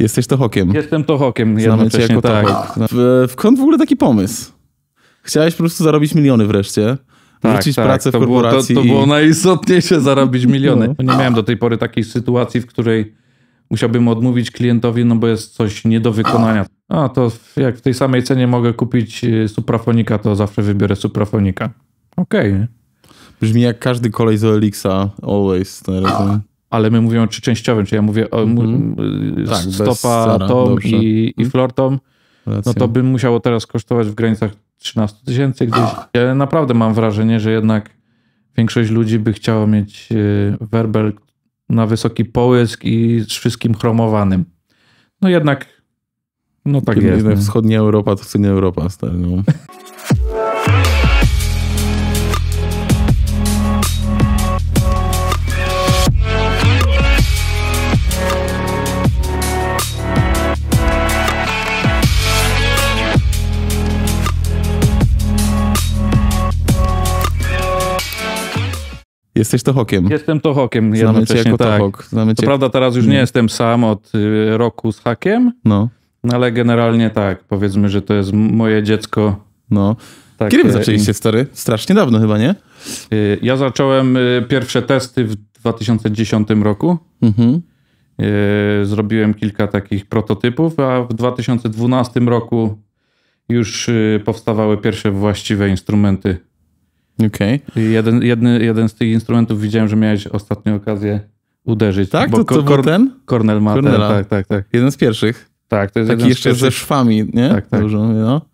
Jesteś Tohokiem. Jestem Tohokiem jednocześnie, cię jako tak. No, w kąt w ogóle taki pomysł? Chciałeś po prostu zarobić miliony wreszcie. Tak, rzucić tak, pracę w korporacji. Było, to, to było najistotniejsze, zarobić miliony. No. Nie miałem do tej pory takiej sytuacji, w której musiałbym odmówić klientowi, no bo jest coś nie do wykonania. A to jak w tej samej cenie mogę kupić y, suprafonika, to zawsze wybiorę suprafonika. Okej. Okay. Brzmi jak każdy kolej z OLX-a, always. Teraz. Tak ale my mówimy o trzyczęściowym, czyli ja mówię o mm -hmm. tak, stopa tom i, i mhm. flortom. no to bym musiało teraz kosztować w granicach 13 tysięcy gdzieś. Ja naprawdę mam wrażenie, że jednak większość ludzi by chciało mieć e, werbel na wysoki połysk i z wszystkim chromowanym. No jednak, no tak Kiedy jest. No. Wschodnia Europa to wschodnia Europa, stary, no. Jesteś Tohokiem. Jestem Tohokiem Znamy cię jako tak. Tohok. Znamy cię... To prawda teraz już mm. nie hmm. jestem sam od y, roku z hakiem, no. no. ale generalnie tak, powiedzmy, że to jest moje dziecko. No. Takie... Kiedy y, zaczęliście, stary? Strasznie dawno chyba, nie? Y, ja zacząłem pierwsze testy w 2010 roku. Mhm. Zrobiłem kilka takich prototypów, a w 2012 roku już powstawały pierwsze właściwe instrumenty Okej. Okay. Jeden, jedny, jeden z tych instrumentów widziałem, że miałeś ostatnią okazję uderzyć. Tak? Bo to, to kor- ten? Kornel ma ten, tak, tak, tak. Jeden z pierwszych. Tak, to jest Taki jeszcze ze szwami, nie? Tak, tak. Dużo, no.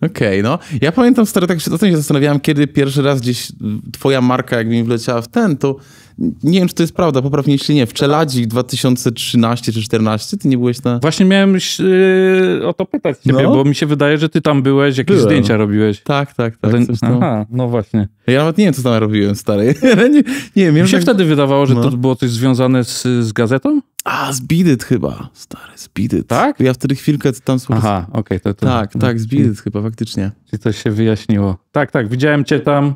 Okej, okay, no. Ja pamiętam, stary, tak się, o tym się zastanawiałem, kiedy pierwszy raz gdzieś twoja marka, jak mi wleciała w ten, to nie wiem, czy to jest prawda, poprawnie jeśli nie, w Czeladzi 2013 czy 2014 ty nie byłeś na... Właśnie miałem yy, o to pytać ciebie, no? bo mi się wydaje, że ty tam byłeś, jakieś Byłem. zdjęcia robiłeś. Tak, tak, tak. aha, no właśnie. Ja nawet nie wiem, co tam robiłem, stary. nie, nie wiem. Mi się tak... wtedy wydawało, że no. to było coś związane z, z gazetą? A, z Bidyt chyba, stary, z Bidyt. Tak? Ja wtedy chwilkę tam słuchałem. Aha, okej. Okay, to, to... Tak, tak, z Bidyt chyba, faktycznie. Czy coś się wyjaśniło. Tak, tak, widziałem cię tam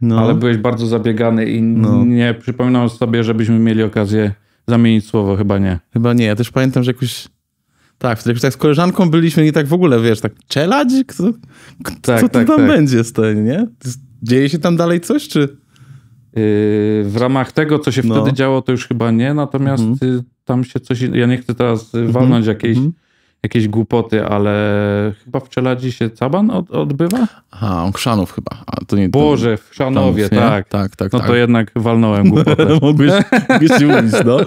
no. ale byłeś bardzo zabiegany i no. nie przypominam sobie, żebyśmy mieli okazję zamienić słowo, chyba nie. Chyba nie, ja też pamiętam, że jakoś tak, wtedy jakoś tak z koleżanką byliśmy i tak w ogóle, wiesz, tak czelać? Kto, tak, co tak, tam tak. będzie z tej, nie? Dzieje się tam dalej coś, czy... Yy, w ramach tego, co się no. wtedy działo, to już chyba nie, natomiast mhm. y, tam się coś... Ja nie chcę teraz y, walnąć mhm. jakiejś mhm jakieś głupoty, ale chyba w Czeladzi się caban od, odbywa? Aha, on Chrzanów chyba. A to nie, to... Boże, w Chrzanowie, tam, tak. tak. Tak, No tak. to jednak walnąłem głupotę. Mogłeś, mogłeś mówić, no.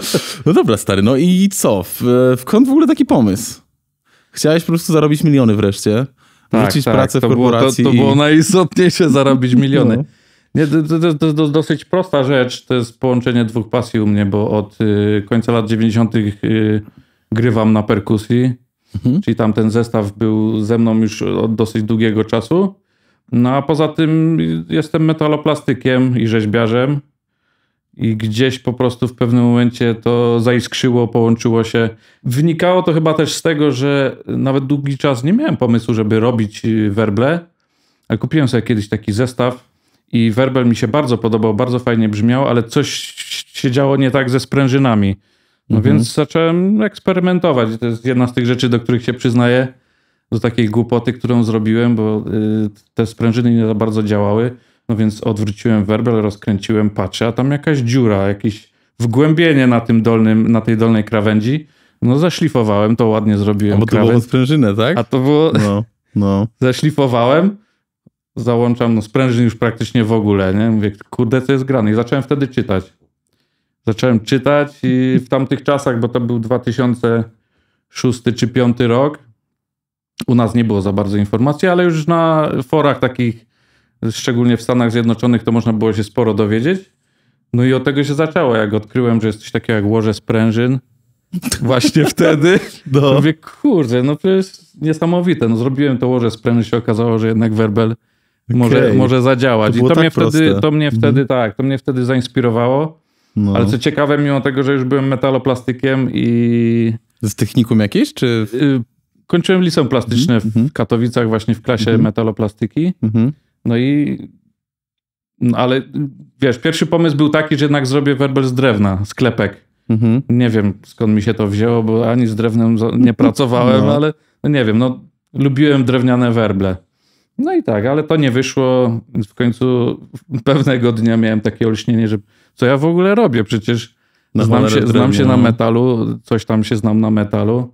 No dobra, stary, no i co? W, w skąd w ogóle taki pomysł? Chciałeś po prostu zarobić miliony wreszcie, tak, wrócić tak, pracę w korporacji. Było, to, to było najistotniejsze, zarobić miliony. No. Nie, to, to, to, dosyć prosta rzecz, to jest połączenie dwóch pasji u mnie, bo od y, końca lat 90. Y, grywam na perkusji. Mhm. Czyli tam ten zestaw był ze mną już od dosyć długiego czasu. No a poza tym jestem metaloplastykiem i rzeźbiarzem. I gdzieś po prostu w pewnym momencie to zaiskrzyło, połączyło się. Wynikało to chyba też z tego, że nawet długi czas nie miałem pomysłu, żeby robić y, werble. Ale kupiłem sobie kiedyś taki zestaw i werbel mi się bardzo podobał, bardzo fajnie brzmiał, ale coś się działo nie tak ze sprężynami. No mhm. więc zacząłem eksperymentować. To jest jedna z tych rzeczy, do których się przyznaję, do takiej głupoty, którą zrobiłem, bo y, te sprężyny nie za bardzo działały. No więc odwróciłem werbel, rozkręciłem, patrzę, a tam jakaś dziura, jakieś wgłębienie na tym dolnym, na tej dolnej krawędzi. No zaszlifowałem, to ładnie zrobiłem. A bo to krawędź. było sprężynę, tak? A to było... No, no. zaszlifowałem, załączam, no sprężyn już praktycznie w ogóle, nie? Mówię, kurde, co jest grane. I zacząłem wtedy czytać zacząłem czytać i w tamtych czasach, bo to był 2006 czy 5. rok, u nas nie było za bardzo informacji, ale już na forach takich, szczególnie w Stanach Zjednoczonych, to można było się sporo dowiedzieć. No i od tego się zaczęło, jak odkryłem, że jest coś takiego jak łoże sprężyn. Właśnie wtedy. No. Mówię, kurde, no to jest niesamowite. No zrobiłem to łoże sprężyn, się okazało, że jednak werbel okay. może, może zadziałać. To I to, tak mnie wtedy, to mnie wtedy, mhm. tak, to mnie wtedy zainspirowało. No. Ale co ciekawe, mimo tego, że już byłem metaloplastykiem i... Z technikum jakiejś, czy... Y, kończyłem liceum plastyczne mm -hmm. w mhm. Katowicach, właśnie w klasie mm -hmm. metaloplastyki. Mm -hmm. No i... No ale wiesz, pierwszy pomysł był taki, że jednak zrobię werbel z drewna, sklepek. Mhm. Nie wiem, skąd mi się to wzięło, bo ani z drewnem nie pracowałem, no. ale no nie wiem, no lubiłem drewniane werble. No i tak, ale to nie wyszło. W końcu pewnego dnia miałem takie olśnienie, że co ja w ogóle robię? Przecież na znam, się, znam się no. na metalu, coś tam się znam na metalu,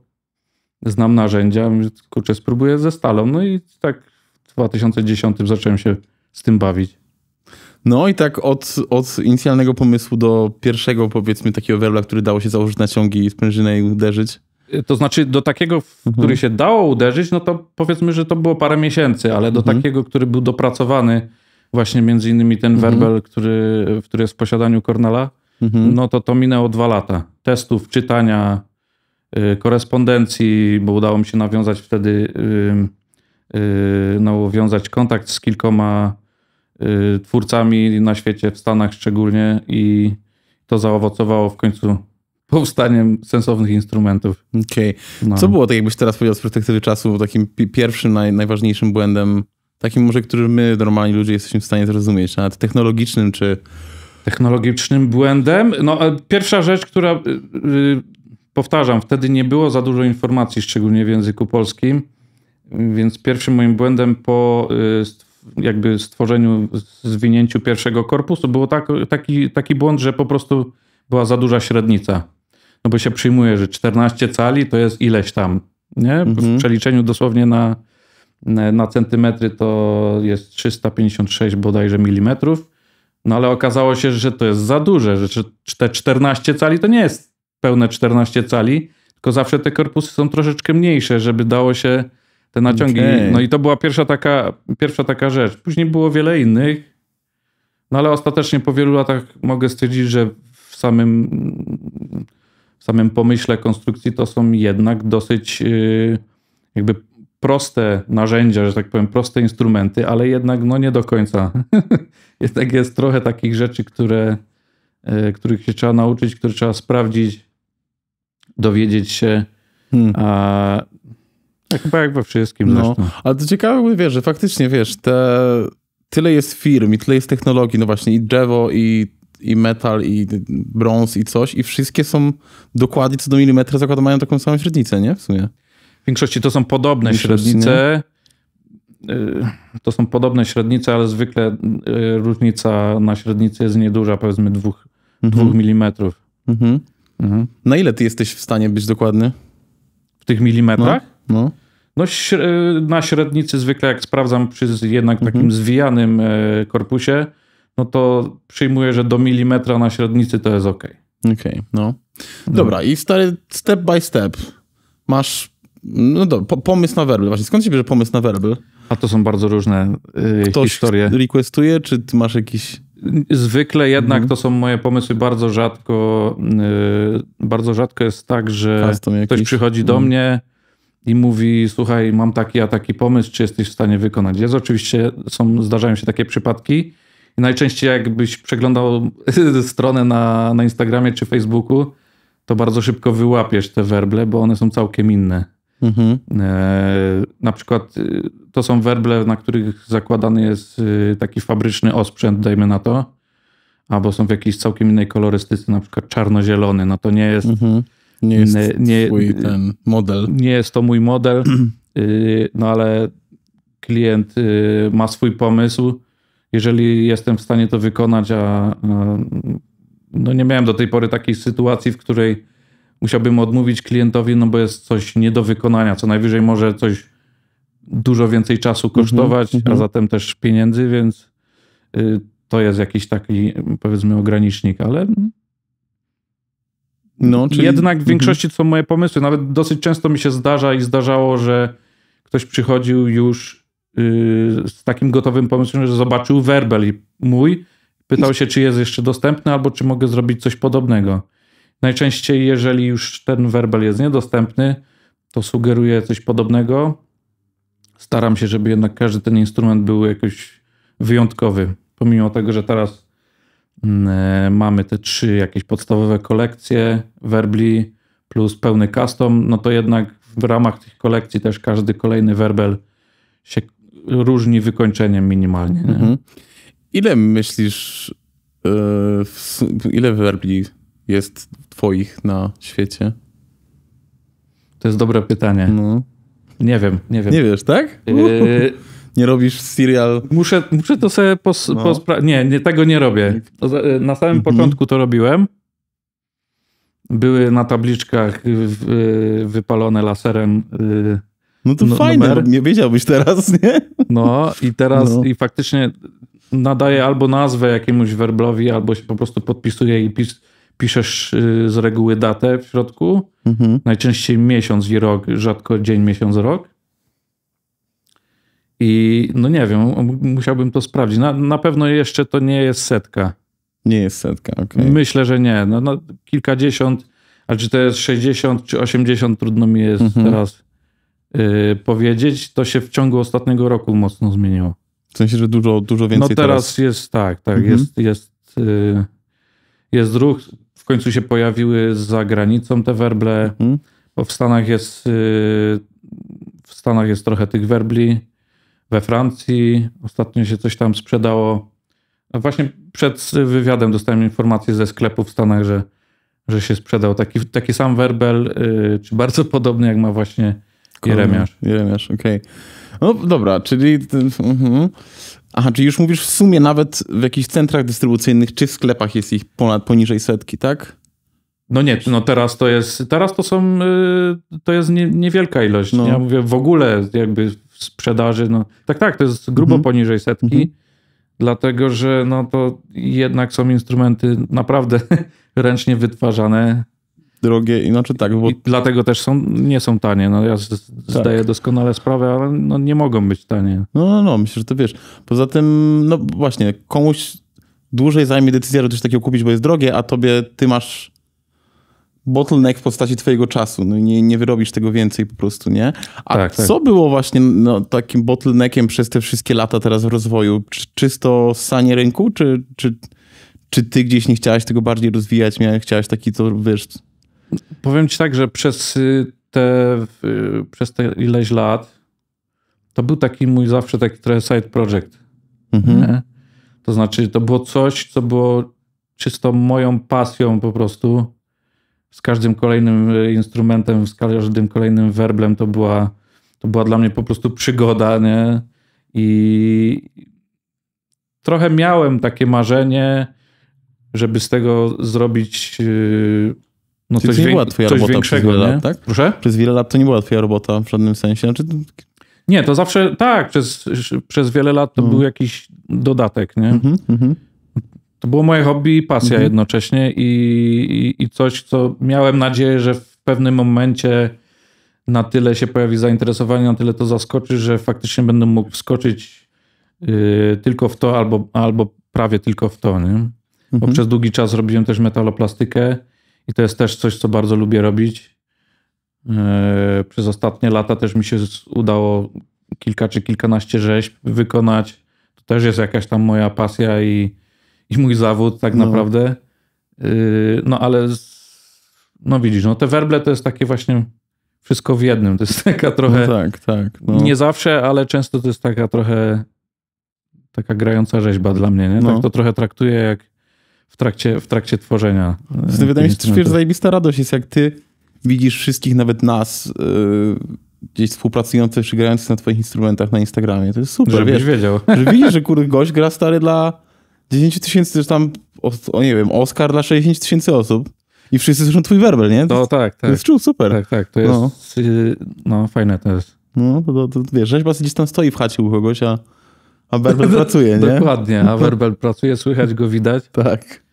znam narzędzia, kurczę, spróbuję ze stalą. No i tak w 2010 zacząłem się z tym bawić. No i tak od, od inicjalnego pomysłu do pierwszego, powiedzmy, takiego werla, który dało się założyć na ciągi i sprężynę i uderzyć. E, to znaczy do takiego, w mhm. który się dało uderzyć, no to powiedzmy, że to było parę miesięcy, ale do mhm. takiego, który był dopracowany właśnie między innymi ten mhm. werbel, który, który jest w posiadaniu Cornela, mhm. no to to minęło dwa lata. Testów, czytania, y, korespondencji, bo udało mi się nawiązać wtedy, y, y, no nawiązać kontakt z kilkoma twórcami na świecie, w Stanach szczególnie i to zaowocowało w końcu powstaniem sensownych instrumentów. Okej. Okay. No. Co było, tak jakbyś teraz powiedział z perspektywy czasu, takim pierwszym, naj, najważniejszym błędem Takim może, który my, normalni ludzie, jesteśmy w stanie zrozumieć, nawet technologicznym czy... Technologicznym błędem? No, e, pierwsza rzecz, która... Yy, powtarzam, wtedy nie było za dużo informacji, szczególnie w języku polskim, więc pierwszym moim błędem po jakby stworzeniu, zwinięciu pierwszego korpusu było tak, taki, taki błąd, że po prostu była za duża średnica. No bo się przyjmuje, że 14 cali to jest ileś tam, nie? W mhm. przeliczeniu dosłownie na, na centymetry to jest 356 bodajże milimetrów. No ale okazało się, że to jest za duże, że te 14 cali to nie jest pełne 14 cali, tylko zawsze te korpusy są troszeczkę mniejsze, żeby dało się te naciągi. Okay. No i to była pierwsza taka, pierwsza taka rzecz. Później było wiele innych, no ale ostatecznie po wielu latach mogę stwierdzić, że w samym, w samym pomyśle konstrukcji to są jednak dosyć y, jakby proste narzędzia, że tak powiem, proste instrumenty, ale jednak no nie do końca. jednak jest trochę takich rzeczy, które, e, których się trzeba nauczyć, które trzeba sprawdzić, dowiedzieć się. Hmm. A, tak chyba jak we wszystkim. No, zresztą. ale to ciekawe, wiesz, że faktycznie, wiesz, te, tyle jest firm i tyle jest technologii, no właśnie i drzewo, i, i metal, i brąz, i coś, i wszystkie są dokładnie co do milimetra, zakładają taką samą średnicę, nie? W sumie. W większości to są podobne średnice. Y, to są podobne średnice, ale zwykle y, różnica na średnicy jest nieduża, powiedzmy 2 mhm. milimetrów. Mhm. Mhm. Na ile ty jesteś w stanie być dokładny? W tych milimetrach? No. no. no y, na średnicy zwykle jak sprawdzam przy jednak takim mhm. zwijanym korpusie, no to przyjmuję, że do milimetra na średnicy to jest ok. Okej, okay, no. Dobra, mhm. i stary step by step. Masz no do po, pomysł na werbel. Właśnie skąd się bierze pomysł na werbel? A to są bardzo różne y, Ktoś historie. requestuje, czy ty masz jakiś... Zwykle jednak mhm. to są moje pomysły bardzo rzadko. Y, bardzo rzadko jest tak, że ktoś przychodzi do mhm. mnie i mówi: Słuchaj, mam taki, a taki pomysł, czy jesteś w stanie wykonać? Jest oczywiście, są, zdarzają się takie przypadki. I najczęściej, jakbyś przeglądał stronę na, na Instagramie czy Facebooku, to bardzo szybko wyłapiesz te werble, bo one są całkiem inne. Mhm. E, na przykład y, to są werble, na których zakładany jest y, taki fabryczny osprzęt, dajmy na to, albo są w jakiejś całkiem innej kolorystyce, na przykład czarno-zielony. No to nie jest. Mhm. Nie jest nie, nie, twój ten model. Nie jest to mój model, y, no ale klient ma swój pomysł. Jeżeli jestem w stanie to wykonać, a no nie miałem do tej pory takiej sytuacji, w której musiałbym odmówić klientowi, no bo jest coś nie do wykonania, co najwyżej może coś dużo więcej czasu mhm, kosztować, mm -hmm. a mhm. zatem też pieniędzy, więc y, to jest jakiś taki, powiedzmy, ogranicznik, ale. No, czyli... Jednak w mm -hmm. większości to są moje pomysły. Nawet dosyć często mi się zdarza i zdarzało, że ktoś przychodził już y, z takim gotowym pomysłem, że zobaczył werbel mój, pytał się, czy jest jeszcze dostępny, albo czy mogę zrobić coś podobnego. Najczęściej, jeżeli już ten werbel jest niedostępny, to sugeruję coś podobnego. Staram się, żeby jednak każdy ten instrument był jakoś wyjątkowy. Pomimo tego, że teraz mm, e, mamy te trzy jakieś podstawowe kolekcje werbli plus pełny custom, no to jednak w ramach tych kolekcji też każdy kolejny werbel się różni wykończeniem minimalnie. Mhm. Ile myślisz, yy, ile werbli jest twoich na świecie? To jest dobre pytanie. No. Nie wiem, nie wiem. Nie wiesz, tak? Yy... Nie robisz serial. Muszę, muszę to sobie posprawić. no. nie, nie, tego nie robię. E, na samym mhm. początku to robiłem. Były na tabliczkach wypalone laserem. E, no to no, fajne, numer. nie wiedziałbyś teraz, nie? No i teraz, no. i faktycznie nadaje albo nazwę jakiemuś werblowi, albo się po prostu podpisuje i pisz piszesz y, z reguły datę w środku, mhm. najczęściej miesiąc i rok, rzadko dzień, miesiąc, rok. I no nie wiem, musiałbym to sprawdzić. Na, na pewno jeszcze to nie jest setka. Nie jest setka, okay. Myślę, że nie. No, no, kilkadziesiąt, a czy to jest 60 czy 80, trudno mi jest mhm. teraz y, powiedzieć. To się w ciągu ostatniego roku mocno zmieniło. W sensie, że dużo, dużo więcej No teraz, teraz... jest tak, tak. Mhm. Jest, jest, y, jest ruch w końcu się pojawiły za granicą te werble, mhm. bo w Stanach jest y, w Stanach jest trochę tych werbli, we Francji ostatnio się coś tam sprzedało. A właśnie przed wywiadem dostałem informację ze sklepu w Stanach, że, że się sprzedał taki, taki sam werbel, y, czy bardzo podobny jak ma właśnie Jeremiasz. Jeremiasz, okej. Okay. No dobra, czyli... Mhm. Aha, czyli już mówisz w sumie nawet w jakichś centrach dystrybucyjnych czy w sklepach jest ich ponad poniżej setki, tak? No nie, no teraz to jest, teraz to są, y, to jest nie, niewielka ilość. No. Ja mówię w ogóle jakby w sprzedaży, no tak, tak, to jest grubo mhm. poniżej setki, mhm. dlatego że no to jednak są instrumenty naprawdę ręcznie wytwarzane, drogie i znaczy tak, bo... I dlatego też są, nie są tanie, no ja tak. zdaję doskonale sprawę, ale no nie mogą być tanie. No, no, no, myślę, że to wiesz. Poza tym, no właśnie, komuś dłużej zajmie decyzja, że coś takiego kupić, bo jest drogie, a tobie, ty masz bottleneck w postaci twojego czasu. No nie, nie wyrobisz tego więcej po prostu, nie? A tak, tak. co tak. było właśnie no, takim bottleneckiem przez te wszystkie lata teraz w rozwoju? Czy, czysto sanie rynku, czy, czy, czy ty gdzieś nie chciałeś tego bardziej rozwijać? Miałeś, chciałeś taki, co wiesz, Powiem ci tak, że przez y, te, y, przez te ileś lat to był taki mój zawsze taki trochę side project. Mhm. To znaczy, to było coś, co było czysto moją pasją po prostu. Z każdym kolejnym y, instrumentem, z każdym kolejnym werblem to była, to była dla mnie po prostu przygoda, nie? I trochę miałem takie marzenie, żeby z tego zrobić no to nie była twoja coś robota przez wiele lat, tak? Proszę? Przez wiele lat to nie była twoja robota w żadnym sensie. Znaczy... Nie, to zawsze tak, przez, przez wiele lat to no. był jakiś dodatek, nie? Mhm, mhm. To było moje hobby i pasja jednocześnie i, i, i, coś, co miałem nadzieję, że w pewnym momencie na tyle się pojawi zainteresowanie, na tyle to zaskoczy, że faktycznie będę mógł wskoczyć yy, tylko w to albo, albo prawie tylko w to, nie? Bo przez długi czas robiłem też metaloplastykę i to jest też coś, co bardzo lubię robić. E, przez ostatnie lata też mi się udało kilka czy kilkanaście rzeźb wykonać. To też jest jakaś tam moja pasja i, i mój zawód tak no. naprawdę. E, no ale no widzisz, no te werble to jest takie właśnie wszystko w jednym. To jest taka trochę. No tak, tak. No. Nie zawsze, ale często to jest taka trochę taka grająca rzeźba dla mnie. Nie? Tak no. Tak to trochę traktuję jak w trakcie, w trakcie tworzenia. E, wydaje mi się, że zajebista radość jest, jak ty widzisz wszystkich, nawet nas, yy, gdzieś współpracujących czy grających na twoich instrumentach na Instagramie. To jest super. Żebyś wiesz, wiedział. Że widzisz, że kurde gość gra stary dla 10 tysięcy, czy tam, o, o, nie wiem, Oscar dla 60 tysięcy osób. I wszyscy słyszą twój werbel, nie? To, tak, tak. To jest tak. czuł, super. Tak, tak, to jest, no, y, no fajne to jest. No, to, to, to wiesz, rzeźba gdzieś tam stoi w chacie u kogoś, a a Werbel pracuje, nie? Dokładnie, no a Werbel pracuje, słychać go, widać. Tak.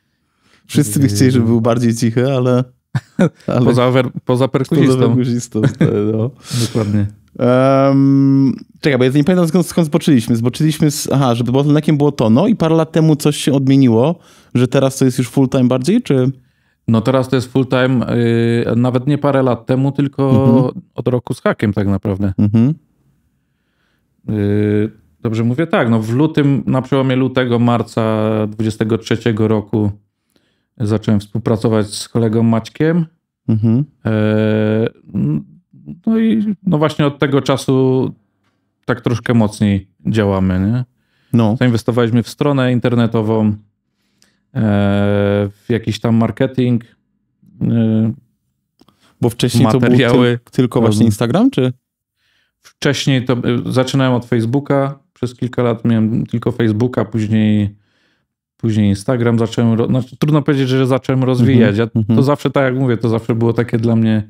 Wszyscy by chcieli, żeby był bardziej cichy, ale... ale... poza, wer... poza perkusistą. Poza perkusistą, no. Dokładnie. Um, czekaj, bo ja nie pamiętam skąd, skąd zboczyliśmy. Zboczyliśmy z, aha, że bottleneckiem było to, no i parę lat temu coś się odmieniło, że teraz to jest już full time bardziej, czy... No teraz to jest full time, yy, nawet nie parę lat temu, tylko mhm. od roku z hakiem tak naprawdę. Mhm. Yy, Dobrze mówię? Tak, no w lutym, na przełomie lutego, marca 23 roku zacząłem współpracować z kolegą Maćkiem. Mhm. E, no i no właśnie od tego czasu tak troszkę mocniej działamy, nie? No. Zainwestowaliśmy w stronę internetową, e, w jakiś tam marketing. E, Bo wcześniej materiały. to był tylko właśnie Instagram, czy? Wcześniej to zaczynałem od Facebooka, przez kilka lat miałem tylko Facebooka, później, później Instagram zacząłem, znaczy, trudno powiedzieć, że zacząłem rozwijać. Ja, mhm, to mhm. zawsze, tak jak mówię, to zawsze było takie dla mnie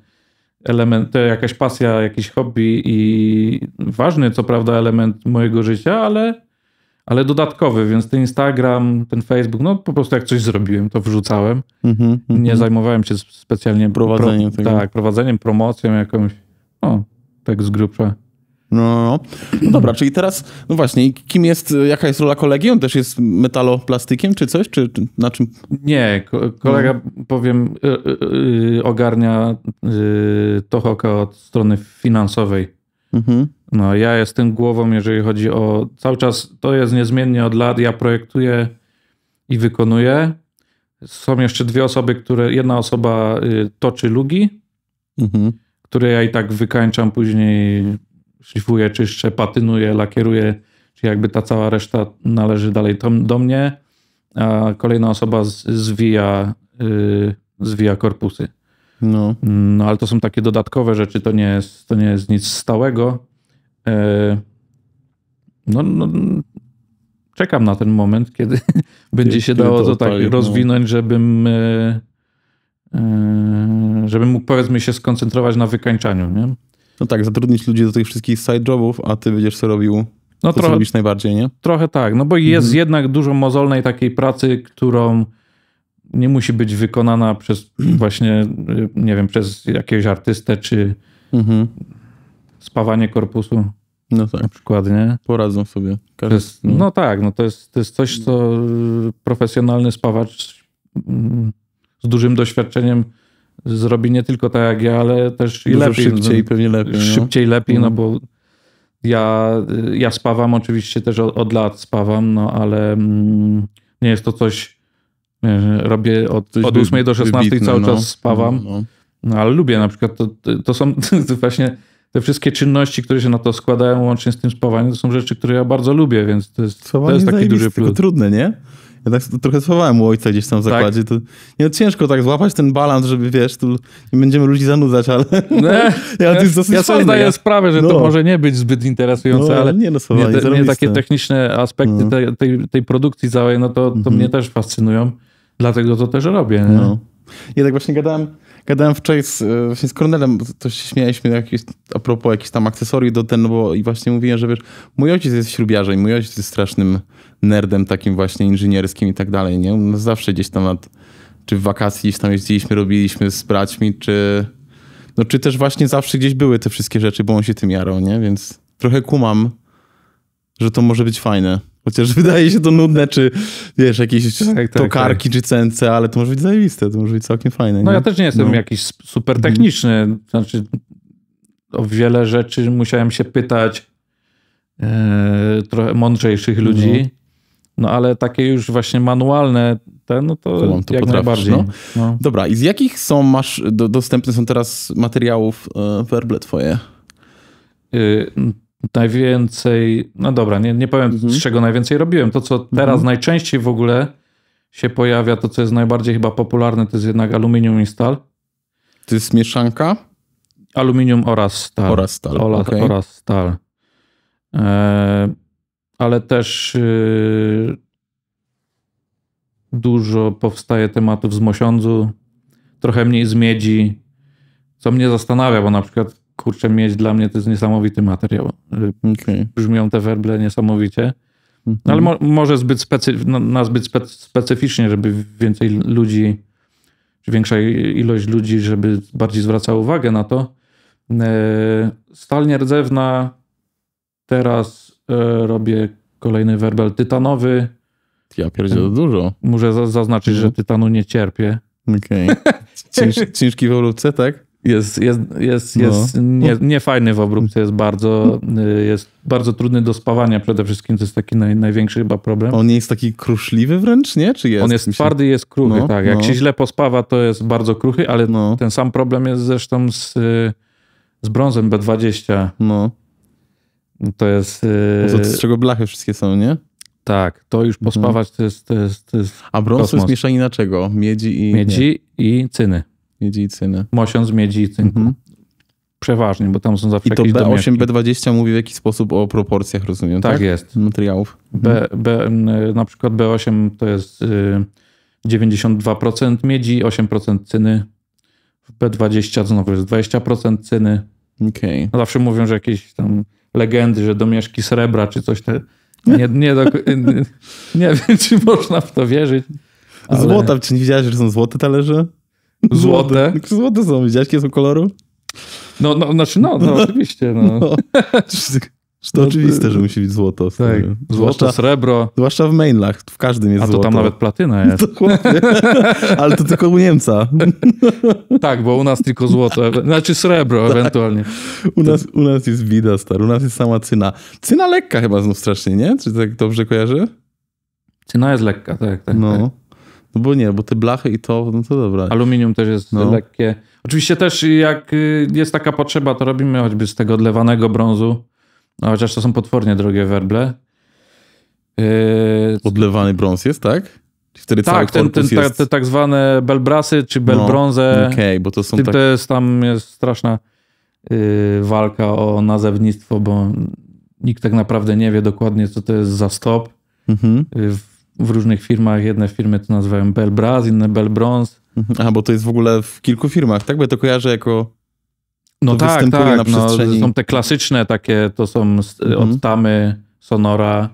element, to jakaś pasja, jakiś hobby i ważny co prawda element mojego życia, ale, ale dodatkowy, więc ten Instagram, ten Facebook, no po prostu jak coś zrobiłem, to wrzucałem. Mm-hmm, Nie zajmowałem się specjalnie prowadzeniem pro, tego. Tak, prowadzeniem, promocją jakąś, no tak z grubsza. No, no, no. Dobra, czyli teraz, no właśnie, kim jest, jaka jest rola kolegi? On też jest metaloplastykiem czy coś? Czy, czy na czym? Nie, ko kolega, no. powiem, y y, y ogarnia y, Tohoka od strony finansowej. Mhm. No, ja jestem głową, jeżeli chodzi o. Cały czas to jest niezmiennie od lat. Ja projektuję i wykonuję. Są jeszcze dwie osoby, które. Jedna osoba y, toczy lugi, mhm. które ja i tak wykańczam później szlifuję, czyszczę, patynuję, lakieruję, czyli jakby ta cała reszta należy dalej do mnie, a kolejna osoba zwija, yy, zwija korpusy. No. no ale to są takie dodatkowe rzeczy, to nie jest, to nie jest nic stałego. Yy, no, no, czekam na ten moment, kiedy będzie się dało to, to tak no. rozwinąć, żebym, e, e, żebym mógł powiedzmy się skoncentrować na wykańczaniu, nie? No tak, zatrudnić ludzi do tych wszystkich side jobów, a ty będziesz co robił no trochę, co robisz najbardziej, nie? Trochę tak, no bo jest mhm. jednak dużo mozolnej takiej pracy, którą nie musi być wykonana przez właśnie, y, nie wiem, przez jakiegoś artystę, czy mhm. spawanie korpusu. No tak. Na przykład, nie? Poradzą sobie. Każdy, jest, no. no. tak, no to jest, to jest coś, co profesjonalny spawacz mm, z dużym doświadczeniem zrobi nie tylko tak jak ja, ale też i lepiej. Szybciej, no. pewnie lepiej. No. Szybciej, no. lepiej, no mhm. bo ja, ja spawam oczywiście też od, od lat spawam, no ale mm, nie jest to coś, nie, robię od, coś od 8 do 16 wybitne, cały no. czas spawam, no, no, no, ale lubię na przykład, to, to są to właśnie te wszystkie czynności, które się na to składają, łącznie z tym spawaniem, to są rzeczy, które ja bardzo lubię, więc to jest, to jest taki duży plus. trudne, nie? Ja tak trochę schowałem u ojca gdzieś tam w tak. zakładzie. Tak? To, nie, no ciężko tak złapać ten balans, żeby wiesz, tu nie będziemy ludzi zanudzać, ale ne, no, ja, to Ja sobie zdaję ja... sprawę, że no. to może nie być zbyt interesujące, no, ale nie, no, słowa, mnie, takie techniczne aspekty no. te, tej, tej, produkcji całej, no to, to mhm. mnie też fascynują. Dlatego to też robię. Nie? No. Ja tak właśnie gadałem gadałem wczoraj z, e, właśnie z Kornelem, to się śmialiśmy a propos jakichś tam akcesoriów do ten, bo i właśnie mówiłem, że wiesz, mój ojciec jest śrubiarzem, mój ojciec jest strasznym nerdem takim właśnie inżynierskim i tak dalej, nie? No zawsze gdzieś tam nad, czy w wakacji gdzieś tam jeździliśmy, robiliśmy z braćmi, czy... No czy też właśnie zawsze gdzieś były te wszystkie rzeczy, bo on się tym jarał, nie? Więc trochę kumam, że to może być fajne. Chociaż wydaje się to nudne, czy wiesz, jakieś tak, tak, tak. tokarki tak, czy CNC, ale to może być zajebiste, to może być całkiem fajne. No nie? ja też nie jestem no. jakiś super techniczny, znaczy o wiele rzeczy musiałem się pytać e, trochę mądrzejszych no. ludzi, no. no. ale takie już właśnie manualne, te, no to, to, to jak najbardziej. No. no. Dobra, i z jakich są, masz, do, dostępne są teraz materiałów yy, e, werble twoje? Yy, najwięcej, no dobra, nie, nie powiem mhm. z czego najwięcej robiłem. To, co teraz mhm. najczęściej w ogóle się pojawia, to co jest najbardziej chyba popularne, to jest jednak aluminium i stal. To jest mieszanka? Aluminium oraz stal. Oraz stal. Ola, okay. Oraz stal. E, ale też y, dużo powstaje tematów z mosiądzu, trochę mniej z miedzi, co mnie zastanawia, bo na przykład kurczę, mieć dla mnie to jest niesamowity materiał. Okay. Brzmią te werble niesamowicie. No, ale mhm. mo może zbyt no, na, zbyt spe specyficznie, żeby więcej ludzi, czy większa ilość ludzi, żeby bardziej zwracała uwagę na to. E, stal nierdzewna. Teraz e, robię kolejny werbel tytanowy. Ja pierdzielę dużo. Muszę zaznaczyć, że mhm. tytanu nie cierpię. Okay. Cięż, ciężki w tak? jest, jest, jest, jest no. nie, no. niefajny w obróbce, jest bardzo, y, jest bardzo trudny do spawania przede wszystkim, to jest taki naj, największy chyba problem. On nie jest taki kruszliwy wręcz, nie? Czy jest? On jest twardy i jest kruchy, no, tak. Jak no. się źle pospawa, to jest bardzo kruchy, ale no. ten sam problem jest zresztą z, y, z brązem B20. No. To jest... Y, no to z czego blachy wszystkie są, nie? Tak, to już mhm. pospawać to, jest, to jest, to jest A brąz kosmos. to jest mieszanina czego? Miedzi i... Miedzi nie. i cyny miedzi i cyny. Mosiądz miedzi i cynku. Mhm. Przeważnie, bo tam są zawsze I to B8, domieszki. B20 mówi w jakiś sposób o proporcjach, rozumiem, tak? Tak jest. Materiałów. B, B, na przykład B8 to jest 92% y, miedzi, 8% cyny. W B20 znowu jest 20% cyny. Okay. No zawsze mówią, że jakieś tam legendy, że domieszki srebra czy coś te... Nie, nie, do, y, y, nie, nie wiem, czy można w to wierzyć. Ale... Złota, czy nie widziałeś, że są złote talerze? Złote. Złote są. Widziałeś, jakie są koloru? No, no, znaczy no, no, no. oczywiście. No. no. To oczywiste, że musi być złoto. Tak. złoto, srebro. Zwłaszcza w mainlach, w każdym jest złoto. A to złoto. tam nawet platyna jest. Ale to tylko u Niemca. tak, bo u nas tylko złoto, znaczy srebro tak. ewentualnie. U nas, u nas jest bida, star, u nas jest sama cyna. Cyna lekka chyba znów strasznie, nie? Czy tak dobrze kojarzy? Cyna jest lekka, tak. tak no. Tak. No bo nie, bo te blachy i to, no to dobra. Aluminium też jest no. lekkie. Oczywiście też jak y, jest taka potrzeba, to robimy choćby z tego odlewanego brązu, no, chociaż to są potwornie drogie werble. Yy... Odlewany brąz jest, tak? Wtedy tak, ten, ten, tak, jest... te, te tak zwane belbrasy czy belbronze. No, Okej, okay, bo to są tak... To jest, tam jest straszna yy, walka o nazewnictwo, bo nikt tak naprawdę nie wie dokładnie, co to jest za stop. Mhm. Yy, w różnych firmach. Jedne firmy to nazywają Bell Brass, inne Bell Bronze. Mhm. A, bo to jest w ogóle w kilku firmach, tak? Bo ja to kojarzę jako... No tak, tak. Na no, przestrzeni... no, są te klasyczne takie, to są mhm. od Tamy, Sonora,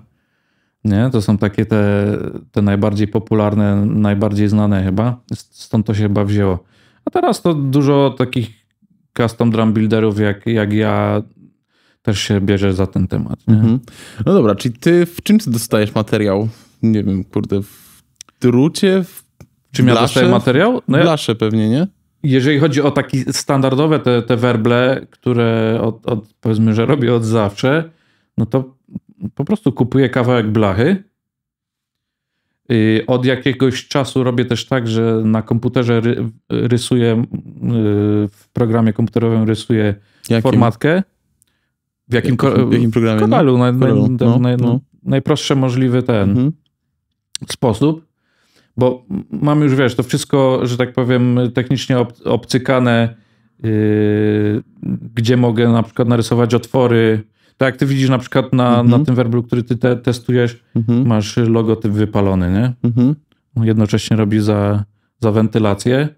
nie? To są takie te, te najbardziej popularne, najbardziej znane chyba. Stąd to się chyba wzięło. A teraz to dużo takich custom drum builderów jak, jak ja też się bierze za ten temat. Mhm. No dobra, czyli ty w czym ty dostajesz materiał? nie wiem, kurde, w drucie, w Czym blasze? ja materiał? No blasze ja... pewnie, nie? Jeżeli chodzi o takie standardowe te, te werble, które od, od, powiedzmy, że robię od zawsze, no to po prostu kupuję kawałek blachy. Od jakiegoś czasu robię też tak, że na komputerze ry, rysuję, y, w programie komputerowym rysuję jakim? formatkę. W jakim, jakim programie? No? Kodalu, no? naj, naj, no, naj, no. najprostszy możliwy ten. Mhm sposób, bo mam już, wiesz, to wszystko, że tak powiem, technicznie ob obcykane, yy, gdzie mogę na przykład narysować otwory. Tak jak ty widzisz na przykład na, na mhm. tym werblu, który ty te testujesz, mhm. masz logotyp wypalony, nie? Mhm. Jednocześnie robi za, za wentylację.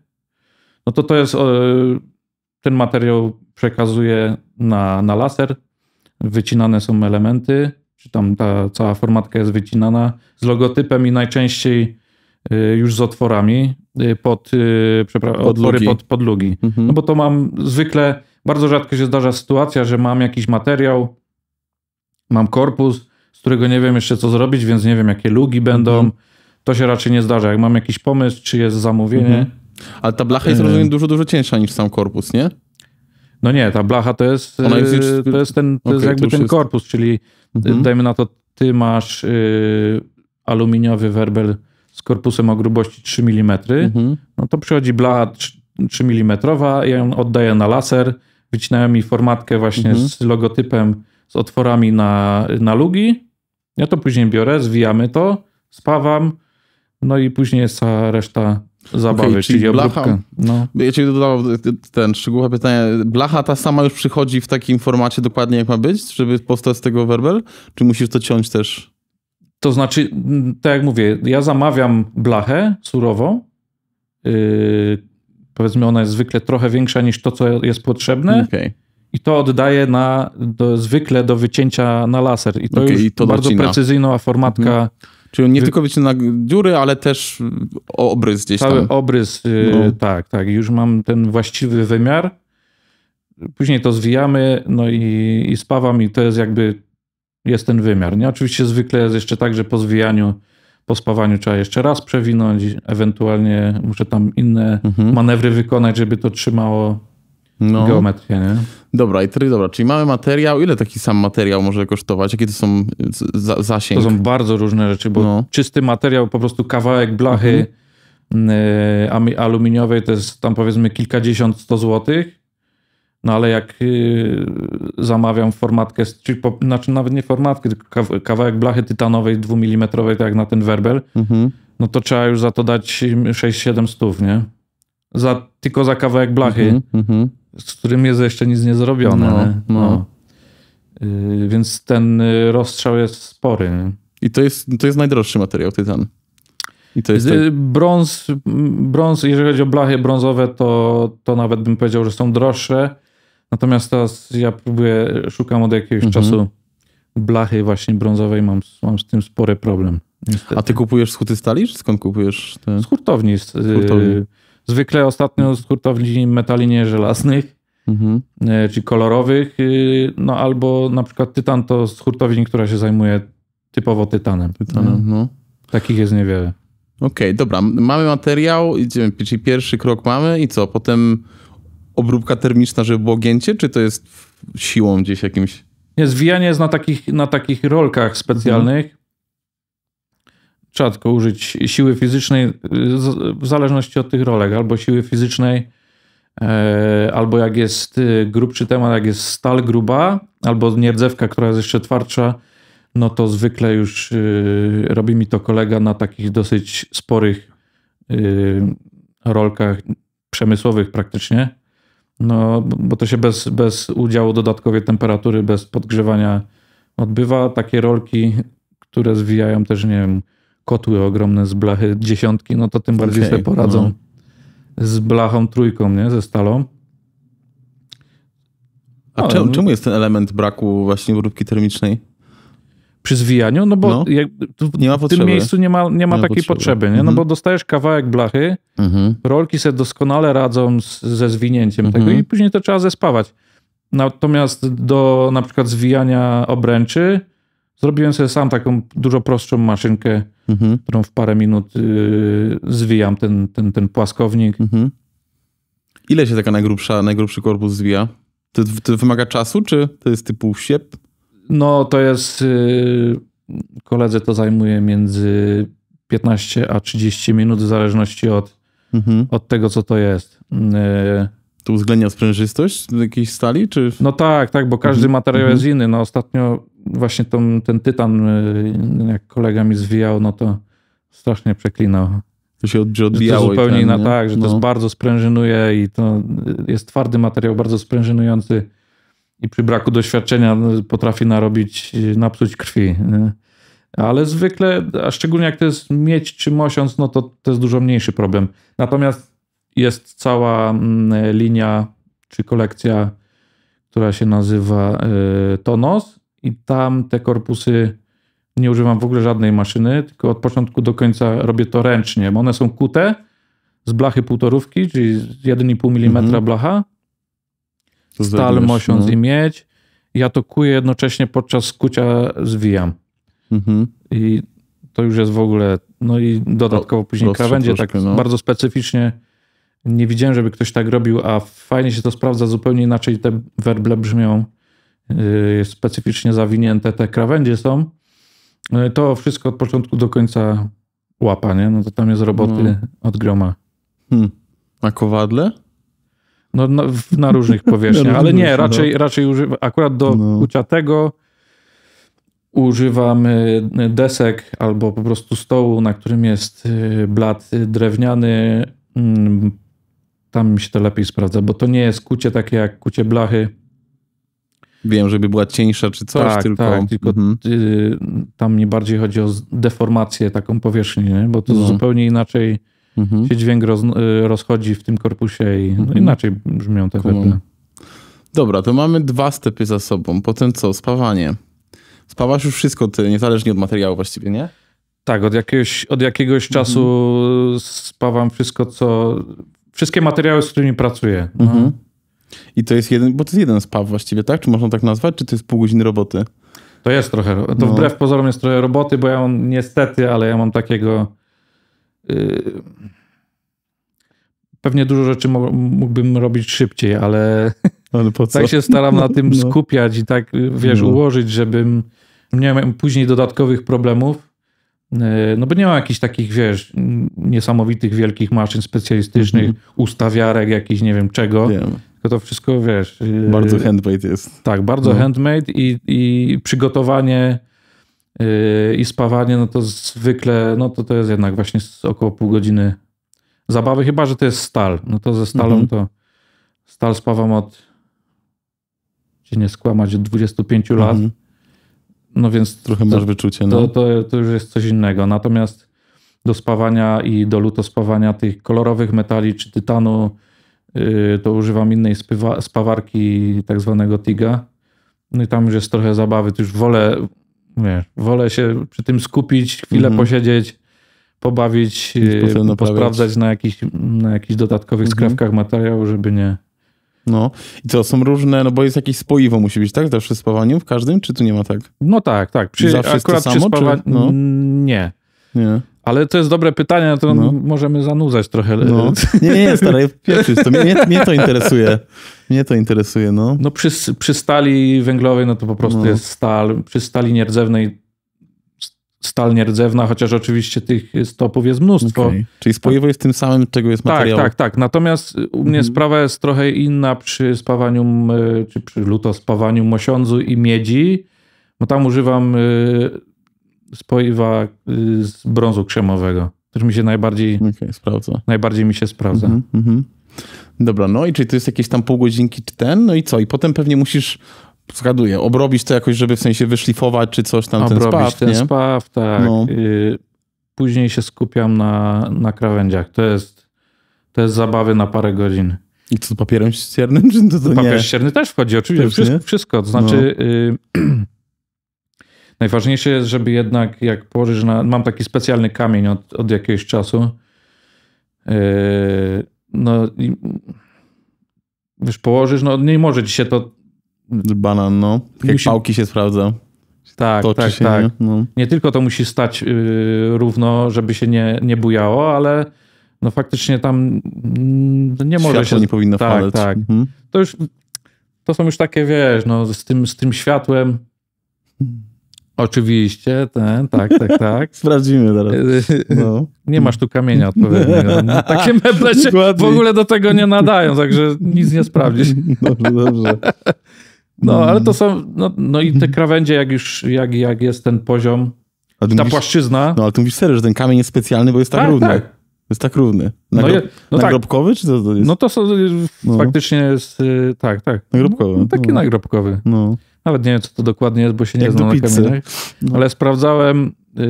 No to to jest, ten materiał przekazuje na, na laser, wycinane są elementy, czy tam ta cała formatka jest wycinana, z logotypem i najczęściej y, już z otworami y, pod, y, przepraszam, otwory pod podlugi. Mhm. No bo to mam zwykle, bardzo rzadko się zdarza sytuacja, że mam jakiś materiał, mam korpus, z którego nie wiem jeszcze co zrobić, więc nie wiem jakie lugi będą. Mhm. To się raczej nie zdarza. Jak mam jakiś pomysł, czy jest zamówienie. Mhm. Ale ta blacha jest rozumiem dużo, dużo cięższa niż sam korpus, nie? No nie, ta blacha to jest, jest to jest ten, to okay, jest jakby ten korpus, czyli Mhm. Dajmy na to, ty masz y, aluminiowy werbel z korpusem o grubości 3 mm, mhm. no to przychodzi blacha 3, mm, ja ją oddaję na laser, wycinają mi formatkę właśnie mhm. z logotypem, z otworami na, na lugi, ja to później biorę, zwijamy to, spawam, no i później jest cała reszta zabawy, okay, czyli, czyli blacha. No. Ja ci dodał ten szczegółowe pytanie. Blacha ta sama już przychodzi w takim formacie dokładnie jak ma być, żeby powstać z tego werbel? Czy musisz to ciąć też? To znaczy, tak jak mówię, ja zamawiam blachę surową. Yy, powiedzmy, ona jest zwykle trochę większa niż to, co jest potrzebne. Okay. I to oddaję na, do, zwykle do wycięcia na laser. I to okay, już i to bardzo docina. precyzyjna formatka. Mhm Czyli nie tylko tylko na dziury, ale też obrys gdzieś Cały tam. Cały obrys, y, no. tak, tak. Już mam ten właściwy wymiar. Później to zwijamy, no i, i spawam i to jest jakby, jest ten wymiar. Nie? Oczywiście zwykle jest jeszcze tak, że po zwijaniu, po spawaniu trzeba jeszcze raz przewinąć, ewentualnie muszę tam inne mhm. manewry wykonać, żeby to trzymało no. geometrię, nie? Dobra, i try, dobra, czyli mamy materiał. Ile taki sam materiał może kosztować? Jakie to są za, zasięg? To są bardzo różne rzeczy, bo no. czysty materiał, po prostu kawałek blachy mhm. y, aluminiowej to jest tam powiedzmy kilkadziesiąt, sto złotych. No ale jak y, zamawiam formatkę, czyli po, znaczy nawet nie formatkę, tylko kawałek blachy tytanowej, dwumilimetrowej, tak jak na ten werbel, mhm. no to trzeba już za to dać 6-7 mm, stów, nie? Za, tylko za kawałek blachy. Mhm, mhm z którym jest jeszcze nic nie zrobione. No, no. no. Y, więc ten y, rozstrzał jest spory. I to jest, to jest najdroższy materiał, tytan. I to jest ten... brąz, brąz, jeżeli chodzi o blachy brązowe, to, to nawet bym powiedział, że są droższe. Natomiast teraz ja próbuję, szukam od jakiegoś mhm. czasu blachy właśnie brązowej, mam, mam z tym spory problem. Niestety. A ty kupujesz z huty stali, czy skąd kupujesz? Te... Z hurtowni. Z, z hurtowni. Y, Zwykle ostatnio z hurtowni metali nieżelaznych, mhm. E, czy kolorowych, y, no albo na przykład tytan to z hurtowni, która się zajmuje typowo tytanem. tytanem mhm. Mhm. Takich jest niewiele. Okej, okay, dobra. Mamy materiał, idziemy, czyli pierwszy krok mamy i co? Potem obróbka termiczna, żeby było gięcie, czy to jest siłą gdzieś jakimś? Nie, zwijanie jest na takich, na takich rolkach specjalnych. Mhm trzeba tylko użyć siły fizycznej w zależności od tych rolek, albo siły fizycznej, e, albo jak jest e, grubszy temat, jak jest stal gruba, albo nierdzewka, która jest jeszcze twardsza, no to zwykle już e, robi mi to kolega na takich dosyć sporych rolkach przemysłowych praktycznie. No, bo to się bez, bez udziału dodatkowej temperatury, bez podgrzewania odbywa. Takie rolki, które zwijają też, nie wiem, kotły ogromne z blachy, dziesiątki, no to tym bardziej okay, sobie poradzą no. z blachą trójką, nie? Ze stalą. A no, czemu, no. czemu jest ten element braku właśnie obróbki termicznej? Przy zwijaniu? No bo no. Jak, nie ma w tym miejscu nie ma, nie ma nie takiej potrzeby, potrzeby nie? No mhm. No bo dostajesz kawałek blachy, mhm. rolki se doskonale radzą z, ze zwinięciem mhm. tego i później to trzeba zespawać. Natomiast do na przykład zwijania obręczy zrobiłem sobie sam taką dużo prostszą maszynkę, mhm. którą w parę minut y, zwijam ten, ten, ten płaskownik. Mhm. Ile się taka najgrubsza, najgrubszy korpus zwija? To, to wymaga czasu, czy to jest typu siep? No to jest, y, koledze to zajmuje między 15 a 30 minut w zależności od, mhm. od tego, co to jest. Y, to uwzględnia sprężystość jakiejś stali? Czy... No tak, tak, bo każdy mhm. materiał jest mhm. inny. No ostatnio właśnie tą, ten tytan, y, jak kolega mi zwijał, no to strasznie przeklinał. To się odbijało. To zupełnie na tak, że no. to jest no. bardzo sprężynuje i to y, jest twardy materiał, bardzo sprężynujący i przy braku doświadczenia no, potrafi narobić, y, napsuć krwi. Ale zwykle, a szczególnie jak to jest mieć czy mosiąc, no to to jest dużo mniejszy problem. Natomiast jest cała mm, linia czy kolekcja, która się nazywa Tonos i tam te korpusy nie używam w ogóle żadnej maszyny, tylko od początku do końca robię to ręcznie. One są kute z blachy półtorówki, czyli z 1,5 mm mhm. blacha, stal, mosiądz no. i miedź. Ja to kuję jednocześnie podczas kucia zwijam. Mhm. I to już jest w ogóle, no i dodatkowo później krawędzie, troszkę, tak no. bardzo specyficznie. Nie widziałem, żeby ktoś tak robił, a fajnie się to sprawdza, zupełnie inaczej te werble brzmią. Y, specyficznie zawinięte te krawędzie są, y, to wszystko od początku do końca łapa, nie? No to tam jest roboty hmm. od groma. Hmm. Na kowadle? No, na, na różnych powierzchniach, ale nie, no. raczej, raczej używa, akurat do no. tego używam desek albo po prostu stołu, na którym jest y, blat drewniany. Mm, tam mi się to lepiej sprawdza, bo to nie jest kucie takie jak kucie blachy, Wiem, żeby była cieńsza czy coś, tak, tylko... Tak, tylko mhm. y, tam nie bardziej chodzi o deformację taką powierzchni, nie? bo to no. zupełnie inaczej mhm. się dźwięk roz, y, rozchodzi w tym korpusie i no, mhm. inaczej brzmią te weble. Dobra, to mamy dwa stepy za sobą. Potem co? Spawanie. Spawasz już wszystko ty, niezależnie od materiału właściwie, nie? Tak, od jakiegoś, od jakiegoś mhm. czasu spawam wszystko, co... Wszystkie materiały, z którymi pracuję. No. I to jest jeden, bo to jest jeden spaw właściwie, tak? Czy można tak nazwać? Czy to jest pół godziny roboty? To jest trochę, to no. wbrew pozorom jest trochę roboty, bo ja mam niestety, ale ja mam takiego... Yy, pewnie dużo rzeczy mógłbym robić szybciej, ale, ale tak się staram na no, tym no. skupiać i tak, yy, wiesz, no. ułożyć, żebym nie miał później dodatkowych problemów. Yy, no bo nie ma jakichś takich, wiesz, niesamowitych wielkich maszyn specjalistycznych, mm -hmm. ustawiarek jakichś, nie wiem czego. Wiem. Tylko to wszystko, wiesz... Y, bardzo handmade jest. Tak, bardzo no. handmade i, i przygotowanie yy, i spawanie, no to zwykle, no to to jest jednak właśnie około pół godziny zabawy, chyba, że to jest stal. No to ze stalą mhm. to stal spawam od, cię nie skłamać, od 25 mhm. lat. No więc... Trochę masz wyczucie, no. To, to, to już jest coś innego. Natomiast do spawania i do luto spawania tych kolorowych metali, czy tytanu, Y, to używam innej spywa, spawarki, tak zwanego TIGA. No i tam już jest trochę zabawy, to już wolę, nie, wolę się przy tym skupić, chwilę mm -hmm. posiedzieć, pobawić, y, posprawdzać na jakichś, na jakichś dodatkowych mm -hmm. skrawkach materiału, żeby nie... No i co, są różne, no bo jest jakieś spoiwo musi być, tak? Zawsze w spawaniu w każdym, czy tu nie ma tak? No tak, tak. Przy, Zawsze akurat jest to samo, czy... no. Nie. Nie. Ale to jest dobre pytanie, no to no. możemy zanudzać trochę. No. Nie, nie, stary, jest to mnie, mnie, to interesuje. Mnie to interesuje, no. No przy, przy stali węglowej, no to po prostu no. jest stal. Przy stali nierdzewnej stal nierdzewna, chociaż oczywiście tych stopów jest mnóstwo. Okay. Czyli spoiwo tak. jest tym samym, czego jest materiał. Tak, tak, tak. Natomiast u mnie mhm. sprawa jest trochę inna przy spawaniu, czy przy lutospawaniu mosiądzu i miedzi, bo tam używam y, spoiwa y, z brązu krzemowego, To mi się najbardziej okay, sprawdza. Najbardziej mi się sprawdza. Mm -hmm, mm -hmm. Dobra, no i czyli to jest jakieś tam pół godzinki czy ten, no i co? I potem pewnie musisz, zgaduję, obrobić to jakoś, żeby w sensie wyszlifować czy coś tam, obrobić ten spaw, ten nie? spaw, tak. No. Y, później się skupiam na, na krawędziach. To jest, to jest zabawy na parę godzin. I co z papierem ściernym? Czy to, to Papier ścierny też wchodzi, oczywiście. Też, wszystko, wszystko. To znaczy, no. y Najważniejsze jest, żeby jednak jak położysz na... Mam taki specjalny kamień od, od jakiegoś czasu. Yy, no i wiesz, położysz, no nie może ci się to... Banan, no. Jak musi... pałki się sprawdza. Tak, Toczy tak, tak. Nie? No. nie? tylko to musi stać yy, równo, żeby się nie, nie bujało, ale no faktycznie tam nie może Światło się... nie powinno tak, Tak, mhm. To już, to są już takie, wiesz, no z tym, z tym światłem Oczywiście, ten, tak, tak, tak. Sprawdzimy teraz. No. Nie masz tu kamienia odpowiedniego. No, takie meble się w ogóle do tego nie nadają, także nic nie sprawdzisz. Dobrze, dobrze. No, mm. ale to są, no, no i te krawędzie, jak już, jak, jak jest ten poziom, ta mówisz, płaszczyzna. No, ale tu mówisz serio, że ten kamień jest specjalny, bo jest tak, tak równy. Tak jest tak równy. No Nagrob, no je, no tak. nagrobkowy, tak. czy to, to jest? No to są, y, no. faktycznie jest, y, tak, tak. Nagrobkowy. No, taki no. nagrobkowy. No. Nawet nie wiem, co to dokładnie jest, bo się nie Jak znam na kamieniach. No. Ale sprawdzałem, yy,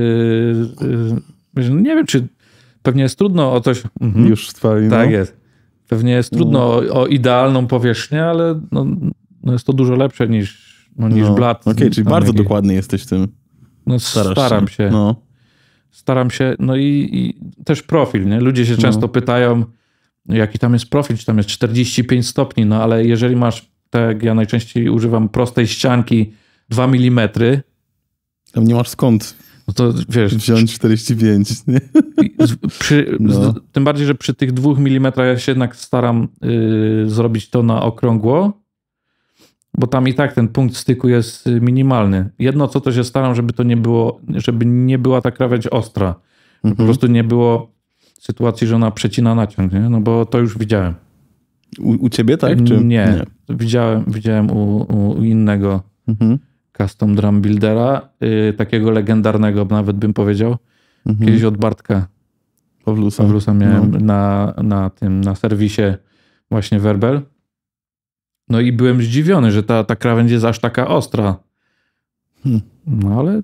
yy, nie wiem, czy pewnie jest trudno o coś... Mhm. Już w no. Tak jest. Pewnie jest trudno o, o, idealną powierzchnię, ale no, jest to dużo lepsze niż, no, niż blat. Okej, okay, czyli bardzo jakiej... dokładny jesteś w tym. No, staram się. się. No staram się, no i, i też profil, nie? Ludzie się często no. pytają, jaki tam jest profil, czy tam jest 45 stopni, no ale jeżeli masz, tak ja najczęściej używam prostej ścianki 2 mm. Tam nie masz skąd no to wiesz. Wziąć 45. Nie? Przy, no. z, tym bardziej, że przy tych dwóch milimetrach ja się jednak staram y, zrobić to na okrągło, bo tam i tak ten punkt styku jest y, minimalny. Jedno, co to się staram, żeby to nie było, żeby nie była ta krawędź ostra. Mhm. Po prostu nie było sytuacji, że ona przecina naciąg, nie? no bo to już widziałem. U, u ciebie tak? Czy... Nie, nie. Widziałem, widziałem u, u innego mhm. custom drum buildera, y, takiego legendarnego nawet bym powiedział, mhm. kiedyś od Bartka. Pawlusa. Pawlusa miałem no. na, na tym, na serwisie właśnie Werbel. No i byłem zdziwiony, że ta, ta krawędź jest aż taka ostra. Hmm. No ale,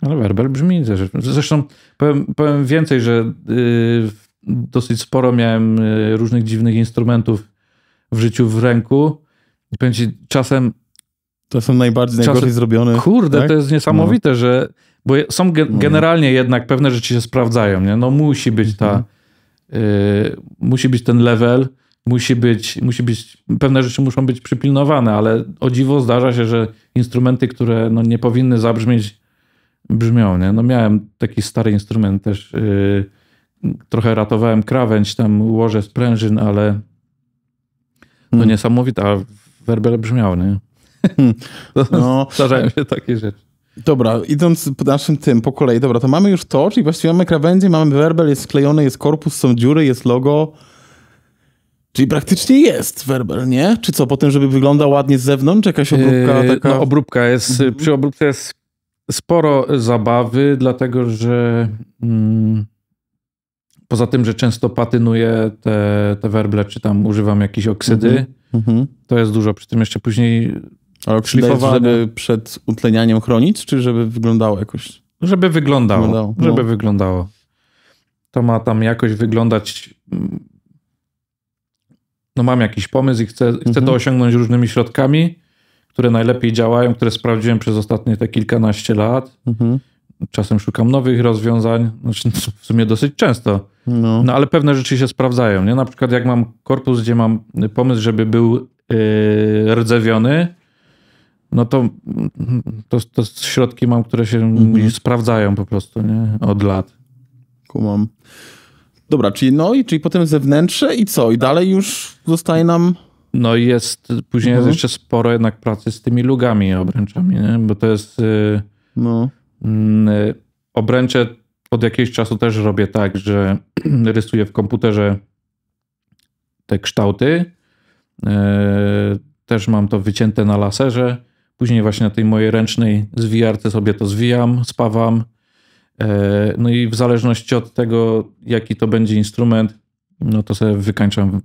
ale werbel brzmi. Zresztą powiem, powiem więcej, że yy, dosyć sporo miałem y, różnych dziwnych instrumentów w życiu w ręku. I powiem ci, czasem... To są najbardziej, czasem, najgorzej zrobione. Kurde, tak? to jest niesamowite, no. że... Bo są ge no. generalnie no. jednak pewne rzeczy się sprawdzają, nie? No musi być ta... Mhm. Yy, musi być ten level, musi być, musi być, pewne rzeczy muszą być przypilnowane, ale o dziwo zdarza się, że instrumenty, które no, nie powinny zabrzmieć, brzmią. Nie? No, miałem taki stary instrument też, yy, trochę ratowałem krawędź, tam łoże sprężyn, ale no hmm. niesamowita, werbel brzmiał, nie? No. Zdarzają się takie rzeczy. Dobra, idąc po naszym tym, po kolei, dobra, to mamy już to, czyli właściwie mamy krawędzie, mamy werbel, jest sklejony, jest korpus, są dziury, jest logo, Czyli praktycznie jest werbel, nie? Czy co, potem, żeby wyglądał ładnie z zewnątrz, jakaś yy, obróbka no, taka? No, obróbka jest, mhm. przy obróbce jest sporo zabawy, dlatego że mm, poza tym, że często patynuję te, te werble, czy tam używam jakichś oksydy, mhm. mhm. to jest dużo. Przy tym jeszcze później ale szlifowane. żeby przed utlenianiem chronić, czy żeby wyglądało jakoś? Żeby wyglądało. wyglądało. Żeby no. wyglądało. To ma tam jakoś wyglądać mm, no mam jakiś pomysł i chcę, chcę mhm. to osiągnąć różnymi środkami, które najlepiej działają, które sprawdziłem przez ostatnie te kilkanaście lat. Mhm. Czasem szukam nowych rozwiązań, znaczy no, w sumie dosyć często. No. no. ale pewne rzeczy się sprawdzają. Nie? Na przykład jak mam korpus, gdzie mam pomysł, żeby był yy, rdzewiony, no to, to, to środki mam, które się mhm. sprawdzają po prostu nie? od lat. Kumam. Dobra, czyli no i czyli potem zewnętrzne i co? I dalej już zostaje nam... No i jest, później mhm. jest jeszcze sporo jednak pracy z tymi lugami i obręczami, nie? bo to jest... Y, no. Mm, y, obręcze od jakiegoś czasu też robię tak, że rysuję w komputerze te kształty. Y, też mam to wycięte na laserze. Później właśnie na tej mojej ręcznej zwijarce sobie to zwijam, spawam. E, no i w zależności od tego, jaki to będzie instrument, no to sobie wykańczam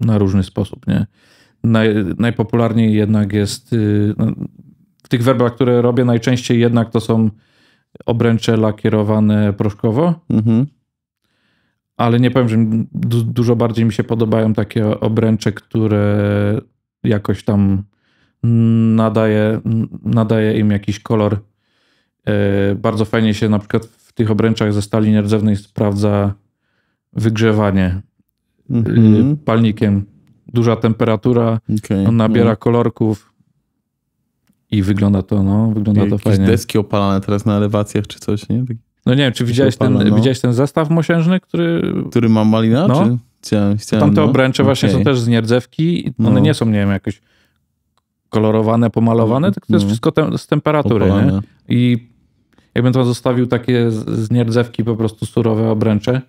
na różny sposób, nie? Naj, najpopularniej jednak jest y, no, w tych werbach, które robię, najczęściej jednak to są obręcze lakierowane proszkowo. Mhm. Ale nie powiem, że du dużo bardziej mi się podobają takie obręcze, które jakoś tam nadaje, nadaje im jakiś kolor E, bardzo fajnie się na przykład w tych obręczach ze stali nierdzewnej sprawdza wygrzewanie e, mhm. palnikiem. Duża temperatura, okay. on nabiera mm kolorków i wygląda to, no, wygląda Jakieś to fajnie. deski opalane teraz na elewacjach czy coś, nie? Tak no nie wiem, czy widziałeś, ten, no. widziałeś ten zestaw mosiężny, który... Który ma malina, no? czy... Chciałem, chciałem, Tamte no. obręcze właśnie okay. są też z nierdzewki. No. One no. nie są, nie wiem, jakoś kolorowane, pomalowane, mhm. tylko to jest wszystko te, z temperatury. I Jakbym to zostawił takie z nierdzewki, po prostu surowe obręcze,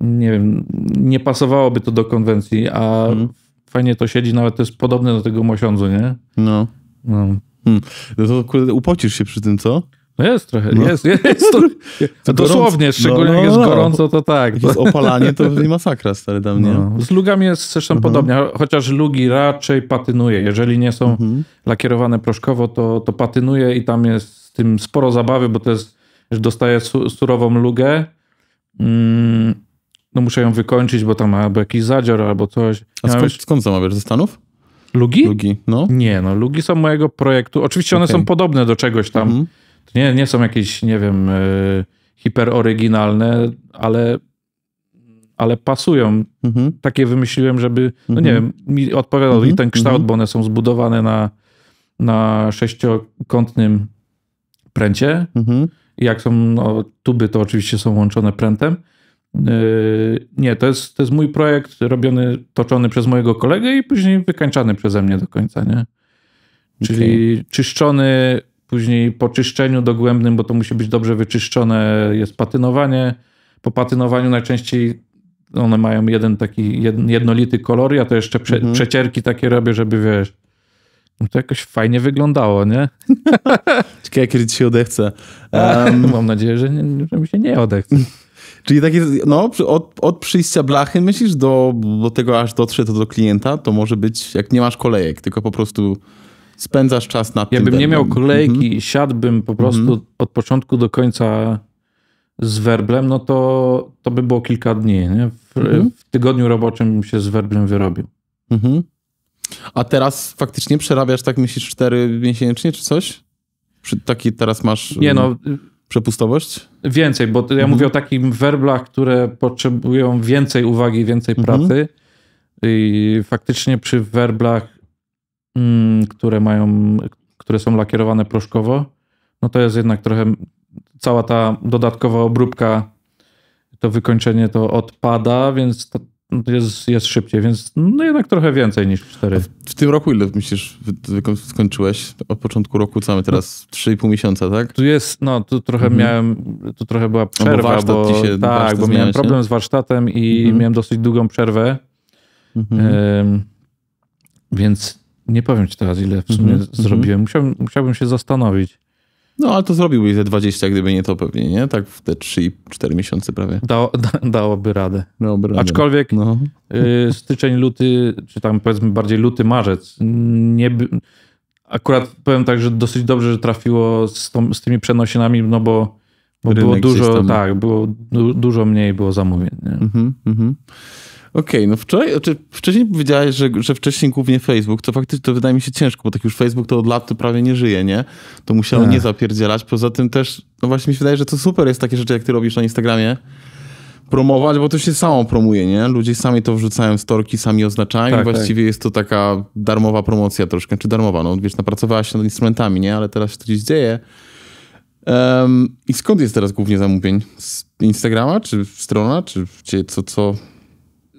nie wiem, nie pasowałoby to do konwencji, a mm. fajnie to siedzi, nawet to jest podobne do tego mosiądzu, nie? No. No, hmm. no to kurde, upocisz się przy tym, co? No jest trochę, no. jest, jest, to, to dosłownie, no, szczególnie no, jak jest no. gorąco, to tak. Jak jest opalanie, to nie masakra, stary, tam nie. No. Z lugami jest zresztą mhm. podobnie, chociaż lugi raczej patynuje, jeżeli nie są mhm. lakierowane proszkowo, to, to patynuje i tam jest tym sporo zabawy, bo to jest, że dostaję surową lugę. Mm, no muszę ją wykończyć, bo tam albo jakiś zadzior, albo coś. A skąd, już... skąd zamawiasz? Ze Stanów? Lugi? Lugi, no. Nie, no lugi są mojego projektu. Oczywiście one okay. są podobne do czegoś tam. Mhm. Nie, nie są jakieś, nie wiem, hiper hiperoryginalne, ale, ale pasują. Mhm. Takie wymyśliłem, żeby, no nie mhm. wiem, mi odpowiadał i ten kształt, bo one są zbudowane na, na sześciokątnym pręcie. Mhm. Jak są no, tuby, to oczywiście są łączone prętem. Yy, nie, to jest, to jest mój projekt robiony, toczony przez mojego kolegę i później wykańczany przeze mnie do końca, nie? Czyli okay. czyszczony, później po czyszczeniu dogłębnym, bo to musi być dobrze wyczyszczone, jest patynowanie. Po patynowaniu najczęściej one mają jeden taki jednolity kolor. Ja to jeszcze prze, mhm. przecierki takie robię, żeby wiesz, no to jakoś fajnie wyglądało, nie? Ciekawe, kiedy ci się odechce. Um, mam nadzieję, że, nie, że mi się nie odechce. Czyli takie, no, od, od przyjścia blachy, myślisz, do, do tego, aż dotrze to do klienta, to może być, jak nie masz kolejek, tylko po prostu spędzasz czas na ja tym. nie miał kolejki, mhm. siadłbym po prostu mhm. od początku do końca z werblem, no to, to by było kilka dni. Nie? W, mhm. w tygodniu roboczym bym się z werblem wyrobił. Mhm. A teraz faktycznie przerabiasz, tak myślisz, cztery miesięcznie czy coś? taki teraz masz nie mm, no, przepustowość? Więcej, bo ja mhm. mówię o takich werblach, które potrzebują więcej uwagi, więcej mhm. pracy. I faktycznie przy werblach, mm, które mają, które są lakierowane proszkowo, no to jest jednak trochę cała ta dodatkowa obróbka, to wykończenie to odpada, więc to, no jest, jest szybciej, więc no jednak trochę więcej niż 4. W, w tym roku ile myślisz wy, skończyłeś? Od początku roku co mamy teraz? No, 3,5 miesiąca, tak? Tu jest, no tu trochę mhm. miałem, tu trochę była przerwa, no, bo, bo tak, bo miałem się. problem z warsztatem i mhm. miałem dosyć długą przerwę. Mhm. Ym, więc nie powiem ci teraz ile w sumie mhm. zrobiłem. Mhm. Musiałbym, musiałbym się zastanowić. No, ale to zrobiłbyś ze 20, gdyby nie to pewnie, nie? Tak w te 3-4 miesiące prawie. Dało, da, dałoby radę. Dałoby radę. Aczkolwiek no. y, styczeń, luty, czy tam powiedzmy bardziej luty, marzec, nie by... Akurat powiem tak, że dosyć dobrze, że trafiło z, tą, z tymi przenosinami, no bo, bo było dużo, tak, było du, dużo mniej było zamówień. Nie? Mm -hmm, mm -hmm. Okej, okay, no wczoraj, znaczy wcześniej powiedziałeś, że, że wcześniej głównie Facebook, to faktycznie to wydaje mi się ciężko, bo tak już Facebook to od lat to prawie nie żyje, nie? To musiało nie, tak. nie zapierdzielać. Poza tym też, no właśnie mi się wydaje, że to super jest takie rzeczy, jak ty robisz na Instagramie, promować, bo to się samo promuje, nie? Ludzie sami to wrzucają storki, sami oznaczają tak, właściwie tak. jest to taka darmowa promocja troszkę, czy darmowa, no wiesz, napracowałaś się nad instrumentami, nie? Ale teraz się to gdzieś dzieje. Um, I skąd jest teraz głównie zamówień? Z Instagrama, czy strona, czy gdzie, co, co?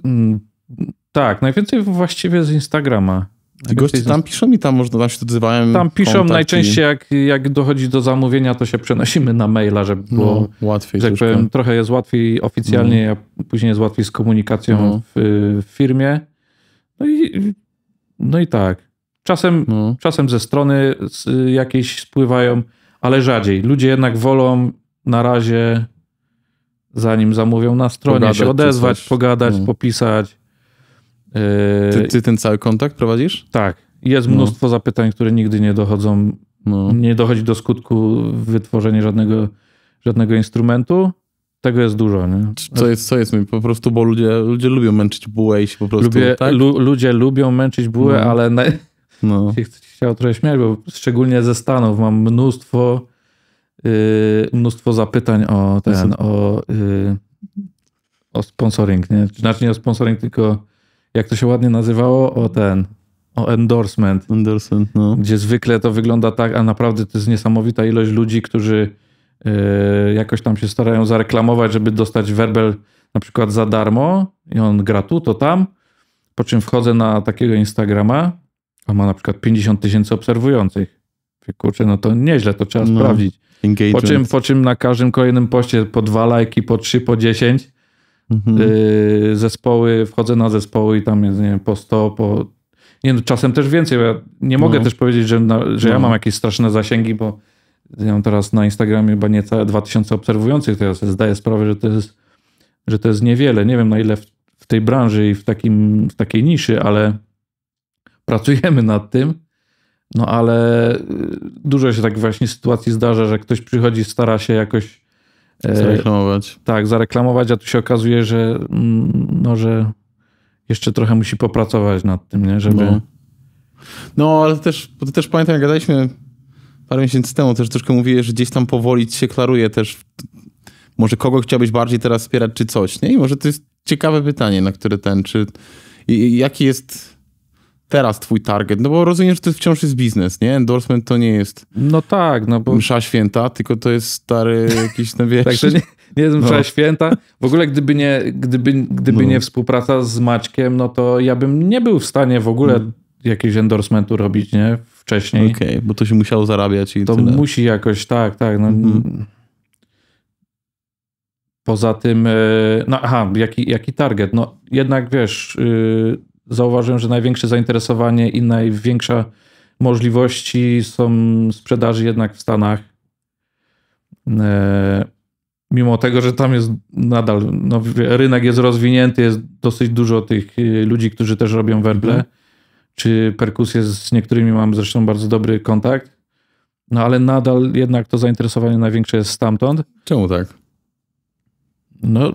Mm, tak, najwięcej właściwie z Instagrama. Goście tam piszą i tam można, tam się odzywałem. Tam piszą kontakt najczęściej, i... jak, jak dochodzi do zamówienia, to się przenosimy na maila, żeby no, było no, łatwiej. Tak powiem, trochę jest łatwiej oficjalnie, mm. a później jest łatwiej z komunikacją no. w, w, firmie. No i, no i tak. Czasem, czasem ze strony jakieś spływają, ale rzadziej. Ludzie jednak wolą na razie zanim zamówią na stronie, pogadać, się odezwać, pogadać, mm. popisać. ty, yy, ty, ten cały kontakt prowadzisz? Tak. Jest no. mnóstwo no. zapytań, które nigdy nie dochodzą, no. nie dochodzi do skutku wytworzenia żadnego, żadnego instrumentu. Tego jest dużo, nie? Co jest, co jest mi? Po prostu, bo ludzie, ludzie lubią męczyć bułę i się po prostu, Lubię, tak? lu, ludzie lubią męczyć bułę, no. ale... Na... No. Się chciał trochę śmiać, bo szczególnie ze Stanów mam mnóstwo yy, mnóstwo zapytań o ten, o, yy, o sponsoring, nie? Znaczy nie o sponsoring, tylko jak to się ładnie nazywało, o ten, o endorsement. Endorsement, no. Gdzie zwykle to wygląda tak, a naprawdę to jest niesamowita ilość ludzi, którzy yy, jakoś tam się starają zareklamować, żeby dostać werbel na przykład za darmo i on gra tu, to tam, po czym wchodzę na takiego Instagrama, on ma na przykład 50 tysięcy obserwujących. Kurczę, no to nieźle, to trzeba no. sprawdzić. Engagement. Po czym, po czym na każdym kolejnym poście po dwa lajki, po trzy, po dziesięć. Mhm. Yy, zespoły, wchodzę na zespoły i tam jest, nie wiem, po sto po... Nie no, czasem też więcej, ja nie mogę no. też powiedzieć, że, na, że no. ja mam jakieś straszne zasięgi, bo ja mam teraz na Instagramie chyba niecałe 2000 obserwujących, teraz zdaję sprawę, że to jest, że to jest niewiele. Nie wiem na ile w, w tej branży i w, takim, w takiej niszy, ale pracujemy nad tym no ale y, dużo się tak właśnie sytuacji zdarza, że ktoś przychodzi, stara się jakoś. E, zareklamować. E, tak, zareklamować, a tu się okazuje, że, mm, no, że jeszcze trochę musi popracować nad tym, nie? Żeby... No. no, ale też, też pamiętam, jak gadaliśmy parę miesięcy temu, też troszkę mówiłeś, że gdzieś tam powoli się klaruje też, może kogo chciałbyś bardziej teraz wspierać, czy coś, nie? I może to jest ciekawe pytanie, na które ten, czy... I, jaki jest teraz twój target? No bo rozumiem, że to wciąż jest biznes, nie? Endorsement to nie jest no tak, no bo... msza święta, tylko to jest stary jakiś, na no wiesz... Także nie, nie jest msza no. święta. W ogóle gdyby nie, gdyby, gdyby no. nie współpraca z Maćkiem, no to ja bym nie był w stanie w ogóle no. jakiegoś endorsementu robić, nie? Wcześniej. Okej, okay, bo to się musiało zarabiać i To tyle. musi jakoś, tak, tak, no... Mhm. Poza tym, e, no aha, jaki, jaki target? No jednak wiesz, y, zauważyłem, że największe zainteresowanie i największa możliwości są sprzedaży jednak w Stanach. E, mimo tego, że tam jest nadal, no, rynek jest rozwinięty, jest dosyć dużo tych e, ludzi, którzy też robią werble, mm. czy perkusję, z niektórymi mam zresztą bardzo dobry kontakt, no ale nadal jednak to zainteresowanie największe jest stamtąd. Czemu tak? No,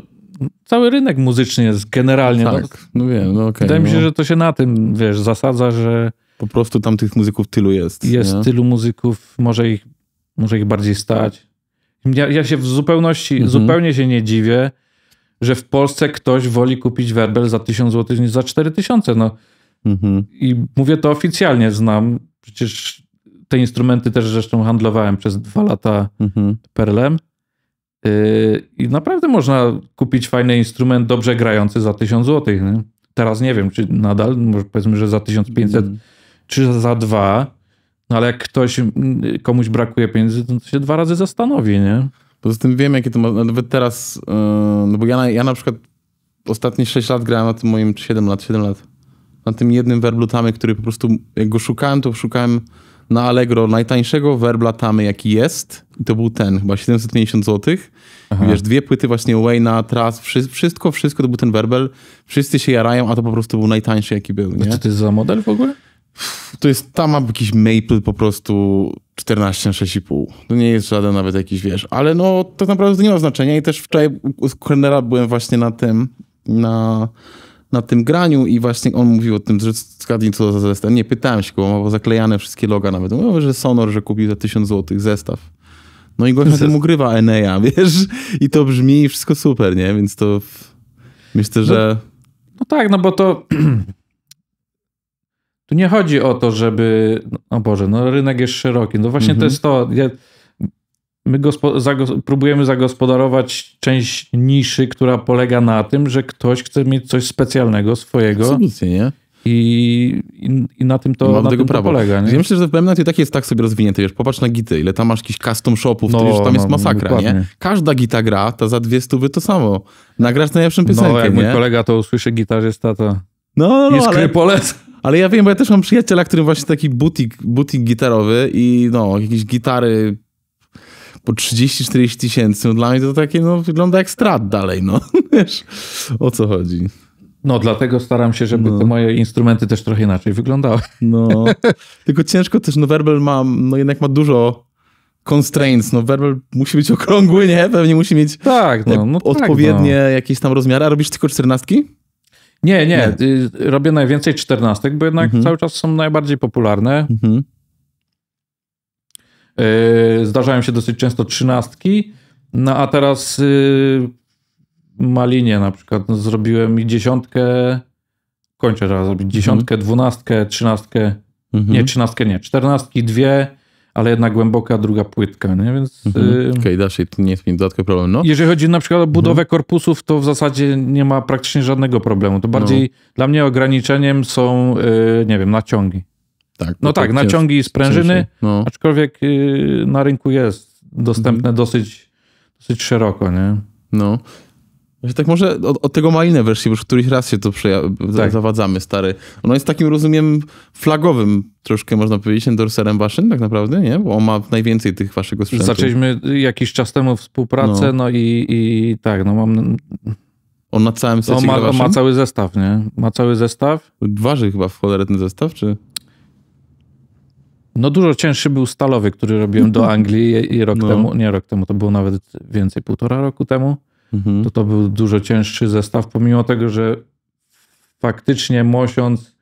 cały rynek muzyczny jest generalnie. No, tak, no, no wiem, no okay, Wydaje mi się, no. że to się na tym, wiesz, zasadza, że... Po prostu tam tych muzyków tylu jest. Jest nie? tylu muzyków, może ich, może ich bardziej stać. Ja, ja się w zupełności, mhm. zupełnie się nie dziwię, że w Polsce ktoś woli kupić werbel za 1000 zł niż za 4000. No. Mhm. I mówię to oficjalnie, znam. Przecież te instrumenty też zresztą handlowałem przez dwa lata mhm. perlem. Yy, I naprawdę można kupić fajny instrument, dobrze grający za 1000 zł. Nie? Teraz nie wiem, czy nadal, może powiedzmy, że za 1500, mm. czy za dwa, no ale jak ktoś, mm, komuś brakuje pieniędzy, to się dwa razy zastanowi, nie? Poza tym wiem, jakie to ma, nawet teraz, yy, no bo ja, ja na przykład ostatnie 6 lat grałem na tym moim, czy 7 lat, 7 lat, na tym jednym werblutamy, który po prostu, jak go szukałem, to szukałem na Allegro najtańszego werbla tamy, jaki jest. I to był ten, chyba 750 zł. Aha. Wiesz, dwie płyty właśnie Wayna, Tras, wszystko, wszystko to był ten werbel. Wszyscy się jarają, a to po prostu był najtańszy, jaki był. Nie? Co to jest za model w ogóle? To jest, tam ma jakiś Maple po prostu 14,65 To nie jest żaden nawet jakiś, wiesz, ale no tak naprawdę to nie ma znaczenia i też wczoraj u Kernera byłem właśnie na tym, na na tym graniu i właśnie on mówił o tym, że zgadnij co za zestaw. Nie, pytałem się, bo ma zaklejane wszystkie loga nawet. Mówił, że Sonor, że kupił za 1000 zł zestaw. No i gość na tym ugrywa Enea, wiesz? I to brzmi i wszystko super, nie? Więc to myślę, no- że... No, no tak, no bo to... tu nie chodzi o to, żeby... No, o Boże, no rynek jest szeroki. No właśnie mhm. to jest to... Ja my gospo próbujemy zagospodarować część niszy, która polega na tym, że ktoś chce mieć coś specjalnego swojego. Absolutnie, nie? I, i, na tym to, Mam na tego tym prawo. polega. Nie? Ja myślę, że w pewnym tak jest tak sobie rozwinięte. Wiesz, popatrz na gity, ile tam masz jakichś custom shopów, no, tam no, jest masakra, dokładnie. nie? Każda gita gra, ta za dwie stówy to samo. Nagrasz najlepszym piosenkę, No, jak nie? mój kolega to usłyszy gitarzysta, to no, no, jest ale... krypolec. Ale ja wiem, bo ja też mam przyjaciela, który właśnie taki butik, butik gitarowy i no, jakieś gitary po 30-40 tysięcy, no dla mnie to takie, no wygląda jak strat dalej, no. Wiesz, o co chodzi. No, dlatego staram się, żeby no. te moje instrumenty też trochę inaczej wyglądały. No, tylko ciężko też, no Verbal ma, no jednak ma dużo constraints, no Verbal musi być okrągły, nie? Pewnie musi mieć tak, no, e, no tak, odpowiednie tak, no. jakieś tam rozmiary. A robisz tylko czternastki? Nie, nie, nie, y, Robię najwięcej czternastek, bo jednak mhm. cały czas są najbardziej popularne. Mhm. E, zdarzają się dosyć często trzynastki. No a teraz y, Malinie na przykład no, zrobiłem i dziesiątkę, kończę teraz zrobić dziesiątkę, mhm. dwunastkę, trzynastkę, mhm. nie trzynastkę, nie, czternastki, dwie, ale jedna głęboka, druga płytka, nie? więc... Mhm. Y, Okej, okay, dalszy, to nie jest mi dodatkowy problem, no. Jeżeli chodzi na przykład o budowę mhm. korpusów, to w zasadzie nie ma praktycznie żadnego problemu. To bardziej no. dla mnie ograniczeniem są, yy, nie wiem, naciągi. Tak, no tak, tak naciągi i sprężyny, no. aczkolwiek y, na rynku jest dostępne mhm. dosyć, dosyć szeroko, nie? No. Tak może od, od tego ma inne wersje, bo już któryś raz się to tak. zawadzamy, stary. Ono jest takim, rozumiem, flagowym troszkę, można powiedzieć, endorserem waszym tak naprawdę, nie? Bo on ma najwięcej tych waszych sprzętów. Zaczęliśmy jakiś czas temu współpracę, no, no i, i tak, no mam... On na całym secie on ma, ma cały zestaw, nie? Ma cały zestaw. Waży chyba w cholerę ten zestaw, czy? No dużo cięższy był stalowy, który robiłem do Anglii i rok no. temu, nie rok temu, to było nawet więcej, półtora roku temu. Mhm. To to był dużo cięższy zestaw, pomimo tego, że faktycznie mosiąc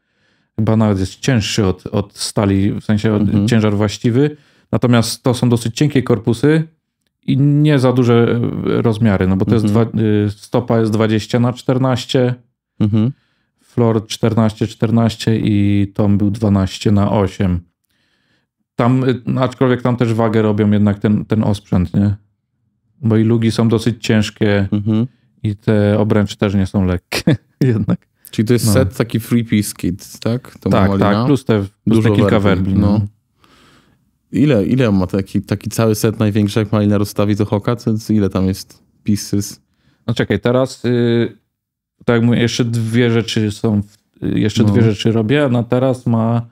chyba nawet jest cięższy od, od stali, w sensie mhm. ciężar właściwy. Natomiast to są dosyć cienkie korpusy i nie za duże e, rozmiary, no bo to mhm. jest dwa, e, stopa jest 20 na 14, mhm. floor 14, 14 i tom był 12 na 8. Tam, y, aczkolwiek tam też wagę robią jednak ten, ten osprzęt, nie? Bo i lugi są dosyć ciężkie mhm. i te obręcze też nie są lekkie jednak. Czyli to jest no. set taki free piece kit, tak? To tak, Malina. tak, plus te, plus Dużo te kilka werbli. No. no. Ile, ile ma taki, taki cały set największy, jak Malina rozstawi to hoka? To, ile tam jest pieces? No czekaj, teraz yy, tak mówię, jeszcze dwie rzeczy są, y, jeszcze no. dwie rzeczy robię, a na teraz ma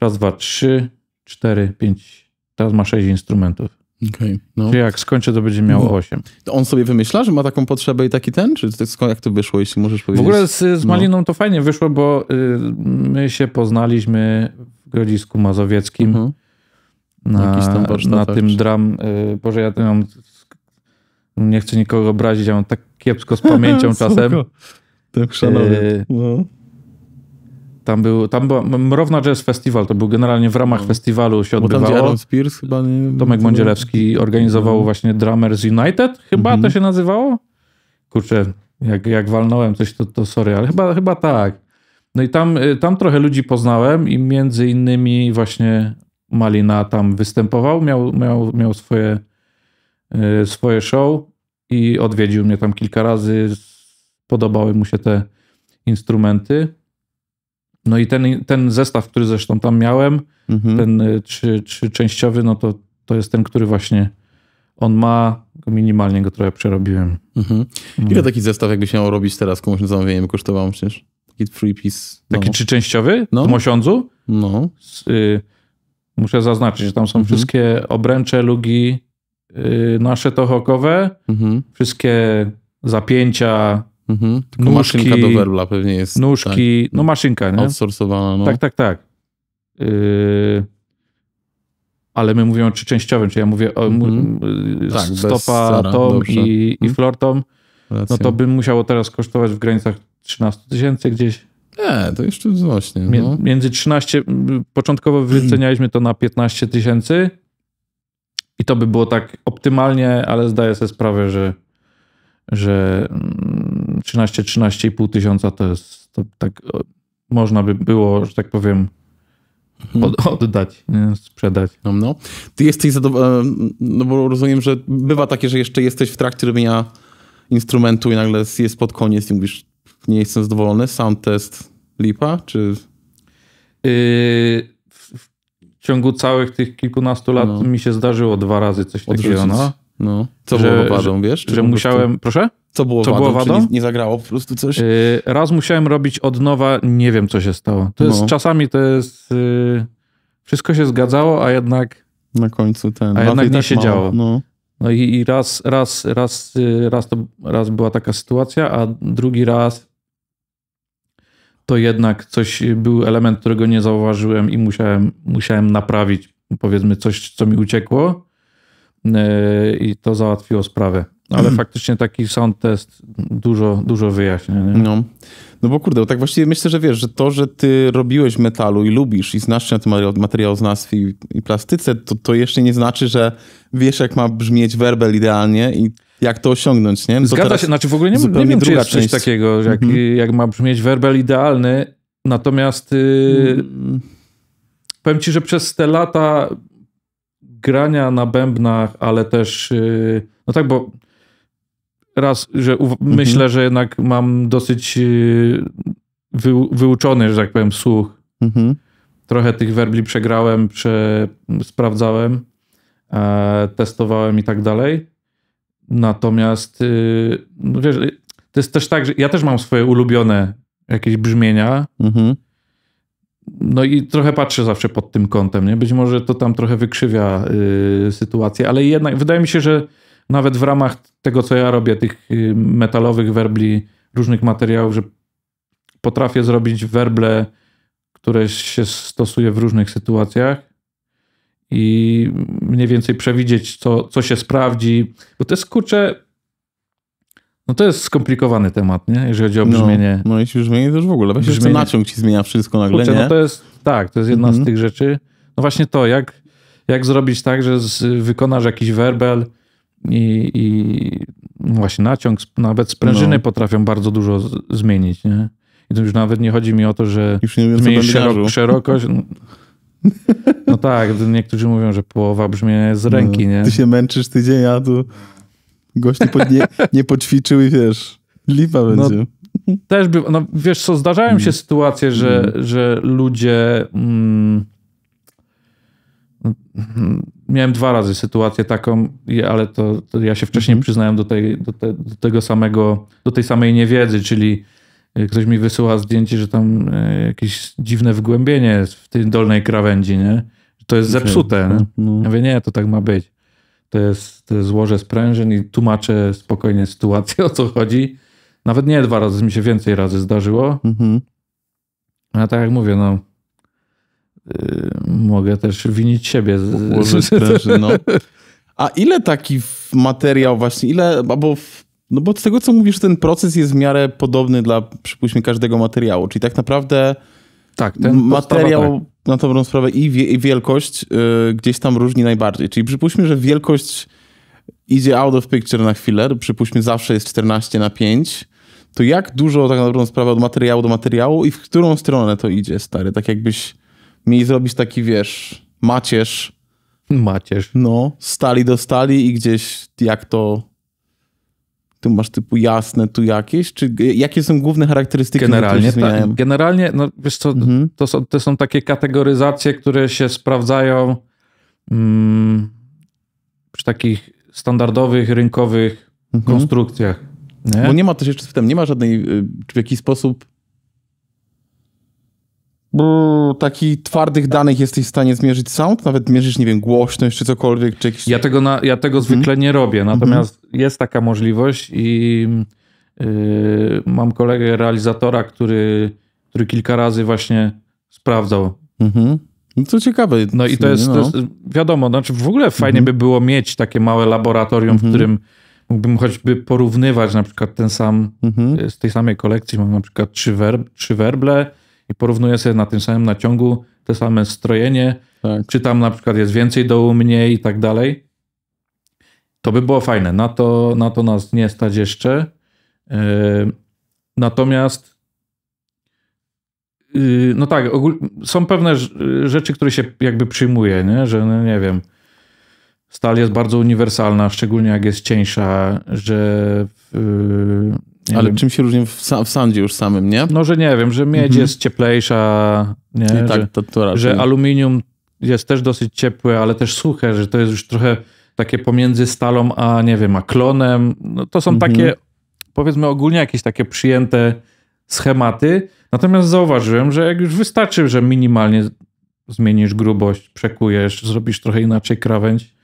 raz, dwa, trzy, 4, 5. Teraz ma 6 instrumentów. Okay, no. jak skończę, to będzie miał no. 8. To on sobie wymyśla, że ma taką potrzebę i taki ten? Czy to, jak to wyszło, jeśli możesz powiedzieć? W ogóle z, z no. Maliną no. to fajnie wyszło, bo y, my się poznaliśmy w Grodzisku Mazowieckim. Uh mhm. -huh. Na, na tym tak. dram... Y, Boże, ja mam... Nie chcę nikogo obrazić, ja mam tak kiepsko z pamięcią czasem. Tak szanowy. Y, no. Tam był, tam był, Mrowna Jazz Festival, to był generalnie w ramach no. festiwalu się odbywało. Bo tam Spears chyba nie... Tomek Mądzielewski organizował właśnie Drummers United, chyba mhm. to się nazywało? Kurczę, jak, jak walnąłem coś, to, to sorry, ale chyba, chyba tak. No i tam, y, tam trochę ludzi poznałem i między innymi właśnie Malina tam występował, miał, miał, miał swoje, y, swoje show i odwiedził mnie tam kilka razy. Podobały mu się te instrumenty. No i ten, ten zestaw, który zresztą tam miałem, mhm. ten y, trzyczęściowy, no to, to jest ten, który właśnie on ma, minimalnie go trochę przerobiłem. Mhm. No. Ile mhm. taki zestaw się miał robić teraz komuś na zamówienie kosztował przecież? Taki free piece. No. Taki trzyczęściowy? No. W Mosiądzu? No. Z, y, muszę zaznaczyć, że tam są mhm. wszystkie obręcze, lugi y, nasze tohokowe, mhm. wszystkie zapięcia, Mhm. Tylko nóżki, maszynka do werbla pewnie jest. Nóżki, tak, no maszynka, nie? Outsourcowana, no. Tak, tak, tak. Yy... Ale my mówimy o częściowym, czyli ja mówię o mhm. Y, tak, stopa tom i, i mhm. flortom. No to bym musiało teraz kosztować w granicach 13 tysięcy gdzieś. Nie, to jeszcze wzrośnie. No. Między 13, początkowo wycenialiśmy to na 15 tysięcy i to by było tak optymalnie, ale zdaję sobie sprawę, że, że mm, 13, 13,5 tysiąca to jest to tak można by było, że tak powiem, mhm. od, oddać, nie? sprzedać. No, no. Ty jesteś zadowolony, no bo rozumiem, że bywa takie, że jeszcze jesteś w trakcie robienia instrumentu i nagle jest pod koniec i mówisz, nie jestem zadowolony, sam test lipa, czy... Yy, w, ciągu całych tych kilkunastu lat no. mi się zdarzyło dwa razy coś Odrzucić. takiego. No. No. Co że, było wiesz? że musiałem, proszę? Co było Co wadą? Było wadą? Nie, nie, zagrało po prostu coś? Yy, raz musiałem robić od nowa, nie wiem co się stało. To jest, no. Czasami to jest... Yy, wszystko się zgadzało, a jednak... Na końcu ten... A jednak nie tak się mało, działo. No. No i, i, raz, raz, raz, y, raz, to, raz była taka sytuacja, a drugi raz to jednak coś, był element, którego nie zauważyłem i musiałem, musiałem naprawić, powiedzmy, coś, co mi uciekło yy, i to załatwiło sprawę. Ale mm. faktycznie taki sound test dużo, dużo wyjaśnia. Nie? No. no bo kurde, bo tak właściwie myślę, że wiesz, że to, że ty robiłeś metalu i lubisz i znasz się na tym materiałoznawstwie i, i plastyce, to, to jeszcze nie znaczy, że wiesz jak ma brzmieć werbel idealnie i jak to osiągnąć, nie? No Zgadza się, znaczy w ogóle nie, nie wiem, czy jest część. coś takiego, jak, mm jak ma brzmieć werbel idealny, natomiast yy, mm. powiem ci, że przez te lata grania na bębnach, ale też, y, no tak, bo raz, że mhm. myślę, że jednak mam dosyć y, wy wyuczony, że tak powiem, słuch. Mhm. Trochę tych werbli przegrałem, prze sprawdzałem, e testowałem i tak dalej. Natomiast y no wiesz, y, to jest też tak, że ja też mam swoje ulubione jakieś brzmienia. Mhm. No i trochę patrzę zawsze pod tym kątem, nie? Być może to tam trochę wykrzywia y sytuację, ale jednak wydaje mi się, że nawet w ramach tego, co ja robię, tych y, metalowych werbli, różnych materiałów, że potrafię zrobić werble, które się stosuje w różnych sytuacjach i mniej więcej przewidzieć, co, co się sprawdzi, bo to jest kurczę. No to jest skomplikowany temat, nie? Jeżeli chodzi o no, brzmienie. No, no jeśli brzmienie to już w ogóle. Weź jeszcze naciąg ci zmienia wszystko nagle, Kurczę, no nie? No to jest, tak, to jest jedna mm -hmm. z mhm. tych rzeczy. No właśnie to, jak, jak zrobić tak, że z, wykonasz jakiś werbel, i, i właśnie naciąg, nawet sprężyny no. potrafią bardzo dużo z, zmienić, nie? I to już nawet nie chodzi mi o to, że już szerok, szerokość. No, tak, niektórzy mówią, że połowa brzmie z ręki, no, nie? Ty się męczysz tydzień, a tu gość nie, nie, nie poćwiczył i wiesz, lipa no, będzie. No, też by, no wiesz co, zdarzają się mm. sytuacje, że, mm. że ludzie mm, Miałem dwa razy sytuację taką, ale to, to ja się wcześniej mhm. przyznałem do, tej, do, te, do, tego samego, do tej samej niewiedzy, czyli y, ktoś mi wysyła zdjęcie, że tam y, jakieś dziwne wgłębienie jest w tej dolnej krawędzi, nie? To jest zepsute. Nie? No, no. Ja mówię, nie, to tak ma być. To jest, to jest łoże sprężyn i tłumaczę spokojnie sytuację, o co chodzi. Nawet nie dwa razy, mi się więcej razy zdarzyło. Mhm. A tak jak mówię, no Y, mogę też winić siebie. Może sprężyną. No. A ile taki materiał właśnie, ile, albo no bo z tego co mówisz, ten proces jest w miarę podobny dla, przypuśćmy, każdego materiału, czyli tak naprawdę tak, ten materiał tak. na dobrą sprawę i, wie, i wielkość y, gdzieś tam różni najbardziej. Czyli przypuśćmy, że wielkość idzie out of picture na chwilę, przypuśćmy zawsze jest 14 na 5, to jak dużo tak na dobrą sprawę od materiału do materiału i w którą stronę to idzie, stary? Tak jakbyś Mieli zrobić taki, wiesz, macierz. Macierz. No, stali do stali i gdzieś jak to... Tu masz typu jasne, tu jakieś? Czy jakie są główne charakterystyki? Generalnie, ta, generalnie no wiesz co, mhm. to, są, to są takie kategoryzacje, które się sprawdzają mm, przy takich standardowych, rynkowych mhm. konstrukcjach. Nie? Bo nie ma też jeszcze w tym, nie ma żadnej, czy w jakiś sposób takich twardych danych jesteś w stanie zmierzyć sound? Nawet mierzysz, nie wiem, głośność czy cokolwiek? Czy jakiś... Ja tego, na, ja tego zwykle mhm. nie robię, mhm. natomiast jest taka możliwość i yy, mam kolegę realizatora, który, który kilka razy właśnie sprawdzał. Mhm. No co ciekawe. No i to jest, no. to jest, wiadomo, znaczy w ogóle fajnie mhm. by było mieć takie małe laboratorium, mhm. w którym mógłbym choćby porównywać na przykład ten sam, mhm. z tej samej kolekcji mam na przykład trzy, werb, trzy werble, i porównuję sobie na tym samym naciągu te same strojenie, tak. czy tam na przykład jest więcej dołu, mniej i tak dalej. To by było fajne. Na to, na to nas nie stać jeszcze. Yy, natomiast yy, no tak, są pewne rzeczy, które się jakby przyjmuje, nie? że no nie wiem, stal jest bardzo uniwersalna, szczególnie jak jest cieńsza, że yy, nie Ale wiem. czym się różni w, w sandzie już samym, nie? No, że nie wiem, że miedź mhm. jest cieplejsza, nie? I tak, że, to, to że aluminium jest też dosyć ciepłe, ale też suche, że to jest już trochę takie pomiędzy stalą, a nie wiem, a klonem. No, to są mhm. takie, powiedzmy ogólnie jakieś takie przyjęte schematy. Natomiast zauważyłem, że jak już wystarczy, że minimalnie zmienisz grubość, przekujesz, zrobisz trochę inaczej krawędź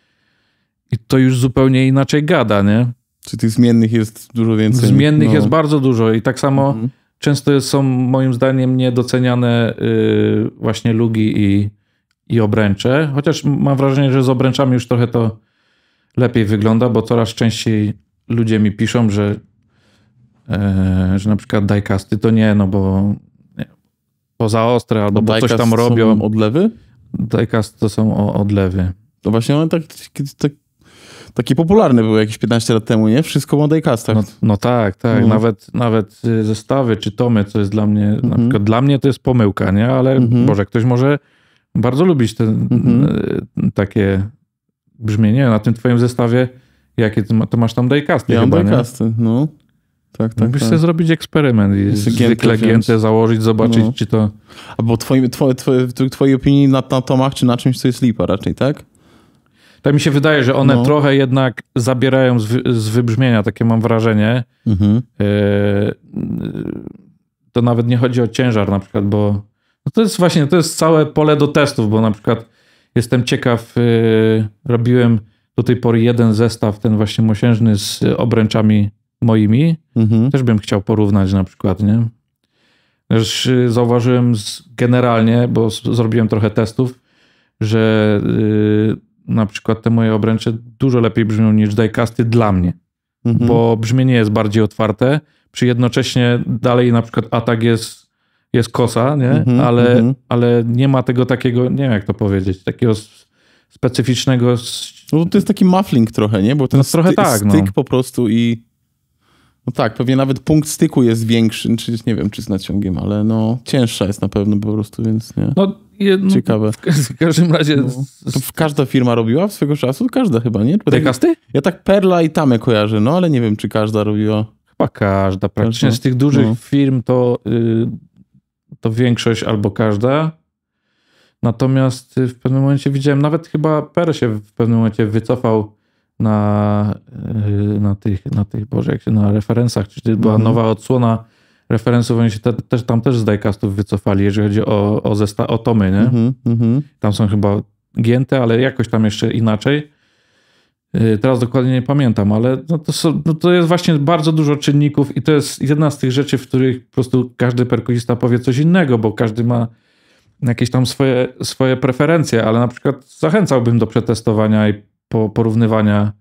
i to już zupełnie inaczej gada, nie? Czy tych zmiennych jest dużo więcej? Zmiennych no. jest bardzo dużo i tak samo mhm. często są moim zdaniem niedoceniane y, właśnie lugi i, i obręcze. Chociaż mam wrażenie, że z obręczami już trochę to lepiej wygląda, bo coraz częściej ludzie mi piszą, że, e, że na przykład diecasty to nie, no bo, poza za ostre albo bo coś tam robią. Są odlewy? Diecast to są odlewy. To właśnie one tak, tak, tak taki popularny był jakieś 15 lat temu, nie? Wszystko o Diecastach. No, no tak, tak. Mhm. Nawet, nawet y, zestawy czy tomy, co jest dla mnie, na mhm. przykład dla mnie to jest pomyłka, nie? Ale mm Boże, ktoś może bardzo lubić te, mhm. y, takie brzmienie na tym twoim zestawie. Jakie to masz tam diecasty? Ja chyba, mam diecasty, no. Tak, tak. Musisz tak. zrobić eksperyment i zwykle założyć, zobaczyć, no. czy to. Albo twoim, twoje, twoje, twoje, twojej opinii na, na tomach, czy na czymś, co jest lipa raczej, tak? Tak mi się wydaje, że one no. trochę jednak zabierają z, z, wybrzmienia, takie mam wrażenie. Mhm. E, to nawet nie chodzi o ciężar na przykład, bo no to jest właśnie, to jest całe pole do testów, bo na przykład jestem ciekaw, e, robiłem do tej pory jeden zestaw, ten właśnie mosiężny z obręczami moimi. Mhm. Też bym chciał porównać na przykład, nie? Też e, zauważyłem generalnie, bo zrobiłem trochę testów, że yy, na przykład te moje obręcze dużo lepiej brzmią niż diecasty dla mnie, mhm. bo brzmienie jest bardziej otwarte, przy jednocześnie dalej na przykład atak jest, jest kosa, nie? Mhm, ale, mhm. ale nie ma tego takiego, nie wiem jak to powiedzieć, takiego specyficznego... No to jest taki muffling trochę, nie? Bo ten no, trochę tak, no. styk po prostu i... No tak, pewnie nawet punkt styku jest większy, czy nie wiem, czy z naciągiem, ale no cięższa jest na pewno po prostu, więc nie. No, Ciekawe. W, w, każdym razie... No, każda firma robiła w swego czasu? Każda chyba, nie? Te tak, kasty? Ja tak Perla i Tamę kojarzę, no ale nie wiem, czy każda robiła. Chyba każda. Praktycznie każda? z tych dużych no. firm to, y, to większość albo każda. Natomiast y, w pewnym momencie widziałem, nawet chyba Per się w pewnym momencie wycofał na, y, na, tych, na tych, Boże, jak się, na referencach, czyli była mhm. nowa odsłona referensów, oni się te, te, tam też z diecastów wycofali, jeżeli chodzi o, o, zesta, o tomy, nie? Mhm, mhm. Tam są chyba gięte, ale jakoś tam jeszcze inaczej. Y, teraz dokładnie nie pamiętam, ale no to, są, no to, jest właśnie bardzo dużo czynników i to jest jedna z tych rzeczy, w których po prostu każdy perkusista powie coś innego, bo każdy ma jakieś tam swoje, swoje preferencje, ale na przykład zachęcałbym do przetestowania i po porównywania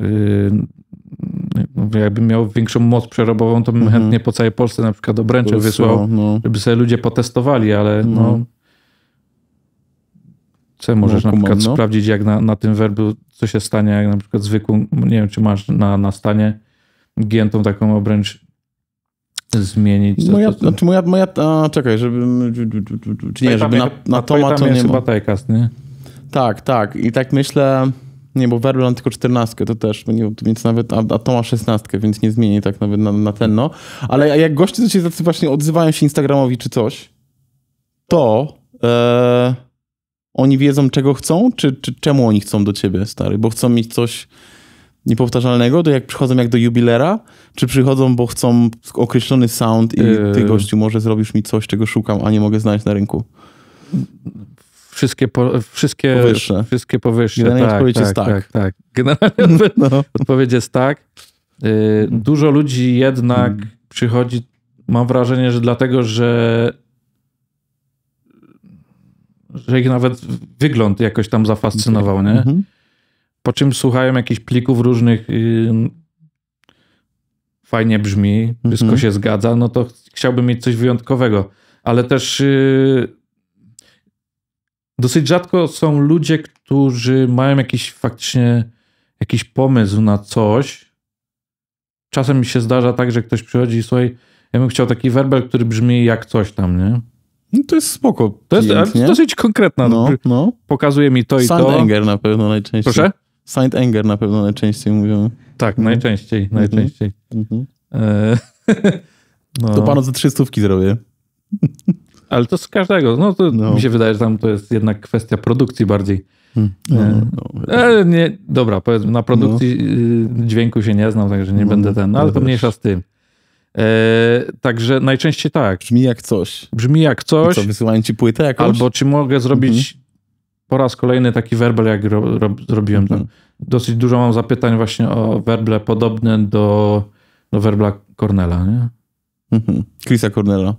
yy, jakbym miał większą moc przerobową, to bym mhm. chętnie po całej Polsce na przykład obręcze wysłał, no. żeby sobie ludzie potestowali, ale no, no co możesz no, na przykład no. sprawdzić, jak na, na tym werbu, co się stanie, jak na przykład zwykłą, nie wiem, czy masz na, na stanie giętą taką obręcz zmienić. Moja, to, to, znaczy moja, moja a, czekaj, żeby, czy nie, żeby na, na Toma to nie... jest chyba tajkast, nie? Tak, tak. I tak myślę, nie, bo Werbelan tylko 14 to też, więc nawet, a, a to ma 16, więc nie zmieni tak nawet na, na ten, no. Ale jak goście do ciebie tacy właśnie odzywają się Instagramowi czy coś, to e, oni wiedzą czego chcą, czy, czy czemu oni chcą do ciebie, stary? Bo chcą mieć coś niepowtarzalnego, to jak przychodzą jak do jubilera, czy przychodzą, bo chcą określony sound i yy. ty gościu, może zrobisz mi coś, czego szukam, a nie mogę znaleźć na rynku? Wszystkie, po, wszystkie powyższe. Wszystkie powyższe. Generalnie tak, odpowiedź tak, jest tak. tak, tak. tak. Generalnie no. odpowiedź jest tak. Y, dużo ludzi jednak hmm. przychodzi, mam wrażenie, że dlatego, że że ich nawet wygląd jakoś tam zafascynował, nie? Mhm. Po czym słuchają jakichś plików różnych, yy, fajnie brzmi, wszystko mhm. się zgadza, no to ch chciałbym mieć coś wyjątkowego, ale też yy, dosyć rzadko są ludzie, którzy mają jakiś faktycznie jakiś pomysł na coś. Czasem mi się zdarza tak, że ktoś przychodzi i słuchaj, ja bym chciał taki werbel, który brzmi jak coś tam, nie? No to jest spoko. To jest, jest dosyć konkretna. No, no. Pokazuje mi to i to. Signed anger na pewno najczęściej. Proszę? Signed anger na pewno najczęściej mówią. Tak, no. najczęściej, mhm. najczęściej. Mm -hmm. e no. To panu za trzy stówki zrobię ale to z każdego. No to no. mi się wydaje, że tam to jest jednak kwestia produkcji bardziej. Hmm. No, e, no, no, e, no. nie, dobra, powiedzmy, na produkcji no. y, dźwięku się nie znam, także nie będę ten, ale to mniejsza z tym. E, także najczęściej tak. Brzmi jak coś. Brzmi jak coś. co, wysyłają ci płytę jakąś? Albo czy mogę zrobić mhm. po raz kolejny taki werbel, jak ro, ro, zrobiłem mhm. tam. Dosyć dużo mam zapytań właśnie o werble podobne do, do werbla Cornela, nie? Mhm. Chrisa Cornela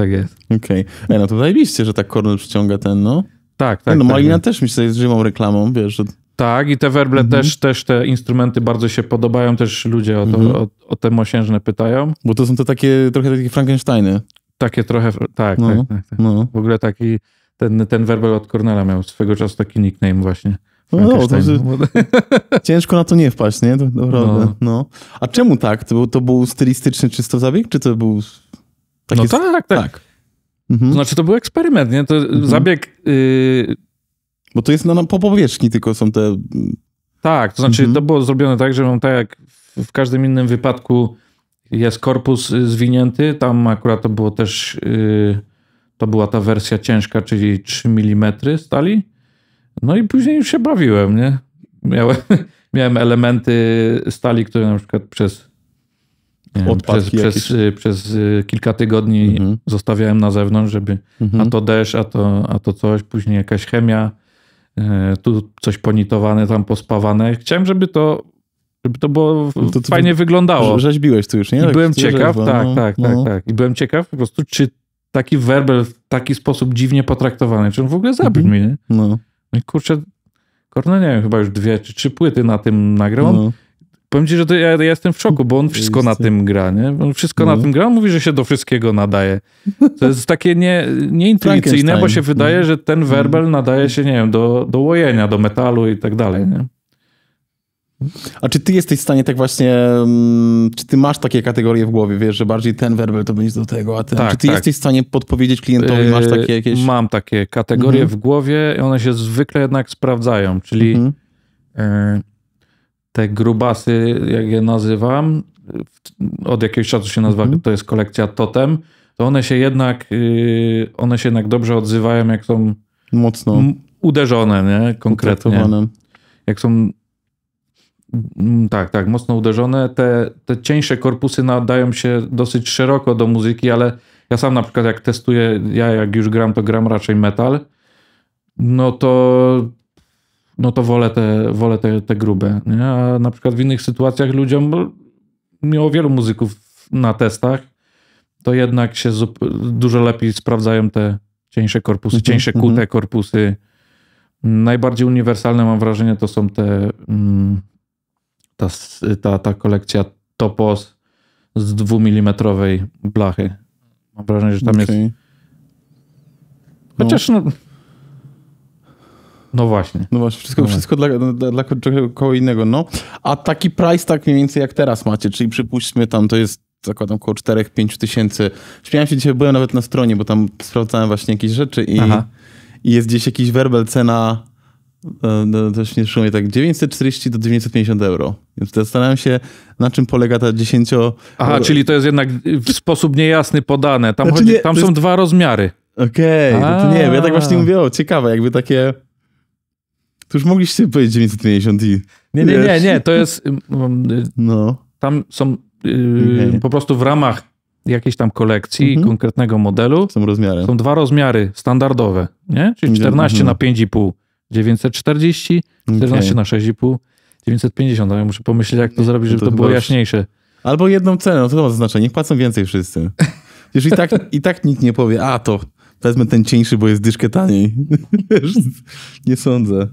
tak jest. Okej. Okay. No to zajebiście, że tak Kornel przyciąga ten, no. Tak, tak. No, tak Malina tak, też mi się z żywą reklamą, wiesz, że tak, i te werble mhm. też, też te instrumenty bardzo się podobają, też ludzie o, to, mhm. o, o te mosiężne pytają. Bo to są to takie trochę takie Frankensteiny. Takie trochę, tak, no, tak, tak, tak. No. W ogóle taki, ten, ten werbel od Kornela miał swego czasu taki nickname właśnie. No, to, że... Znaczy ciężko na to nie wpaść, nie? naprawdę, no. no. A czemu tak? To był, to był stylistyczny czysto zabieg, czy to był tak no jest... tak, tak. tak. Mhm. To znaczy, to był eksperyment, nie? To mhm. zabieg... Y... Bo to jest na, na, po powierzchni tylko są te... Tak, to znaczy mhm. to było zrobione tak, że mam tak jak w każdym innym wypadku jest korpus y, zwinięty, tam akurat to było też... Y... To była ta wersja ciężka, czyli 3 mm stali. No i później już się bawiłem, nie? Miałem, miałem elementy stali, które na przykład przez Odpadki przez, przez, y, y, kilka tygodni mhm. zostawiałem na zewnątrz, żeby mhm. a to deszcz, a to, a to coś, później jakaś chemia, y, tu coś ponitowane, tam pospawane. Chciałem, żeby to żeby to było no to fajnie wyglądało. Rzeźbiłeś tu już, nie? I tak byłem ciekaw, rzeźba, tak, no, tak, tak no. tak, tak. I byłem ciekaw po prostu, czy taki werbel w taki sposób dziwnie potraktowany, czy on w ogóle zabił mhm. mnie, No. no i kurczę, Kornel, nie wiem, chyba już dwie czy trzy płyty na tym nagrał. No. Powiem ci, że to ja, ja, jestem w szoku, bo on wszystko na tym gra, nie? On wszystko no. na tym gra, on mówi, że się do wszystkiego nadaje. To jest takie nie, nieintuicyjne, bo się wydaje, no. że ten mhm. werbel nadaje się, nie wiem, do, do łojenia, do metalu i tak dalej, nie? A czy ty jesteś w stanie tak właśnie, mm, czy ty masz takie kategorie w głowie, wiesz, że bardziej ten werbel to będzie do tego, a ten, tak, czy ty tak. jesteś w stanie podpowiedzieć klientowi, masz yy, takie jakieś? Mam takie kategorie mhm. w głowie i one się zwykle jednak sprawdzają, czyli mhm. Yy, te grubasy, jak je nazywam, od jakiegoś czasu się nazywa, mm -hmm. to jest kolekcja Totem, to one się jednak, y, one się jednak dobrze odzywają, jak są mocno uderzone, nie? Konkretnie. Jak są mm, tak, tak, mocno uderzone. Te, te cieńsze korpusy nadają się dosyć szeroko do muzyki, ale ja sam na przykład jak testuję, ja jak już gram, to gram raczej metal, no to no to wolę te, wolę te, te grube. Nie? A na przykład w innych sytuacjach ludziom, miało wielu muzyków na testach, to jednak się dużo lepiej sprawdzają te cieńsze korpusy, mm -hmm. cieńsze mhm. kute mm -hmm. korpusy. Najbardziej uniwersalne mam wrażenie to są te mm, ta, ta, ta kolekcja Topos z dwumilimetrowej blachy. Mam wrażenie, że tam okay. jest Chociaż no. no no właśnie. No właśnie, wszystko, no wszystko dla, dla, dla kogo innego. No. A taki price tak mniej więcej jak teraz macie, czyli przypuśćmy tam to jest zakładam około 4-5 tysięcy. Śmiałem się dzisiaj, byłem nawet na stronie, bo tam sprawdzałem właśnie jakieś rzeczy i, i jest gdzieś jakiś werbel cena no, to śmieszyło mnie tak, 940 do 950 euro. Więc zastanawiam się, na czym polega ta 10... Aha, euro. czyli to jest jednak w sposób niejasny podane. Tam, znaczy chodzi, nie, tam są jest... dwa rozmiary. Okej, okay, no to nie wiem, ja tak właśnie mówię, o, ciekawe, jakby takie... To już mogliście powiedzieć 950 i... Nie, nie, nie, nie, to jest... Mm, mm, no. Tam są yy, po prostu w ramach jakiejś tam kolekcji mhm. konkretnego modelu są rozmiary. Są dwa rozmiary standardowe, nie? Czyli 14 mhm, mhm. na 5,5 940, 14 okay. na 6,5 950. No ja muszę pomyśleć, jak to zrobić, no żeby to, to było już... jaśniejsze. Albo jedną cenę, no to ma znaczenie. Niech płacą więcej wszyscy. Wiesz, i tak, i tak nikt nie powie, a to wezmę ten cieńszy, bo jest dyszkę taniej. nie sądzę.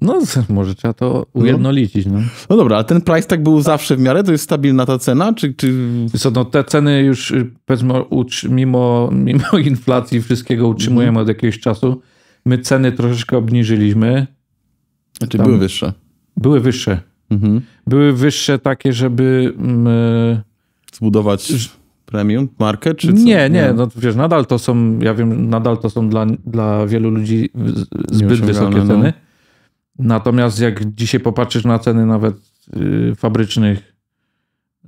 No, może trzeba to ujednolicić. No, no dobra, ale ten price tak był zawsze w miarę? To jest stabilna ta cena? Czy, czy... Co, no te ceny już y, powiedzmy, mimo, mimo inflacji wszystkiego utrzymujemy mm. od jakiegoś czasu. My ceny troszeczkę obniżyliśmy. Znaczy Tam były wyższe? Były wyższe. Mhm. Były wyższe takie, żeby... Mm, y, Zbudować premium markę? Czy co? Nie, nie, no wiesz, nadal to są, ja wiem, nadal to są dla, dla wielu ludzi zbyt wysokie no. ceny. No Natomiast jak dzisiaj popatrzysz na ceny nawet y, fabrycznych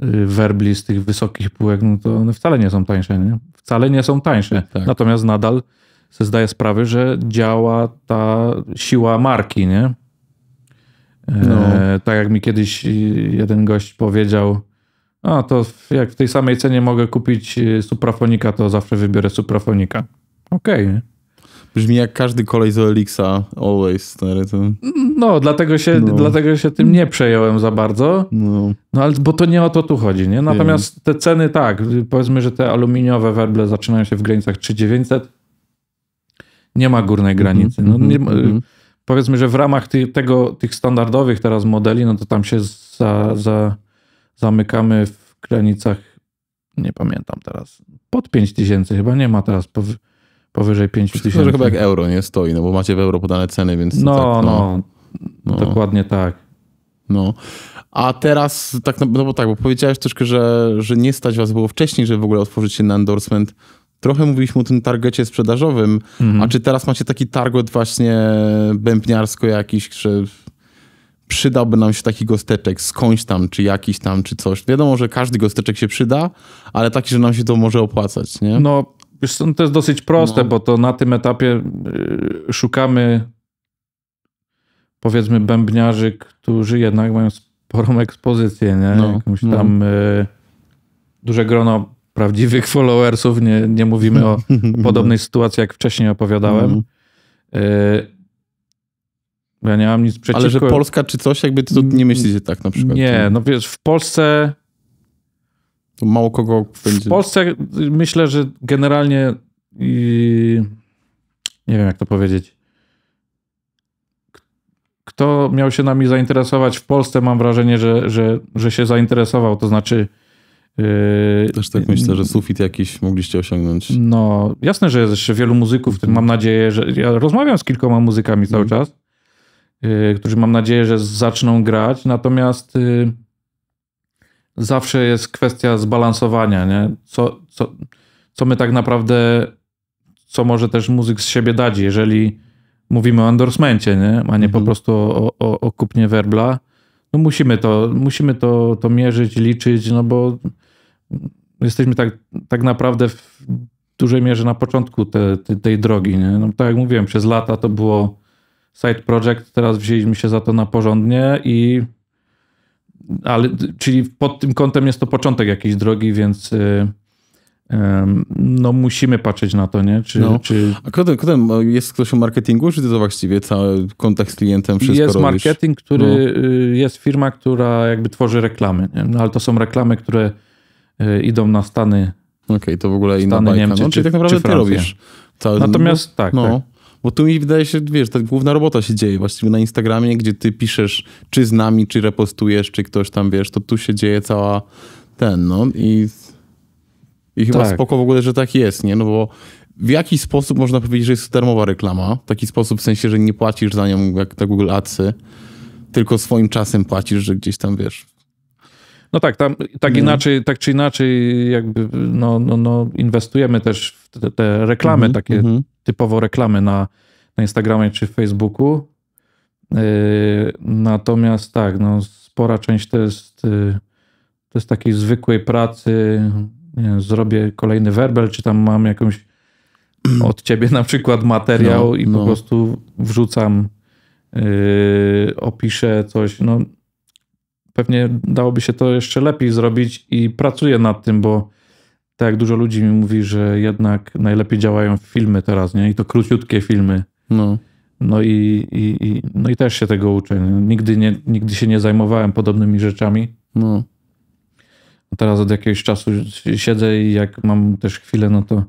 y, werbli z tych wysokich półek, no to one wcale nie są tańsze. Nie? Wcale nie są tańsze. Tak. Natomiast nadal se zdaję sprawę, że działa ta siła marki, nie? E, no. E, tak jak mi kiedyś y, jeden gość powiedział, a to jak w tej samej cenie mogę kupić suprafonika, to zawsze wybiorę suprafonika. Okej, okay, Brzmi jak każdy kolej z Elixa, always, stary. To... No, dlatego się, no. dlatego się tym nie przejąłem za bardzo. No. no, ale bo to nie o to tu chodzi, nie? Natomiast Wiem. te ceny, tak, powiedzmy, że te aluminiowe werble zaczynają się w granicach 3900. Nie ma górnej mhm, granicy. No, mhm, nie, mhm. powiedzmy, że w ramach ty, tego, tych standardowych teraz modeli, no to tam się za, za, zamykamy w granicach, nie pamiętam teraz, pod 5000 chyba nie ma teraz. Powy- powyżej 5000. tysięcy. że chyba jak euro, nie? Stoi, no bo macie w euro podane ceny, więc... No, tak, no. no, no, dokładnie tak. No, a teraz, tak, no, no bo tak, bo powiedziałeś troszkę, że, że nie stać was było wcześniej, żeby w ogóle otworzyć się na endorsement. Trochę mówiliśmy o tym targecie sprzedażowym, mhm. a czy teraz macie taki target właśnie bębniarsko jakiś, że przydałby nam się taki gosteczek skądś tam, czy jakiś tam, czy coś. Wiadomo, że każdy gosteczek się przyda, ale taki, że nam się to może opłacać, nie? No, Wiesz, to jest dosyć proste, no. bo to na tym etapie y, szukamy powiedzmy bębniarzy, którzy jednak mają sporą ekspozycję, nie? No. Jakąś no. tam y, duże grono prawdziwych followersów, nie, nie mówimy o podobnej sytuacji, jak wcześniej opowiadałem. Mhm. Y, ja nie mam nic przeciwko. Ale że Polska czy coś, jakby to nie myślicie tak na przykład. Nie, no wiesz, w Polsce to mało kogo będzie. W Polsce myślę, że generalnie nie wiem jak to powiedzieć. Kto miał się nami zainteresować w Polsce, mam wrażenie, że, że, że się zainteresował. To znaczy. Yy... Też tak myślę, że sufit jakiś mogliście osiągnąć. No, jasne, że jest jeszcze wielu muzyków, w tym mhm. mam nadzieję, że. Ja rozmawiam z kilkoma muzykami cały mm. czas, yy, którzy mam nadzieję, że zaczną grać. Natomiast. Yy zawsze jest kwestia zbalansowania, nie? Co, co, co my tak naprawdę, co może też muzyk z siebie dać, jeżeli mówimy o endorsmencie, nie? a nie po mhm. prostu o, o, o kupnie werbla. No musimy to, musimy to, to mierzyć, liczyć, no bo jesteśmy tak, tak naprawdę w dużej mierze na początku te, te, tej drogi. Nie? No, tak jak mówiłem, przez lata to było side project, teraz wzięliśmy się za to na porządnie i ale, czyli pod tym kątem jest to początek jakiejś drogi, więc y, no musimy patrzeć na to, nie? Czy, no. czy... A kto, kto jest ktoś o marketingu, czy ty to właściwie cały kontakt z klientem, wszystko Jest robisz? marketing, który, no. Y, jest firma, która jakby tworzy reklamy, nie? No, ale to są reklamy, które y, idą na Stany Okej, okay, to w ogóle inna Stany, bajka. Niemcy, no, czy, tak naprawdę ty robisz. Cały... Natomiast tak, no. tak. Bo tu mi wydaje się, wiesz, ta główna robota się dzieje właściwie na Instagramie, gdzie ty piszesz czy z nami, czy repostujesz, czy ktoś tam, wiesz, to tu się dzieje cała ten, no i, i chyba tak. spoko w ogóle, że tak jest, nie? No bo w jaki sposób można powiedzieć, że jest darmowa reklama? W taki sposób, w sensie, że nie płacisz za nią jak te Google Adsy, tylko swoim czasem płacisz, że gdzieś tam, wiesz, no tak, tam, tak, mhm. inaczej, tak czy inaczej, jakby no, no, no inwestujemy też w te, te reklamy, mhm, takie mhm. typowo reklamy na, na Instagramie czy Facebooku. Yy, natomiast tak, no, spora część to jest, yy, to jest takiej zwykłej pracy. Wiem, zrobię kolejny werbel, czy tam mam jakąś od ciebie na przykład materiał no, i no. po prostu wrzucam, yy, opiszę coś. No, pewnie dałoby się to jeszcze lepiej zrobić i pracuję nad tym, bo tak jak dużo ludzi mi mówi, że jednak najlepiej działają filmy teraz, nie? I to króciutkie filmy. No. No i, i, i no i też się tego uczę. Nie? Nigdy, nie, nigdy się nie zajmowałem podobnymi rzeczami. No. A teraz od jakiegoś czasu siedzę i jak mam też chwilę, no to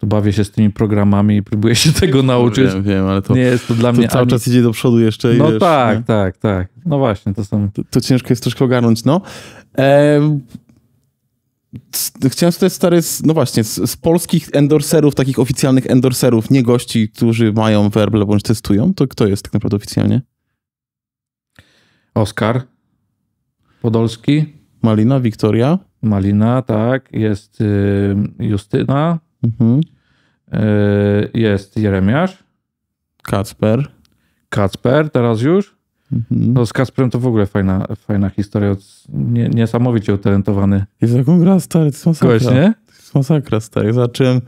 tu bawię się z tymi programami i próbuję się tego nauczyć. Wiem, wiem, ale to, nie jest to dla to mnie cały ani... czas idzie do przodu jeszcze. No wiesz, tak, nie? tak, tak. No właśnie, to są... To, to ciężko jest troszkę ogarnąć, no. Ehm, chciałem spytać, stary, z, no właśnie, z, z, polskich endorserów, takich oficjalnych endorserów, nie gości, którzy mają werble bądź testują, to kto jest tak naprawdę oficjalnie? Oskar Podolski. Malina, Wiktoria. Malina, tak. Jest y, Justyna. Mhm. E, jest Jeremiasz. Kacper. Kacper, teraz już. Mhm. No z Kacperem to w ogóle fajna, fajna historia. Nie, niesamowicie utalentowany. Jest taką gra, stary, to jest masakra. Koleś, nie? To jest masakra, stary. Zacząłem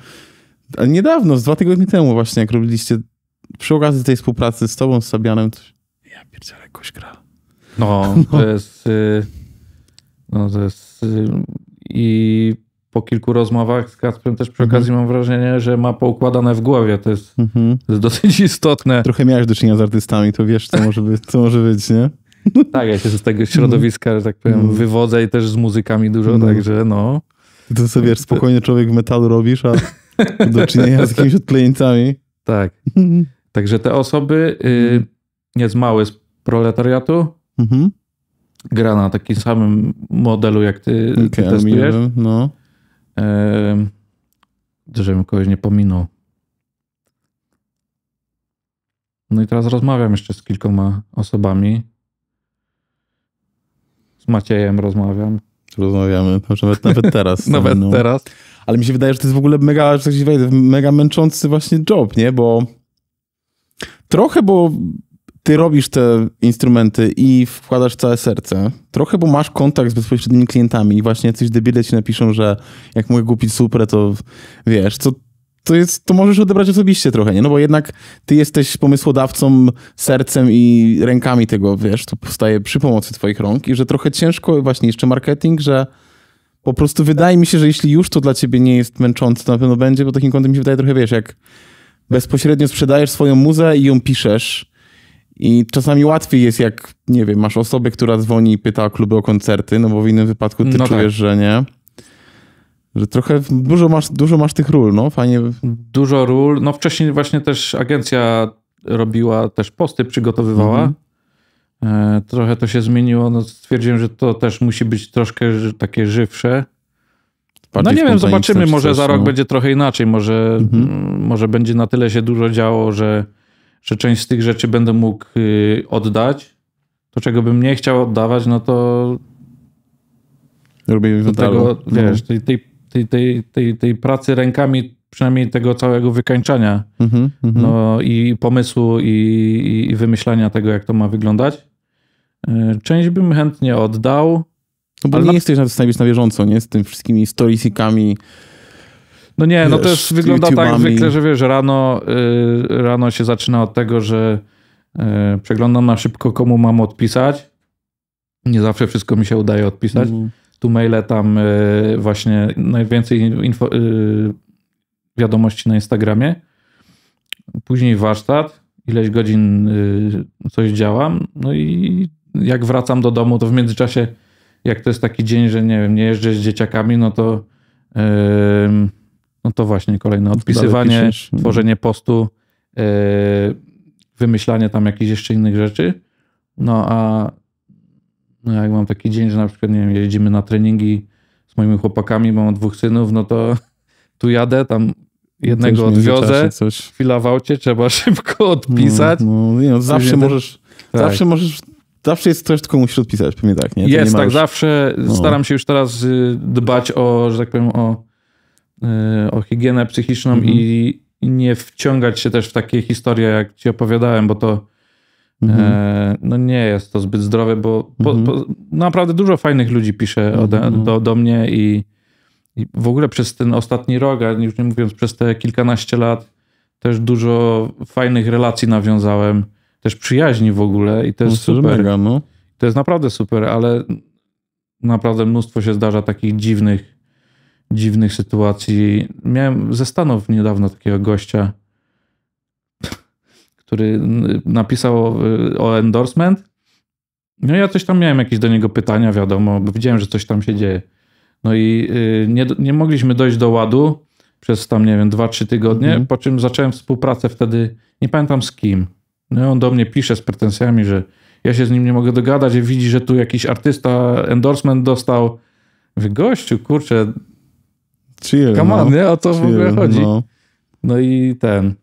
niedawno, z dwa tygodnie temu właśnie, jak robiliście przy okazji tej współpracy z tobą, z Sabianem, to... ja pierdzielę, jakoś gra. No, no, to jest... Y, no, to jest... Y, I po kilku rozmowach z Kacprem też przy okazji mhm. mam wrażenie, że ma poukładane w głowie. To jest, mhm. to jest dosyć istotne. Trochę miałeś do czynienia z artystami, to wiesz, co może być, co może być nie? Tak, ja się z tego środowiska, że tak powiem, mhm. wywodzę i też z muzykami dużo, także no. To sobie wiesz, spokojnie człowiek w metalu robisz, a do czynienia z tak. jakimiś odklejnicami. Tak. Także te osoby, y, małe mały z proletariatu, mhm. gra na takim samym modelu, jak ty, okay, ty testujesz. No. Yy, żebym kogoś nie pominął. No i teraz rozmawiam jeszcze z kilkoma osobami. Z Maciejem rozmawiam. Rozmawiamy, no, nawet, nawet teraz. nawet no. teraz. Ale mi się wydaje, że to jest w ogóle mega, że tak się wejdę, mega męczący właśnie job, nie? Bo trochę, bo ty robisz te instrumenty i wkładasz całe serce, trochę, bo masz kontakt z bezpośrednimi klientami i właśnie coś debile ci napiszą, że jak mogę kupić supre, to wiesz, to, jest, to możesz odebrać osobiście trochę, nie? No bo jednak ty jesteś pomysłodawcą sercem i rękami tego, wiesz, to powstaje przy pomocy twoich rąk i że trochę ciężko właśnie jeszcze marketing, że po prostu wydaje mi się, że jeśli już to dla ciebie nie jest męczące, to na pewno będzie, bo takim kątem mi się wydaje trochę, wiesz, jak bezpośrednio sprzedajesz swoją muzę i ją piszesz, i czasami łatwiej jest, jak, nie wiem, masz osobę, która dzwoni i pyta o kluby, o koncerty, no bo w innym wypadku ty no tak. czujesz, tak. że nie. Że trochę dużo masz, dużo masz tych ról, no fajnie. Dużo ról. No wcześniej właśnie też agencja robiła, też posty przygotowywała. Mhm. E, trochę to się zmieniło. No, stwierdziłem, że to też musi być troszkę takie żywsze. No, Bardziej no nie wiem, zobaczymy. Może za rok no. będzie trochę inaczej. Może, mhm. może będzie na tyle się dużo działo, że że część z tych rzeczy będę mógł y, oddać, to czego bym nie chciał oddawać, no to Robię do tego, mhm. wiesz, tej, tej, tej, tej, tej pracy rękami przynajmniej tego całego wykańczania mm -hmm, mm -hmm. no, i pomysłu i, i, wymyślania tego, jak to ma wyglądać. Y, część bym chętnie oddał. No bo ale nie na... jesteś na, na bieżąco, nie? Z tym wszystkimi storysikami, no nie, no wiesz, no też wygląda tak zwykle, że wiesz, rano, yy, rano się zaczyna od tego, że yy, przeglądam na szybko, komu mam odpisać. Nie zawsze wszystko mi się udaje odpisać. Mm. Tu maile tam yy, właśnie najwięcej info, y, wiadomości na Instagramie. Później warsztat, ileś godzin y, coś działam. No i jak wracam do domu, to w międzyczasie, jak to jest taki dzień, że nie wiem, nie jeżdżę z dzieciakami, no to. Yy, no to właśnie kolejne odpisywanie, tworzenie postu, yy, wymyślanie tam jakichś jeszcze innych rzeczy. No a no jak mam taki dzień, że na przykład nie wiem, jeździmy na treningi z moimi chłopakami, mam dwóch synów, no to tu jadę, tam jednego coś odwiozę, coś. chwila w aucie, trzeba szybko no, odpisać. No, no, nie, no zawsze możesz, tak. zawsze możesz, zawsze jest coś, tylko musisz odpisać, pewnie tak, nie? jest nie tak, już... zawsze no. staram się już teraz y, dbać o, że tak powiem, o Y, o higienę psychiczną mhm. i nie wciągać się też w takie historie, jak ci opowiadałem, bo to mhm. E, no nie jest to zbyt zdrowe, bo mhm. po, po, naprawdę dużo fajnych ludzi pisze ode, mhm. Mhm. do, do mnie i, i w ogóle przez ten ostatni rok, a już nie mówiąc przez te kilkanaście lat, też dużo fajnych relacji nawiązałem, też przyjaźni w ogóle i to jest no, super. Mega, no. To jest naprawdę super, ale naprawdę mnóstwo się zdarza takich dziwnych dziwnych sytuacji. Miałem ze Stanów niedawno takiego gościa, który napisał y, o endorsement. No ja coś tam miałem jakieś do niego pytania, wiadomo, bo widziałem, że coś tam się dzieje. No i y, nie, nie mogliśmy dojść do ładu przez tam, nie wiem, 2-3 tygodnie, mhm. po czym zacząłem współpracę wtedy, nie pamiętam z kim. No on do mnie pisze z pretensjami, że ja się z nim nie mogę dogadać, widzi, że tu jakiś artysta endorsement dostał. Mówię, gościu, kurczę, Chill, Come no. on, no. nie? O to Chill, w ogóle chodzi. No. no. i ten.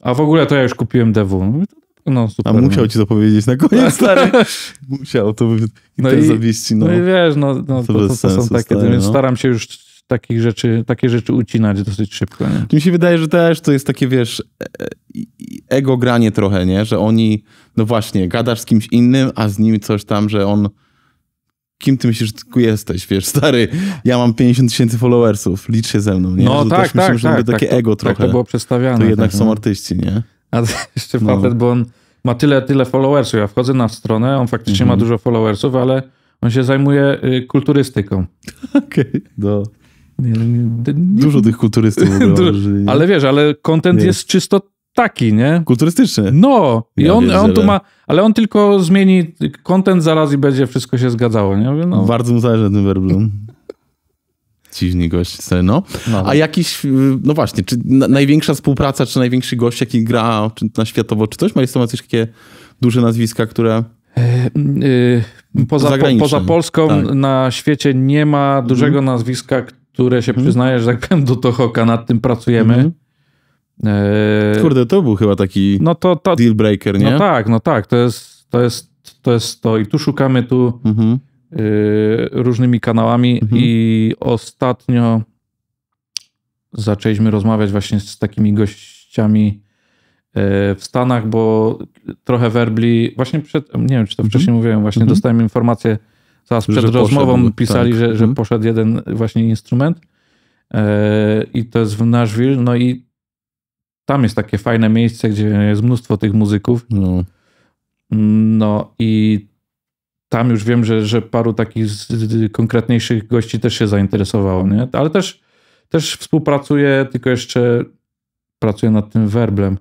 A w ogóle to ja już kupiłem DW. No, super, A musiał no. ci to powiedzieć na koniec, stary. Tak? musiał, to by... no i, zawiści, no. no i wiesz, no, no to, to, to sensu, są takie, stary, więc no. staram się już takich rzeczy, takie rzeczy ucinać dosyć szybko. Nie? Mi się wydaje, że też to jest takie, wiesz, e, e, ego granie trochę, nie? Że oni, no właśnie, gadasz z kimś innym, a z nim coś tam, że on kim ty myślisz, że jesteś, wiesz, stary, ja mam 50 tysięcy followersów, licz się ze mną, nie? No że tak, tak, myślę, tak, że tak, tak, takie tak to, ego trochę. Tak to było przedstawiane. To jednak tak, są no. artyści, nie? A jeszcze no. facet, bo on ma tyle, tyle followersów, ja wchodzę na stronę, on faktycznie ma mhm. dużo followersów, ale on się zajmuje y, kulturystyką. Okej, okay. do... Nie, nie, nie. Dużo tych kulturystów Ale wiesz, ale kontent jest czysto taki, nie? Kulturystyczny. No, i on, wiem, on tu ma, ale on tylko zmieni kontent zaraz i będzie wszystko się zgadzało, nie? Mówię, no. Bardzo mu zależy tym Werblum. Dziwni gość, no. no. A jakiś, y, no właśnie, czy na, największa współpraca, czy największy gość, jaki gra czy na światowo, czy coś? Ma jest to jakieś takie duże nazwiska, które... E, y, poza, po, poza Polską tak. na świecie nie ma dużego mm. nazwiska, które się mm. przyznaje, że tak powiem, do Tohoka, nad tym pracujemy. Mm. Yy, Kurde, to był chyba taki no to, to, deal breaker, nie? No tak, no tak, to jest to. Jest, to, jest to. I tu szukamy tu mhm. Yy, różnymi kanałami mhm. i ostatnio zaczęliśmy rozmawiać właśnie z takimi gościami yy, w Stanach, bo trochę werbli, właśnie przed, nie wiem czy to mhm. wcześniej mówiłem, właśnie mhm. dostałem informację, zaraz przed że rozmową poszedł, tak. pisali, tak. że, że mhm. poszedł jeden właśnie instrument i to jest w Nashville, no i tam jest takie fajne miejsce, gdzie jest mnóstwo tych muzyków. No, no i tam już wiem, że, że paru takich konkretniejszych gości też się zainteresowało, nie? Ale też, też współpracuję, tylko jeszcze pracuję nad tym werblem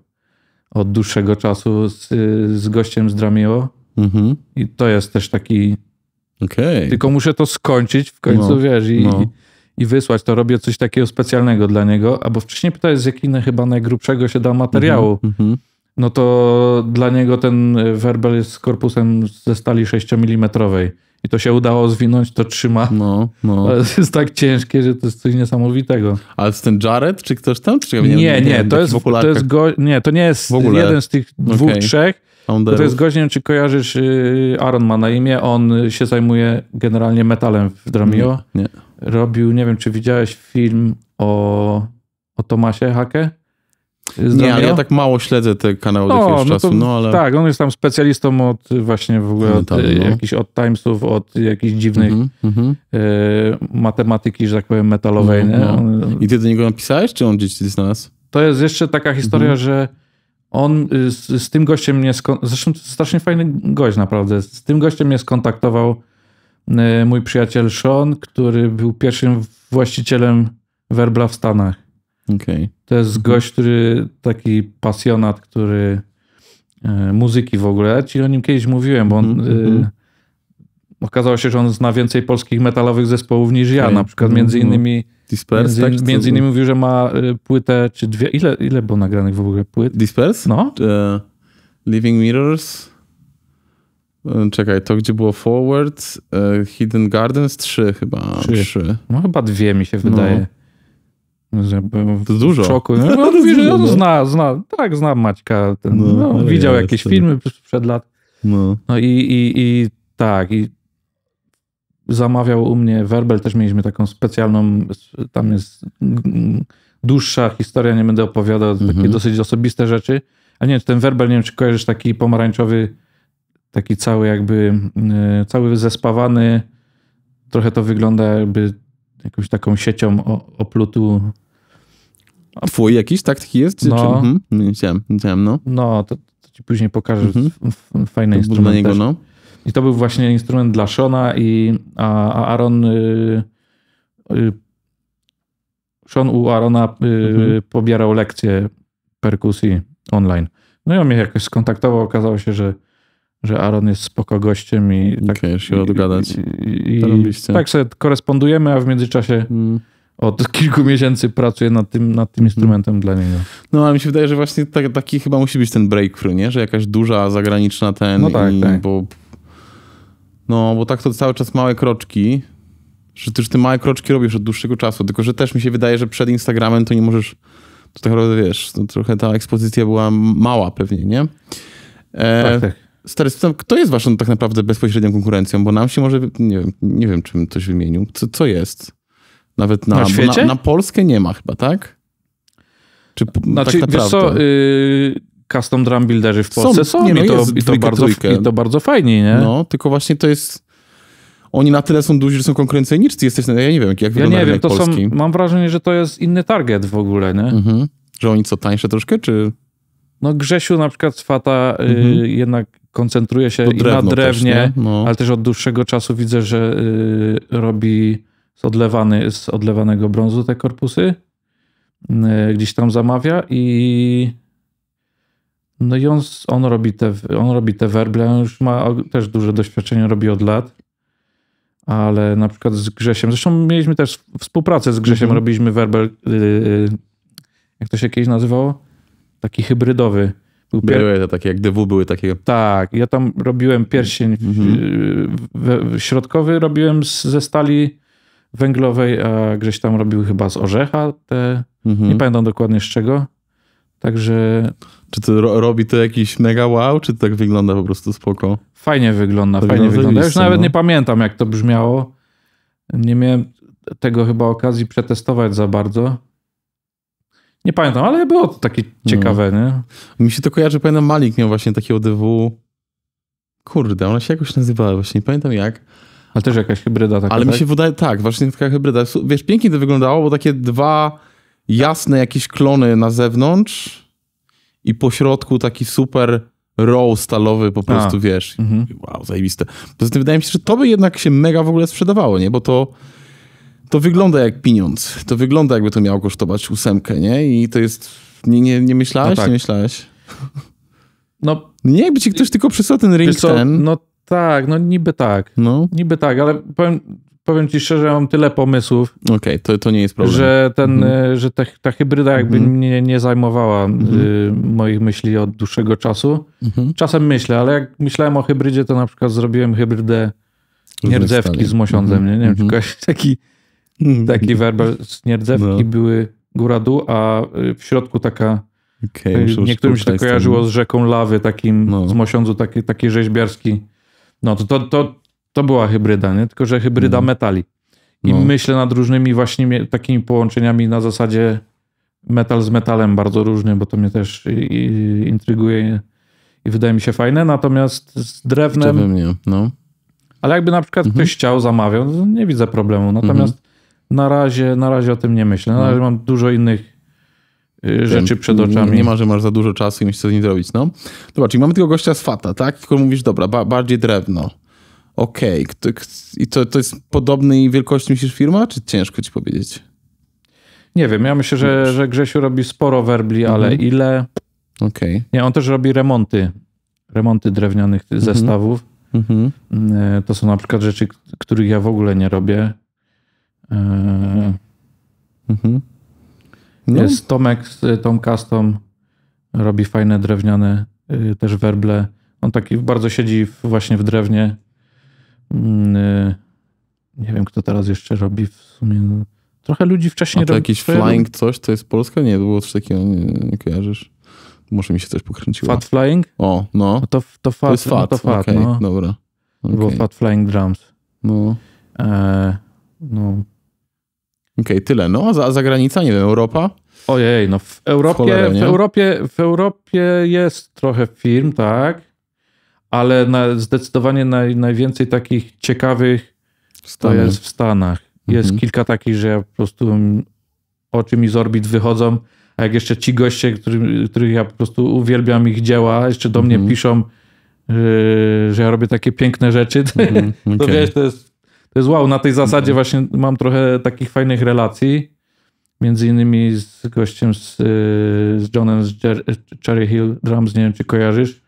od dłuższego czasu z, z gościem z Dramio. Mhm. I to jest też taki. Okay. Tylko muszę to skończyć w końcu, no, wiesz, i, no. i i wysłać, to robię coś takiego specjalnego dla niego, albo wcześniej pytałeś, z jakiego chyba najgrubszego się da materiału. Mm-hmm. No to dla niego ten werbel jest z korpusem ze stali 6 mm i to się udało zwinąć, to trzyma. No, no. Ale jest tak ciężkie, że to jest coś niesamowitego. Ale z ten Jared, czy ktoś tam? Czy ja nie, nie, nie, to, jest, to jest go, nie, to nie jest jeden z tych dwóch, okay. trzech. To jest gościem, czy kojarzysz, Aaron y, ma na imię, on się zajmuje generalnie metalem w Dramio. Nie, nie robił, nie wiem, czy widziałeś film o, o Tomasie Hake? Nie, ale ja tak mało śledzę te kanały no, od jakiegoś no czasu, to, no ale... Tak, on jest tam specjalistą od właśnie w ogóle od, no, no. jakichś od Timesów, od jakichś dziwnych mm -hmm. y, matematyki, że tak powiem, metalowej, no, nie? No. On, I ty do niego napisałeś, czy on gdzieś ty nas? To jest jeszcze taka historia, mm -hmm. że on y, z, z, tym gościem mnie... Zresztą to strasznie fajny gość naprawdę. Z tym gościem mnie skontaktował E, mój przyjaciel Sean, który był pierwszym właścicielem Werbla w Stanach. Okay. To jest gość, który taki pasjonat, który e, muzyki w ogóle. Ci o nim kiedyś mówiłem, bo on, mm -hmm. y, okazało się, że on zna więcej polskich metalowych zespołów niż ja. Okay. Na przykład między mhm. innymi Dispers. między, tak, między innymi mówił, że ma płytę, czy dwie, ile, ile było nagranych w ogóle płyt? Disperse? No. The Living Mirrors? E, czekaj, to gdzie było Forward, e, Hidden Gardens trzy chyba. Trzy. No chyba dwie mi się wydaje. No. To dużo. szoku. No, no, zna, zna, tak, znam Maćka. Ten, no, no, widział ja jakieś filmy przed lat. No, no i, i, i tak, i zamawiał u mnie werbel, też mieliśmy taką specjalną, tam jest dłuższa historia, nie będę opowiadał, takie mhm. dosyć osobiste rzeczy. A nie, ten werbel, nie wiem, czy kojarzysz taki pomarańczowy taki cały jakby, e, cały zespawany, trochę to wygląda jakby jakąś taką siecią oplutu. Twój jakiś tak taki jest? No. Mhm. nie no. Czy, mhm. no. No, to, to ci później pokażę mhm. fajny to instrument. Niego, no. I to był właśnie instrument dla Shona i a, a Aaron y, y, Sean u Arona y, mhm. pobierał lekcje perkusji online. No i on mnie jakoś skontaktował, okazało się, że że Aaron jest spoko gościem i tak okay, się odgadać. I, i, i tak sobie korespondujemy, a w międzyczasie mm. od kilku miesięcy pracuję nad tym, nad tym mm. instrumentem dla niego. No, a mi się wydaje, że właśnie tak, taki chyba musi być ten breakthrough, nie? Że jakaś duża, zagraniczna ten no tak, i, tak. Bo, no, bo tak to cały czas małe kroczki, że ty już te małe kroczki robisz od dłuższego czasu, tylko że też mi się wydaje, że przed Instagramem to nie możesz, to tak naprawdę wiesz, to trochę ta ekspozycja była mała pewnie, nie? E, tak, tak. Stary, kto jest waszą tak naprawdę bezpośrednią konkurencją? Bo nam się może, nie wiem, nie wiem czym coś wymienił. Co, co jest? Nawet na, na, świecie? na, na Polskę nie ma chyba, tak? Czy znaczy, tak naprawdę? Co, y, custom drum builderzy w Polsce są, są nie, no i, to, i, to bardzo, i to bardzo fajnie, nie? No, tylko właśnie to jest oni na tyle są duzi, że są konkurencyjni, czy ty jesteś, ja nie wiem, jak, jak ja nie wiem, to polski. Są, mam wrażenie, że to jest inny target w ogóle, nie? Mhm. Że oni co, tańsze troszkę, czy... No Grzesiu na przykład z Fata y, mhm. y, jednak koncentruje się na drewnie, też, no. ale też od dłuższego czasu widzę, że y, robi z, odlewany, z odlewanego brązu te korpusy. Y, gdzieś tam zamawia i no i on, on, robi, te, on robi te werble, on już ma też duże doświadczenie, robi od lat. Ale na przykład z Grzesiem, zresztą mieliśmy też współpracę z Grzesiem, mm -hmm. robiliśmy werbel, y, jak to się kiedyś nazywało? Taki hybrydowy były te takie, jak DW były takie. Tak, ja tam robiłem pierścień mhm. w, w środkowy, robiłem z, ze stali węglowej, a Grześ tam robił chyba z orzecha te, mhm. nie pamiętam dokładnie z czego. Także... Czy to ro robi to jakiś mega wow, czy to tak wygląda po prostu spoko? Fajnie wygląda, to fajnie wygląda. wygląda. Ja już nawet no. nie pamiętam, jak to brzmiało. Nie miałem tego chyba okazji przetestować za bardzo. Nie pamiętam, ale było to takie mm. ciekawe, no. nie? Mi się to kojarzy, pamiętam Malik miał właśnie takiego DW... Kurde, ona się jakoś nazywała, właśnie nie pamiętam jak. Ale też jakaś hybryda taka, Ale tak? mi się wydaje, tak, właśnie taka hybryda. Wiesz, pięknie to wyglądało, bo takie dwa jasne jakieś klony na zewnątrz i po środku taki super row stalowy po prostu, A. wiesz. Mhm. Wow, zajebiste. Poza tym wydaje mi się, że to by jednak się mega w ogóle sprzedawało, nie? Bo to to wygląda jak pieniądz. To wygląda jakby to miało kosztować ósemkę, nie? I to jest... Nie, nie, nie myślałeś? No tak. Nie myślałeś? No... no nie, jakby ci ktoś tylko przysłał ten ring co, ten. No tak, no niby tak. No. Niby tak, ale powiem, powiem ci szczerze, mam tyle pomysłów. Okej, okay, to, to nie jest problem. Że, ten, mhm. że ta, ta hybryda jakby mhm. mnie nie zajmowała y, mhm. y, moich myśli od dłuższego czasu. Mhm. Czasem myślę, ale jak myślałem o hybrydzie, to na przykład zrobiłem hybrydę nierdzewki z mosiądzem. Mhm. Nie, nie wiem, czy mhm. taki Mhm. Taki mhm. werbal z nierdzewki no. były góra-dół, a y, w środku taka okay, niektórym się to kojarzyło z rzeką lawy, takim no. z Mosiądzu, taki, taki rzeźbiarski. No to, to, to, to była hybryda, nie? tylko że hybryda no. metali. I no. myślę nad różnymi właśnie takimi połączeniami na zasadzie metal z metalem bardzo różny, bo to mnie też i intryguje i wydaje mi się fajne. Natomiast z drewnem... Drzewem nie, no. Ale jakby na przykład mhm. ktoś chciał, zamawiał, no nie widzę problemu. Natomiast mhm. Na razie, na razie o tym nie myślę. Na no. razie mam dużo innych y, rzeczy przed oczami. Nie, nie ma, że masz za dużo czasu i musisz coś z nim zrobić, no. Dobra, czyli mamy tego gościa z Fata, tak? Tylko mówisz, dobra, ba bardziej drewno. Okej. Okay. I to, to jest podobnej wielkości, myślisz, firma? Czy ciężko ci powiedzieć? Nie wiem, ja myślę, że, że Grzesiu robi sporo werbli, mhm. ale ile... Okej. Okay. Nie, on też robi remonty. Remonty drewnianych mhm. zestawów. Mhm. Y, to są na przykład rzeczy, których ja w ogóle nie robię. Eee, mhm. no. Jest Tomek z y, Tom Custom, robi fajne drewniane y, też werble. On taki bardzo siedzi właśnie w drewnie. Mm, y, nie wiem, kto teraz jeszcze robi w sumie. Trochę ludzi wcześniej robiło. jakiś flying coś, co jest Polska? Nie, było coś takiego, nie, nie kojarzysz. Może mi się coś pokręciło. Fat flying? O, no. no to, to, fat, to jest fat, no to fat okay, no. dobra. Okay. Było fat flying drums. No. E, no. Okej, okay, tyle. No, a za granicą, nie wiem, Europa? Ojej, no w Europie, Cholerę, w, Europie, w Europie jest trochę firm, tak, ale na, zdecydowanie naj, najwięcej takich ciekawych Stany. to jest w Stanach. Jest mhm. kilka takich, że ja po prostu oczy mi z orbit wychodzą, a jak jeszcze ci goście, których, których ja po prostu uwielbiam ich dzieła, jeszcze do mhm. mnie piszą, że, yy, że ja robię takie piękne rzeczy, to, mhm. okay. to wiesz, to jest jest wow, na tej zasadzie właśnie mam trochę takich fajnych relacji, między innymi z gościem, z, z Johnem z Jer Cherry Hill Drums, nie wiem czy kojarzysz.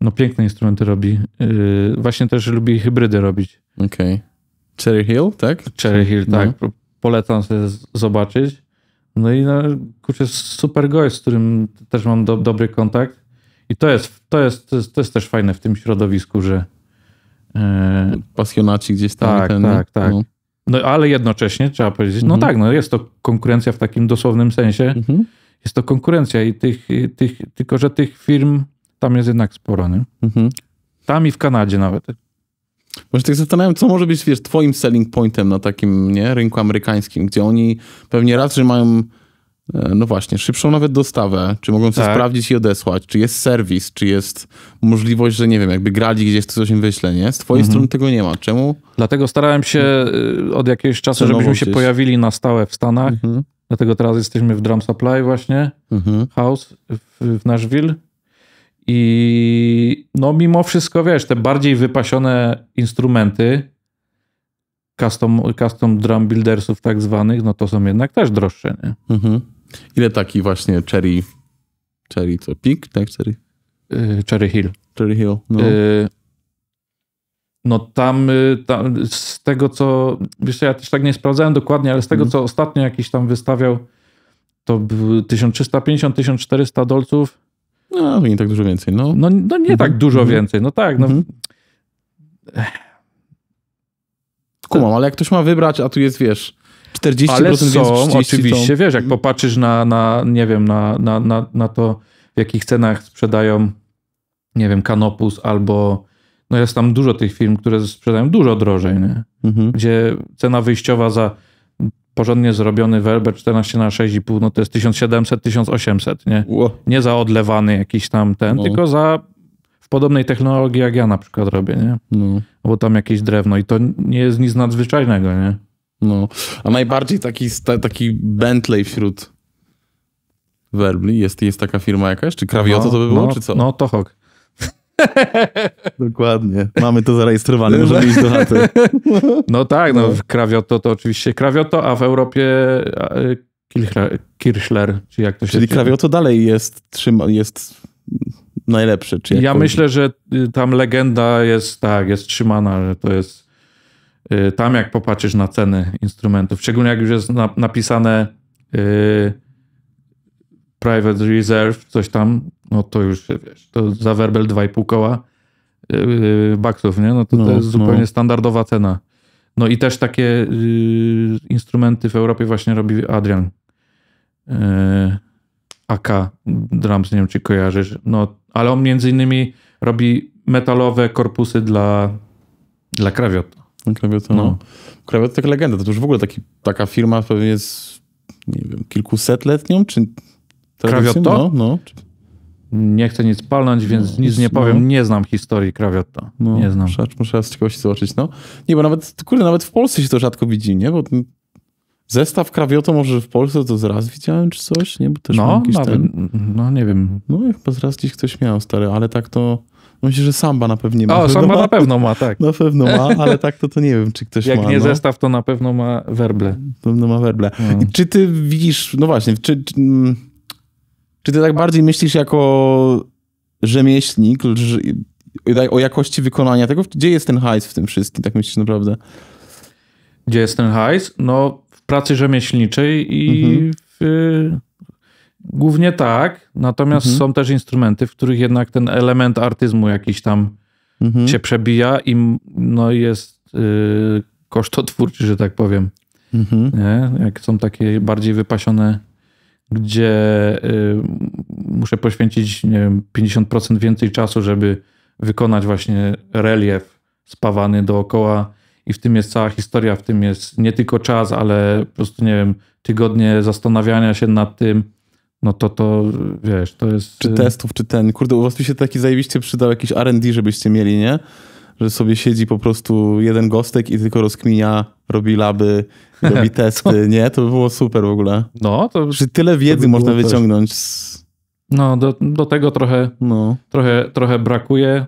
No piękne instrumenty robi. Yy, właśnie też lubi hybrydy robić. Okej. Okay. Cherry Hill, tak? Cherry Hill, tak. no. tak. Polecam sobie zobaczyć. No i no, kurczę, super gość, z którym też mam do, dobry kontakt. I to jest, to, jest, to, jest, to jest też fajne w tym środowisku, że E, pasjonaci gdzieś tam. Tak, ten, tak, tak. No. no. ale jednocześnie trzeba powiedzieć, no mhm. no tak, no jest to konkurencja w takim dosłownym sensie. Mhm. Jest to konkurencja i tych, tych, tylko że tych firm tam jest jednak sporo, nie? Mhm. Tam i w Kanadzie nawet. Może tak zastanawiam, co może być, wiesz, twoim selling pointem na takim, nie, rynku amerykańskim, gdzie oni pewnie raz, że mają E, no właśnie, szybszą nawet dostawę, czy mogą sobie tak. sprawdzić i odesłać, czy jest serwis, czy jest możliwość, że nie wiem, jakby grali gdzieś, coś im wyśle, nie? Z twojej mhm. strony tego nie ma. Czemu? Dlatego starałem się y, od jakiegoś czasu, Cenowo żebyśmy się pojawili na stałe w Stanach. Mhm. Dlatego teraz jesteśmy w Drum Supply właśnie, mhm. House w, w Nashville. I no mimo wszystko, wiesz, te bardziej wypasione instrumenty, custom, custom drum buildersów tak zwanych, no to są jednak też droższe, nie? Mhm. Ile taki właśnie Cherry, Cherry co, Peak, tak? Cherry? Yy, cherry Hill. Cherry Hill, no. Yy, no tam, y, tam, z tego co, wiesz ja też tak nie sprawdzałem dokładnie, ale z tego mm. co ostatnio jakiś tam wystawiał, to 1350-1400 dolców. No, nie tak dużo więcej, no. No, no nie tak mhm. dużo mhm. więcej, no tak, no. Mhm. Kumam, ale jak ktoś ma wybrać, a tu jest, wiesz, 40% ale są, 30 oczywiście, wiesz, jak popatrzysz na, na nie wiem, na, na, na, na to, w jakich cenach sprzedają, nie wiem, Canopus albo no jest tam dużo tych firm, które sprzedają dużo drożej, mhm. gdzie cena wyjściowa za porządnie zrobiony Werber 14 na 6,5 no to jest 1700, 1800, nie? Nie za odlewany jakiś tam ten, no. tylko za w podobnej technologii jak ja na przykład robię, nie? No. Bo tam jakieś drewno i to nie jest nic nadzwyczajnego, nie? No, a najbardziej taki, taki Bentley wśród werbli. Jest, jest taka firma jakaś? Czy Krawioto no, to by było, no, czy co? No, to Dokładnie. Mamy to zarejestrowane, możemy iść do chaty. No tak, no, no. w Krawioto to oczywiście Krawioto, a w Europie y, Kirchler, czy jak to się Czyli czyta? Krawioto dalej jest, trzyma, jest najlepsze. Czy ja powiem? myślę, że y, tam legenda jest tak, jest trzymana, że to jest Y, tam jak popatrzysz na ceny instrumentów, szczególnie jak już jest na, napisane y, private reserve, coś tam, no to już wiesz, to za werbel 2,5 koła baktów, y, baksów, nie? No to, no, to jest zupełnie no. standardowa cena. No i też takie instrumenty w Europie właśnie robi Adrian. AK Drums, nie wiem czy kojarzysz. No, ale on między innymi robi metalowe korpusy dla, dla krawiot. Klawiatura. No. no. to taka legenda, to już w ogóle taki, taka firma pewnie jest, nie wiem, kilkusetletnią, czy... Krawiotta? No, no. Nie chcę nic palnąć, więc no, nic nie no. powiem. Nie znam historii Krawiotta. No, nie znam. Muszę, muszę z czegoś zobaczyć, no. Nie, bo nawet, kurde, nawet w Polsce się to rzadko widzi, nie? Bo ten zestaw Krawioto może w Polsce to zraz widziałem, czy coś, nie? Bo też no, nawet, ten... no, nie wiem. No, chyba zraz gdzieś ktoś miał, stary, ale tak to... Myślę, że Samba na pewno ma. O, Samba ma, na no, pewno ma, tak. Na pewno ma, ale tak to, to nie wiem, czy ktoś Jak ma. Jak nie no. zestaw, to na pewno ma werble. Na pewno ma werble. No. i czy ty widzisz, no właśnie, czy, czy, mm, czy ty tak bardziej myślisz jako rzemieślnik, tak o jakości wykonania tego? Gdzie jest ten hajs w tym wszystkim, tak myślisz naprawdę? Gdzie jest ten hajs? No w pracy rzemieślniczej i mhm. w y, Głównie tak, natomiast mhm. są też instrumenty, w których jednak ten element artyzmu jakiś tam mhm. się przebija i no jest yy, kosztotwórczy, że tak powiem. Mhm. Nie? Jak są takie bardziej wypasione, gdzie yy, muszę poświęcić nie wiem, 50% więcej czasu, żeby wykonać właśnie relief spawany dookoła i w tym jest cała historia, w tym jest nie tylko czas, ale po prostu, nie wiem, tygodnie zastanawiania się nad tym, no to to, wiesz, to jest... Czy y, testów, czy ten. Kurde, u was by się taki zajebiście przydał jakiś R&D, żebyście mieli, nie? Że sobie siedzi po prostu jeden gostek i tylko rozkminia, robi laby, robi testy, nie? To by było super w ogóle. No, to... Czy tyle wiedzy by można wyciągnąć z... No, do, do tego trochę, no. trochę, trochę brakuje,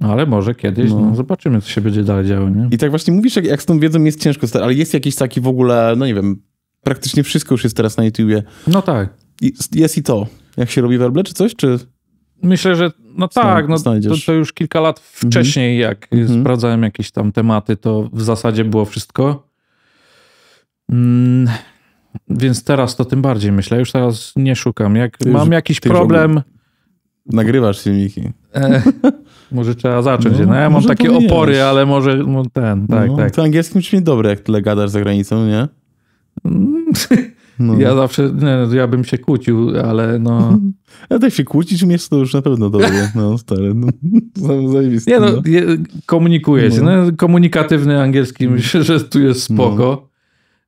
no, ale może kiedyś, no. no. zobaczymy, co się będzie dalej działo, nie? I tak właśnie mówisz, jak, jak z tą wiedzą jest ciężko, ale jest jakiś taki w ogóle, no nie wiem, praktycznie wszystko już jest teraz na YouTubie. No tak jest i to, jak się robi werble, czy coś, czy... Myślę, że no tak, no, to, to już kilka lat mhm. wcześniej, jak mhm. sprawdzałem jakieś tam tematy, to w zasadzie było wszystko. Mm, więc teraz to tym bardziej myślę, już teraz nie szukam. Jak mam jakiś problem... Nagrywasz filmiki. E, może trzeba zacząć. No, no ja mam takie powinieneś. opory, ale może no, ten, tak, no, tak. To angielskim brzmi dobre, jak tyle gadasz za granicą, nie? No. Ja zawsze, nie, ja bym się kłócił, ale no... Ja tak się kłócić umiesz, to już na pewno dobrze, No, stary, no. Zajebiste, nie no, no. się. No. no. komunikatywny angielski mm. myślę, że tu jest no. spoko.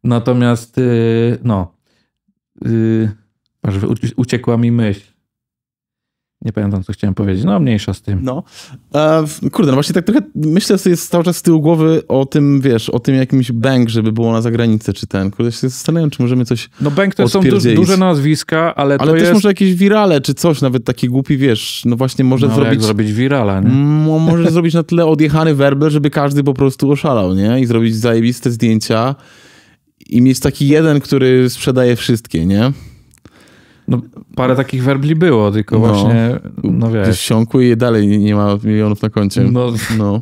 Natomiast, y, no... Yy, uciekła mi myśl. Nie pamiętam, co chciałem powiedzieć. No, mniejsza z tym. No. E, kurde, no właśnie tak trochę myślę sobie cały czas z tyłu głowy o tym, wiesz, o tym jakimś bank, żeby było na zagranicę, czy ten. Kurde, się zastanawiam, czy możemy coś No bank to są du duże nazwiska, ale, ale to Ale też może jakieś wirale, czy coś, nawet taki głupi, wiesz, no właśnie może no, zrobić... zrobić wirala, nie? może zrobić na tyle odjechany werbel, żeby każdy po prostu oszalał, nie? I zrobić zajebiste zdjęcia i mieć taki jeden, który sprzedaje wszystkie, nie? No, parę takich werbli było, tylko no, właśnie, no wiesz. Siąkły i je dalej nie ma milionów na koncie. No, no.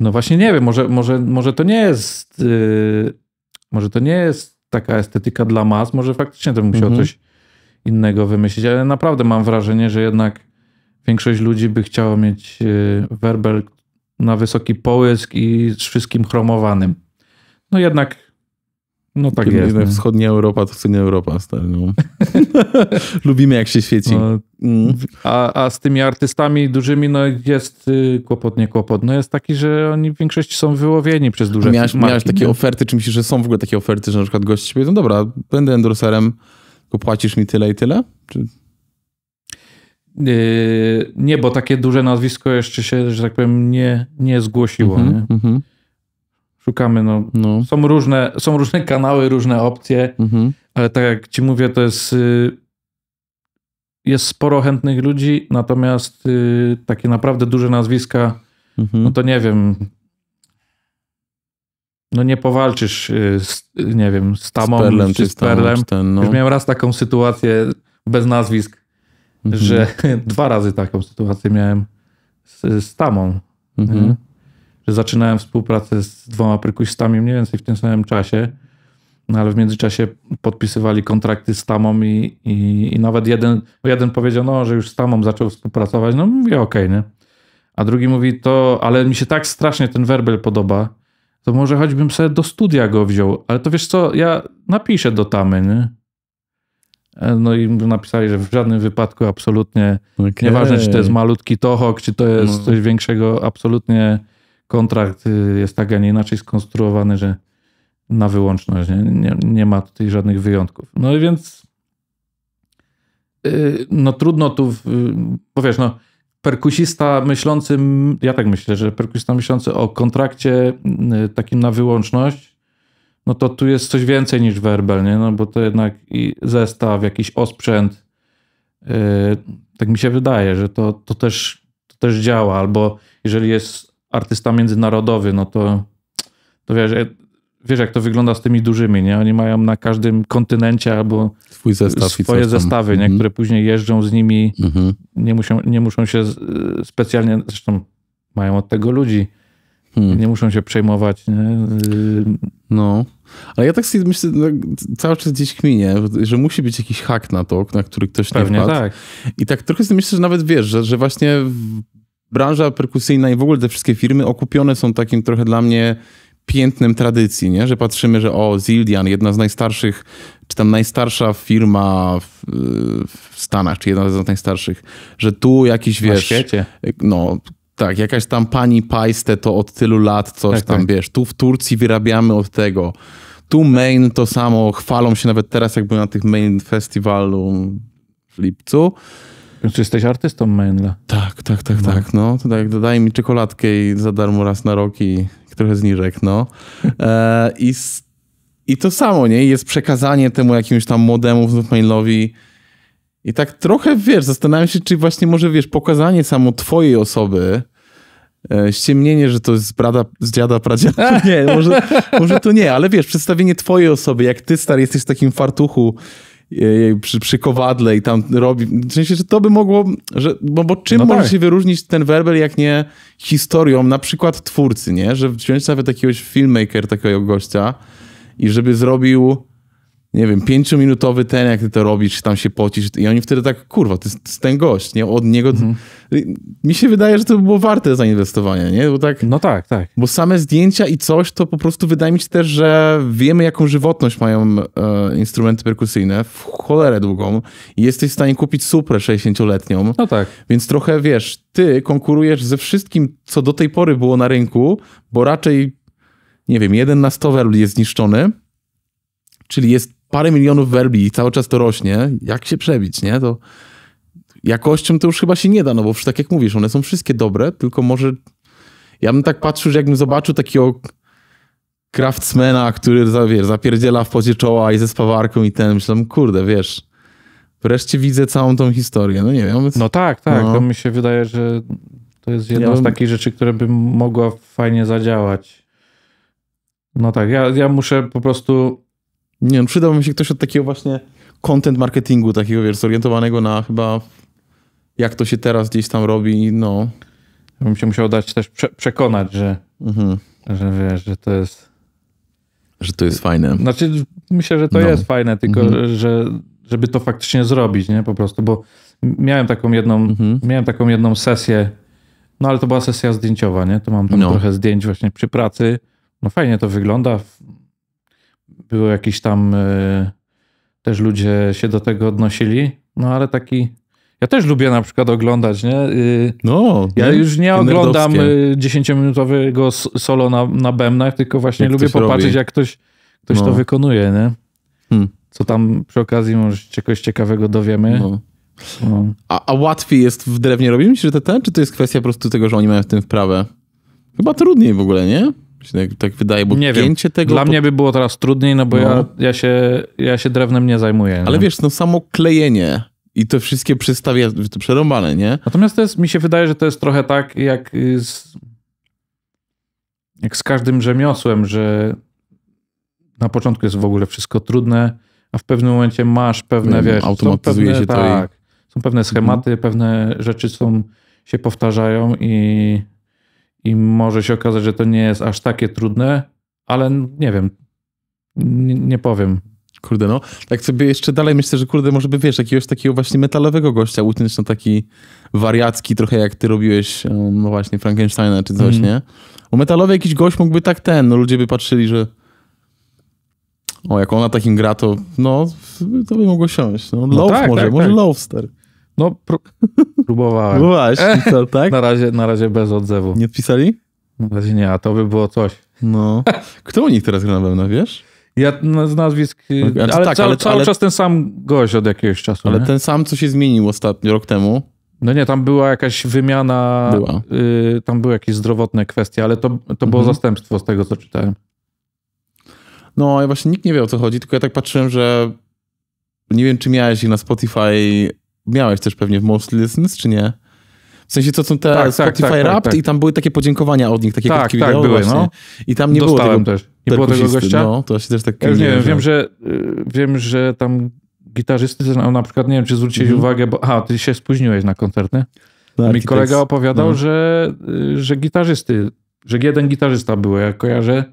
no właśnie nie wiem, może, może, może to nie jest yy, może to nie jest taka estetyka dla mas, może faktycznie to musiał mhm. coś innego wymyślić, ale naprawdę mam wrażenie, że jednak większość ludzi by chciało mieć yy, werbel na wysoki połysk i z wszystkim chromowanym. No jednak no tak Kiedy jest. No. Wschodnia Europa to wschodnia Europa. Stary, no. Lubimy jak się świeci. No, mm. A, a, z tymi artystami dużymi no jest y, kłopot, nie kłopot. No jest taki, że oni w większości są wyłowieni przez duże a miałeś, marki. Miałeś takie nie? oferty, czy myślisz, że są w ogóle takie oferty, że na przykład gość powie, no dobra, będę endorserem, tylko płacisz mi tyle i tyle? Czy... Yy, nie, bo takie duże nazwisko jeszcze się, że tak powiem, nie, nie zgłosiło. Mm -hmm, nie? Mm -hmm. Szukamy, no. no. Są, różne, są różne kanały, różne opcje, mhm. ale tak jak ci mówię, to jest. Y, jest sporo chętnych ludzi, natomiast y, takie naprawdę duże nazwiska, mhm. no to nie wiem. No nie powalczysz, y, z, nie wiem, z Tamą z perlem, czy z Perlem. Czy ten, no. Już miałem raz taką sytuację bez nazwisk, mhm. że dwa razy taką sytuację miałem z, z Tamą. Mhm. mhm że zaczynałem współpracę z dwoma perkusistami mniej więcej w tym samym czasie, no ale w międzyczasie podpisywali kontrakty z Tamą i, i, i nawet jeden, jeden powiedział, no, że już z Tamą zaczął współpracować, no mówię okej, okay, nie? A drugi mówi to, ale mi się tak strasznie ten werbel podoba, to może choćbym sobie do studia go wziął, ale to wiesz co, ja napiszę do Tamy, nie? E, no i napisali, że w żadnym wypadku absolutnie, okay. nieważne czy to jest malutki tohok, czy to jest no. coś większego, absolutnie kontrakt y, jest tak, a nie inaczej skonstruowany, że na wyłączność. Nie, nie, nie ma tutaj żadnych wyjątków. No i więc y, no trudno tu, bo y, wiesz, no perkusista myślący, ja tak myślę, że perkusista myślący o kontrakcie takim na wyłączność, no to tu jest coś więcej niż werbel, nie? No bo to jednak i zestaw, jakiś osprzęt, tak mi się wydaje, że to, to, też, to też działa, albo jeżeli jest artysta międzynarodowy, no to, to wiesz, wiesz, jak to wygląda z tymi dużymi, nie? Oni mają na każdym kontynencie albo Twój zestaw swoje zestawy, nie? Mm które później jeżdżą z nimi, mhm. nie, muszą, nie muszą się specjalnie, zresztą mają od tego ludzi, hmm. nie muszą się przejmować. Nie? Y, no, ale ja tak sobie myślę, no, cały czas gdzieś kminie, że musi być jakiś hak na to, na który ktoś Pewnie nie wpadł. tak. I tak trochę sobie myślę, że nawet wiesz, że, że właśnie branża perkusyjna i w ogóle te wszystkie firmy okupione są takim trochę dla mnie piętnem tradycji, nie? że patrzymy, że o, Zildian, jedna z najstarszych, czy tam najstarsza firma w, w Stanach, czy jedna z najstarszych, że tu jakiś, wiesz... Na świecie. No, tak, jakaś tam pani Paiste to od tylu lat coś tak, tam, tak. wiesz, tu w Turcji wyrabiamy od tego. Tu Main to samo, chwalą się nawet teraz, jakby na tych Main Festiwalu w lipcu, no, czy jesteś artystą Mayenla? Tak, tak, tak, no. tak. No, to tak, dodaj mi czekoladkę i za darmo raz na rok i trochę zniżek, no. E, i, I to samo, nie? Jest przekazanie temu jakimś tam modemu mailowi. I tak trochę, wiesz, zastanawiam się, czy właśnie może, wiesz, pokazanie samo twojej osoby, e, ściemnienie, że to jest z, brada, z dziada, pradziada. Nie, może, może to nie, ale wiesz, przedstawienie twojej osoby, jak ty, stary, jesteś w takim fartuchu, przy, przy kowadle i tam robi. W sensie, że to by mogło, że, bo, no bo czym no może tak. się wyróżnić ten werbel, jak nie historią na przykład twórcy, nie? Że wziąć nawet jakiegoś filmmaker, takiego gościa i żeby zrobił nie wiem, pięciominutowy ten, jak ty to robisz, czy tam się pocisz. I oni wtedy tak, kurwa, to jest, ten gość, nie? Od niego... Mhm. Mi się wydaje, że to by było warte zainwestowania, nie? Bo tak, no tak, tak. Bo same zdjęcia i coś, to po prostu wydaje mi się też, że wiemy, jaką żywotność mają e, instrumenty perkusyjne, w cholerę długą. I jesteś w stanie kupić suprę 60-letnią. No tak. Więc trochę, wiesz, ty konkurujesz ze wszystkim, co do tej pory było na rynku, bo raczej, nie wiem, jeden na 100 jest zniszczony, czyli jest parę milionów werbli i cały czas to rośnie, jak się przebić, nie? To jakością to już chyba się nie da, no bo tak jak mówisz, one są wszystkie dobre, tylko może ja bym tak patrzył, że jakbym zobaczył takiego craftsmana, który wiesz, zapierdziela w pozie czoła i ze spawarką i ten, myślałem, kurde, wiesz, wreszcie widzę całą tą historię, no nie wiem. No tak, tak, no. to mi się wydaje, że to jest jedna ja z takich rzeczy, które by mogła fajnie zadziałać. No tak, ja, ja muszę po prostu nie wiem, no, przydałby mi się ktoś od takiego właśnie content marketingu, takiego, wiesz, zorientowanego na chyba jak to się teraz gdzieś tam robi, no. Ja bym się musiał dać też prze przekonać, że, mhm. że wiesz, że to jest... Że to jest fajne. Znaczy, myślę, że to no. jest fajne, tylko mhm. że, żeby to faktycznie zrobić, nie? Po prostu, bo miałem taką jedną, mhm. miałem taką jedną sesję, no ale to była sesja zdjęciowa, nie? To mam tam no. trochę zdjęć właśnie przy pracy. No fajnie to wygląda, było jakiś tam, e, też ludzie się do tego odnosili, no ale taki ja też lubię na przykład oglądać, nie? Y, no, ja nie? już nie oglądam y, dziesięciominutowego solo na, na bębnach, tylko właśnie jak lubię popatrzeć, robi. jak ktoś, ktoś no. to wykonuje, nie? Hmm. Co tam przy okazji może czegoś ciekawego dowiemy. No. No. A, a, łatwiej jest w drewnie robić, że to, czy to jest kwestia po prostu tego, że oni mają w tym wprawę? Chyba trudniej w ogóle, nie? Tak, tak wydaje, bo nie wiem. tego... Dla to... mnie by było teraz trudniej, no bo no. Ja, ja, się, ja się drewnem nie zajmuję. Ale nie? No. wiesz, no samo klejenie i to wszystkie przystawia, to przerąbane, nie? Natomiast to jest, mi się wydaje, że to jest trochę tak jak z, jak z każdym rzemiosłem, że na początku jest w ogóle wszystko trudne, a w pewnym momencie masz pewne, no, wiesz... Automatyzuje pewne, się tak, to i... Tak, są pewne mhm. schematy, mhm. pewne rzeczy są się powtarzają i i może się okazać, że to nie jest aż takie trudne, ale nie wiem, nie, nie powiem. Kurde, no, tak sobie jeszcze dalej myślę, że kurde, może by wiesz, jakiegoś takiego właśnie metalowego gościa uciąć na taki wariacki, trochę jak ty robiłeś, no właśnie, Frankensteina czy coś, mm. nie? Bo metalowy jakiś gość mógłby tak ten, no ludzie by patrzyli, że o, jak ona takim gra, to no, to by mogło siąść. No, no tak, może, tak, może tak. No, próbowałem. właśnie, co, tak? na, razie, na razie bez odzewu. Nie odpisali? Na razie nie, a to by było coś. No. Kto u nich teraz gra na pewno, wiesz? Ja no, z nazwisk. Ale, znaczy tak, ale tak, cały, ale, cały czas ten sam gość od jakiegoś czasu. Ale nie? ten sam, co się zmienił ostatnio, rok temu. No nie, tam była jakaś wymiana. Była. Y, tam były jakieś zdrowotne kwestie, ale to, to mhm. było zastępstwo z tego, co czytałem. No, ja właśnie nikt nie wie o co chodzi, tylko ja tak patrzyłem, że nie wiem, czy miałeś ich na Spotify miałeś też pewnie w Most Listens, czy nie? W sensie, co są te tak, tak Spotify tak, tak, tak, i tam były takie podziękowania od nich, takie tak, krótki tak, wideo były, no. I tam nie Dostałem było tego, też. Nie było tego gościa? No, to się też tak... Ja nie, wiem, wiem, że, y, wiem, że tam gitarzysty, na przykład, nie wiem, czy zwróciłeś mhm. uwagę, bo a, ty się spóźniłeś na koncerty. Tak, Mi tak. kolega jest, opowiadał, no. że, y, że gitarzysty, że jeden gitarzysta był, ja kojarzę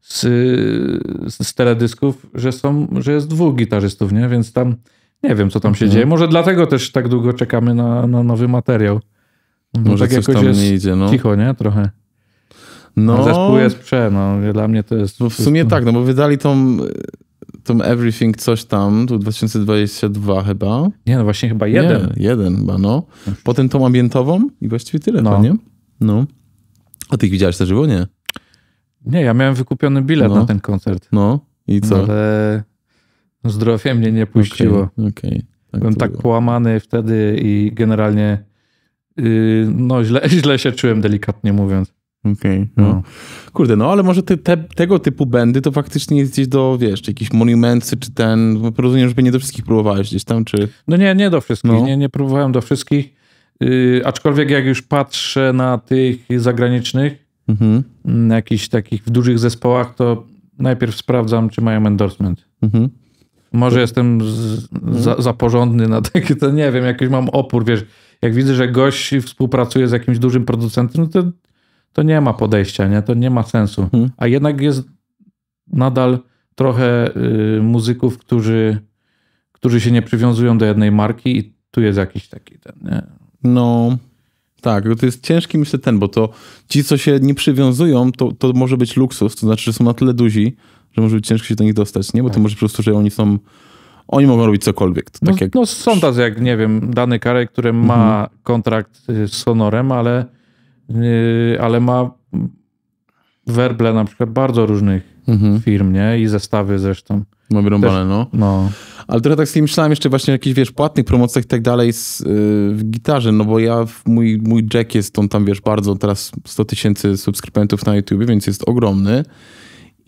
z, y, z teledysków, że są, że jest dwóch gitarzystów, nie? Więc tam nie wiem, co tam się mhm. dzieje. Może dlatego też tak długo czekamy na, na nowy materiał. No bo Może tak coś jakoś tam jest nie idzie, no. cicho, nie? Trochę. No. Zespół jest prze, no. Dla mnie to jest... No w sumie tak, no bo wydali tą, tą Everything coś tam, tu 2022 chyba. Nie, no właśnie chyba jeden. Nie, jeden chyba, no. Potem tą ambientową i właściwie tyle, no. nie? No. A ty ich widziałeś też żywo, nie? Nie, ja miałem wykupiony bilet no. na ten koncert. No, i co? Ale Zdrowie mnie nie puściło. Okay, okay. Tak Byłem tak było. połamany wtedy i generalnie yy, no źle, źle się czułem, delikatnie mówiąc. Okej, okay, no. no. Kurde, no ale może te, te, tego typu bendy to faktycznie jest gdzieś do, wiesz, czy jakieś monumenty, czy ten, no, rozumiem, żeby nie do wszystkich próbowałeś gdzieś tam, czy... No nie, nie do wszystkich, no. nie, nie próbowałem do wszystkich, yy, aczkolwiek jak już patrzę na tych zagranicznych, na mhm. mm, jakichś takich w dużych zespołach, to najpierw sprawdzam, czy mają endorsement. Mhm. Może jestem z, za, za porządny na takie, to nie wiem, jakiś mam opór, wiesz, jak widzę, że gość współpracuje z jakimś dużym producentem, no to, to nie ma podejścia, nie? To nie ma sensu. Hmm. A jednak jest nadal trochę y, muzyków, którzy, którzy się nie przywiązują do jednej marki i tu jest jakiś taki ten, nie? No... Tak, to jest ciężki myślę ten, bo to ci, co się nie przywiązują, to, to może być luksus, to znaczy, że są na tyle duzi, że może być ciężko się do nich dostać, nie? Bo to tak. może po prostu, że oni są oni mogą robić cokolwiek. No, tak no, jak... no są tacy jak, nie wiem, Dany Karek, który ma mhm. kontrakt y, z Sonorem, ale, yy, ale ma werble na przykład bardzo różnych mhm. firm, nie? I zestawy zresztą. No wyrąbane, no. no. Ale trochę tak sobie myślałem jeszcze właśnie o jakichś, wiesz, płatnych promocjach i tak dalej z, yy, w gitarze, no bo ja, mój, mój jack jest, on tam, wiesz, bardzo teraz 100 tysięcy subskrybentów na YouTube, więc jest ogromny.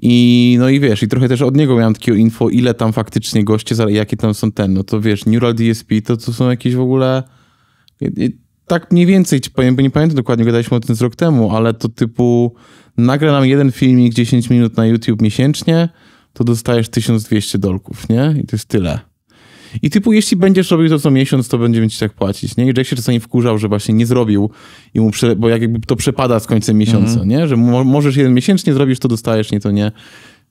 I no i wiesz, i trochę też od niego miałem takie info, ile tam faktycznie goście, jakie tam są ten, no to wiesz, Neural DSP to, to są jakieś w ogóle... Tak mniej więcej ci powiem, bo nie pamiętam dokładnie, gadaliśmy o tym z rok temu, ale to typu nagra nam jeden filmik 10 minut na YouTube miesięcznie, to dostajesz 1200 dolków, nie? I to jest tyle. I typu, jeśli będziesz robił to co miesiąc, to będziemy ci tak płacić, nie? I Jack się czasami wkurzał, że właśnie nie zrobił i mu, prze, bo jakby to przepada z końcem miesiąca, mm -hmm. nie? Że możesz jeden miesięcznie zrobisz, to dostajesz, nie, to nie.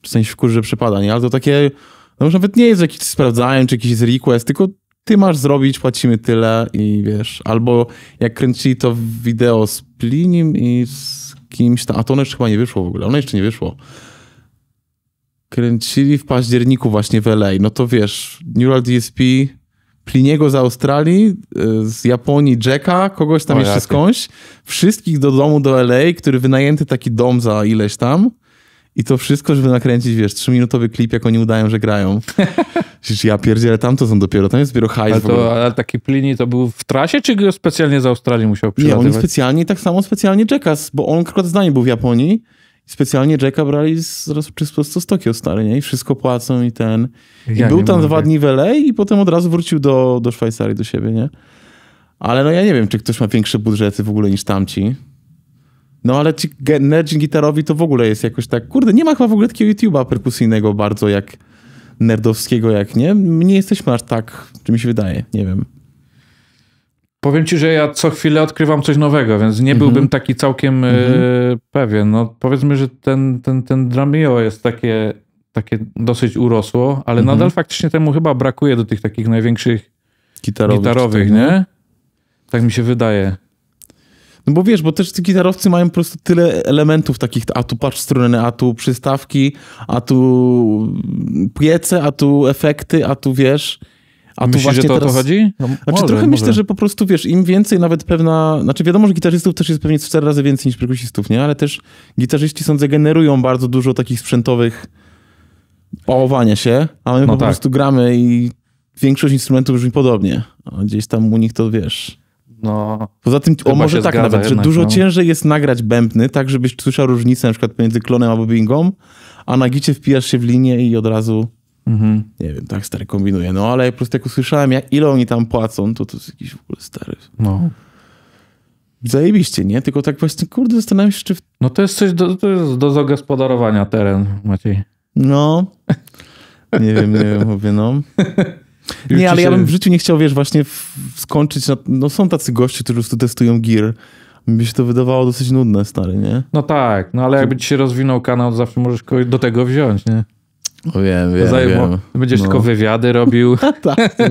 Czasami się wkurzy, że przepada, nie? Ale to takie, no już nawet nie jest jakiś sprawdzają, czy jakiś request, tylko ty masz zrobić, płacimy tyle i wiesz. Albo jak kręcili to wideo z Plinim i z kimś tam, a to ono jeszcze chyba nie wyszło w ogóle, ono jeszcze nie wyszło kręcili w październiku właśnie w LA. No to wiesz, Neural DSP, Pliniego z Australii, y, z Japonii Jacka, kogoś tam o, jeszcze jakie. skądś. Wszystkich do domu do LA, który wynajęty taki dom za ileś tam. I to wszystko, żeby nakręcić, wiesz, trzyminutowy klip, jak oni udają, że grają. Przecież ja pierdzielę, tam to są dopiero, tam jest dopiero hajs ale, to, ale taki Plini to był w trasie, czy go specjalnie z Australii musiał przyjechać? Nie, oni specjalnie, tak samo specjalnie Jacka, bo on akurat z był w Japonii specjalnie Jacka brali z, prosto z Tokio stary, nie? I wszystko płacą i ten. I ja był tam dwa dni w LA i potem od razu wrócił do, do Szwajcarii, do siebie, nie? Ale no ja nie wiem, czy ktoś ma większe budżety w ogóle niż tamci. No ale ci nerdzi gitarowi to w ogóle jest jakoś tak, kurde, nie ma chyba w ogóle takiego YouTube'a perkusyjnego bardzo jak nerdowskiego, jak nie. My nie jesteśmy aż tak, czy mi się wydaje, nie wiem. Powiem ci, że ja co chwilę odkrywam coś nowego, więc nie byłbym mhm. taki całkiem e, mhm. pewien. No, powiedzmy, że ten, ten, ten Dramio jest takie, takie dosyć urosło, ale mhm. nadal faktycznie temu chyba brakuje do tych takich największych gitarowych, gitarowych tak, nie? nie? No? Tak mi się wydaje. No bo wiesz, bo też ci gitarowcy mają po prostu tyle elementów takich, a tu patrz strunę, a tu przystawki, a tu piece, a tu efekty, a tu wiesz a Myślisz, tu właśnie że to teraz... o to chodzi? No, no, znaczy, może, trochę może. myślę, że po prostu, wiesz, im więcej nawet pewna... Znaczy wiadomo, że gitarzystów też jest pewnie cztery razy więcej niż perkusistów, nie? Ale też gitarzyści, sądzę, generują bardzo dużo takich sprzętowych pałowania się, a my no po tak. prostu gramy i większość instrumentów brzmi podobnie. gdzieś tam u nich to, wiesz... No, Poza tym, o może tak nawet, jednak, że dużo no. ciężej jest nagrać bębny, tak żebyś słyszał różnicę na przykład między klonem a bobbingą, a na gicie wpijasz się w linię i od razu Mhm. Nie wiem, tak stary kombinuje. No ale po prostu jak usłyszałem, jak, ile oni tam płacą, to to jest jakiś w ogóle stary. No. Zajebiście, nie? Tylko tak właśnie, kurde, zastanawiam się, czy... W... No to jest coś do, to jest do zagospodarowania teren, Maciej. No. Nie wiem, nie wiem, mówię, no. Nie, ale ja bym w życiu nie chciał, wiesz, właśnie skończyć na... No są tacy goście, którzy tu testują gear. Mi się to wydawało dosyć nudne, stary, nie? No tak, no ale jakby ci się rozwinął kanał, zawsze możesz kogoś do tego wziąć, nie? Wiem, wiem, Zajmą, wiem. Będziesz no. tylko wywiady robił.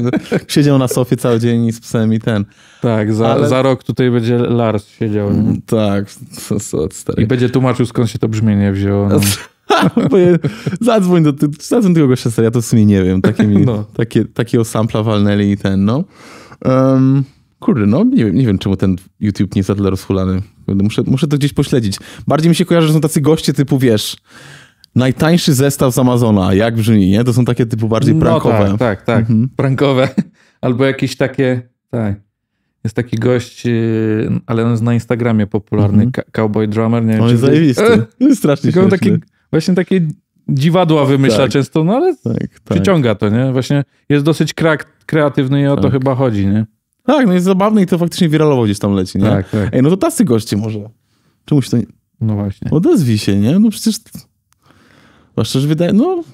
No tak, siedział na sofie cały dzień z psem i ten. Tak, za, Ale... za rok tutaj będzie Lars siedział. Mm, tak, co, stary. I będzie tłumaczył, skąd się to brzmienie wzięło. No. Bo je, zadzwoń do, zadzwoń gościa. kogoś, ja to w sumie nie wiem. Takie mi, no. takie, takiego sampla walnęli i ten, no. Um, kurde, no nie wiem, nie wiem, czemu ten YouTube nie jest za tyle rozchulany. Muszę, muszę to gdzieś pośledzić. Bardziej mi się kojarzy, że są tacy goście typu, wiesz najtańszy zestaw z Amazona, jak brzmi, nie? To są takie typu bardziej no, tak, prankowe. tak, tak, tak. Mhm. Prankowe. Albo jakieś takie, tak. Jest taki gość, y, ale on jest na Instagramie popularny, mhm. Cowboy Drummer. Nie on wiem, jest zajebisty. Jest strasznie śmieszny. Taki, właśnie takie dziwadła wymyśla tak. często, no ale tak, tak. przyciąga to, nie? Właśnie jest dosyć kreatywny i o to tak. chyba chodzi, nie? Tak, no jest zabawny i to faktycznie wiralowo gdzieś tam leci, nie? Tak, tak. Ej, no to tacy goście może. Czemuś to No właśnie. Odezwij się, nie? No przecież... Zwłaszcza, że wydaje, no,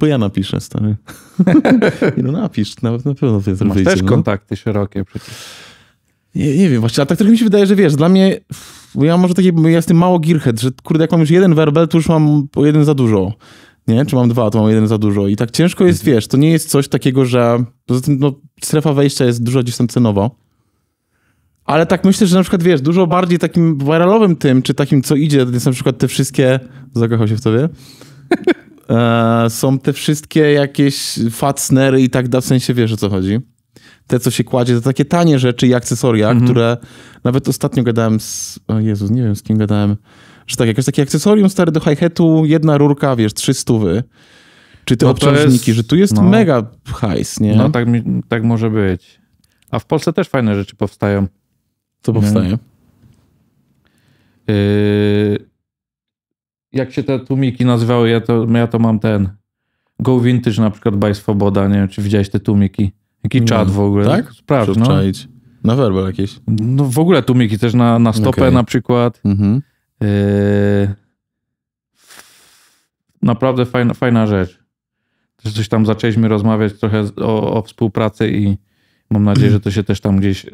bo ja napiszę, stary. no napisz, na, na pewno to zrobicie. Masz też no. kontakty szerokie przecież. Nie, nie, wiem, właśnie, ale tak trochę mi się wydaje, że wiesz, dla mnie, bo ja może takie, ja jestem mało gearhead, że kurde, jak mam już jeden werbel, to już mam jeden za dużo, nie? Czy mam dwa, to mam jeden za dużo i tak ciężko jest, mhm. wiesz, to nie jest coś takiego, że, poza tym, no, strefa wejścia jest dużo gdzieś tam cenowo, ale tak myślę, że na przykład, wiesz, dużo bardziej takim viralowym tym, czy takim, co idzie, to jest na przykład te wszystkie... Zakochał się w tobie? e, są te wszystkie jakieś fat snery i tak da w sensie wiesz, o co chodzi. Te, co się kładzie, to takie tanie rzeczy i akcesoria, mm -hmm. które... Nawet ostatnio gadałem z... O Jezus, nie wiem, z kim gadałem. Że tak, jakieś takie akcesorium stare do hi-hatu, jedna rurka, wiesz, trzy stówy. Czy te no obciążniki, jest... że tu jest no. mega hajs, nie? No tak, tak może być. A w Polsce też fajne rzeczy powstają. Co powstanie? No. Yy, jak się te tłumiki nazywały? Ja to, ja to mam ten. Go Vintage na przykład by Swoboda. Nie wiem, czy widziałeś te tłumiki. Jaki no. czad w ogóle. Tak? Sprawdź, no. Na werbel jakieś. No w ogóle tłumiki też na, na stopę okay. na przykład. Mhm. Yy, naprawdę fajna, fajna rzecz. Też coś tam zaczęliśmy rozmawiać trochę o, o współpracy i Mam nadzieję, że to się też tam gdzieś, e,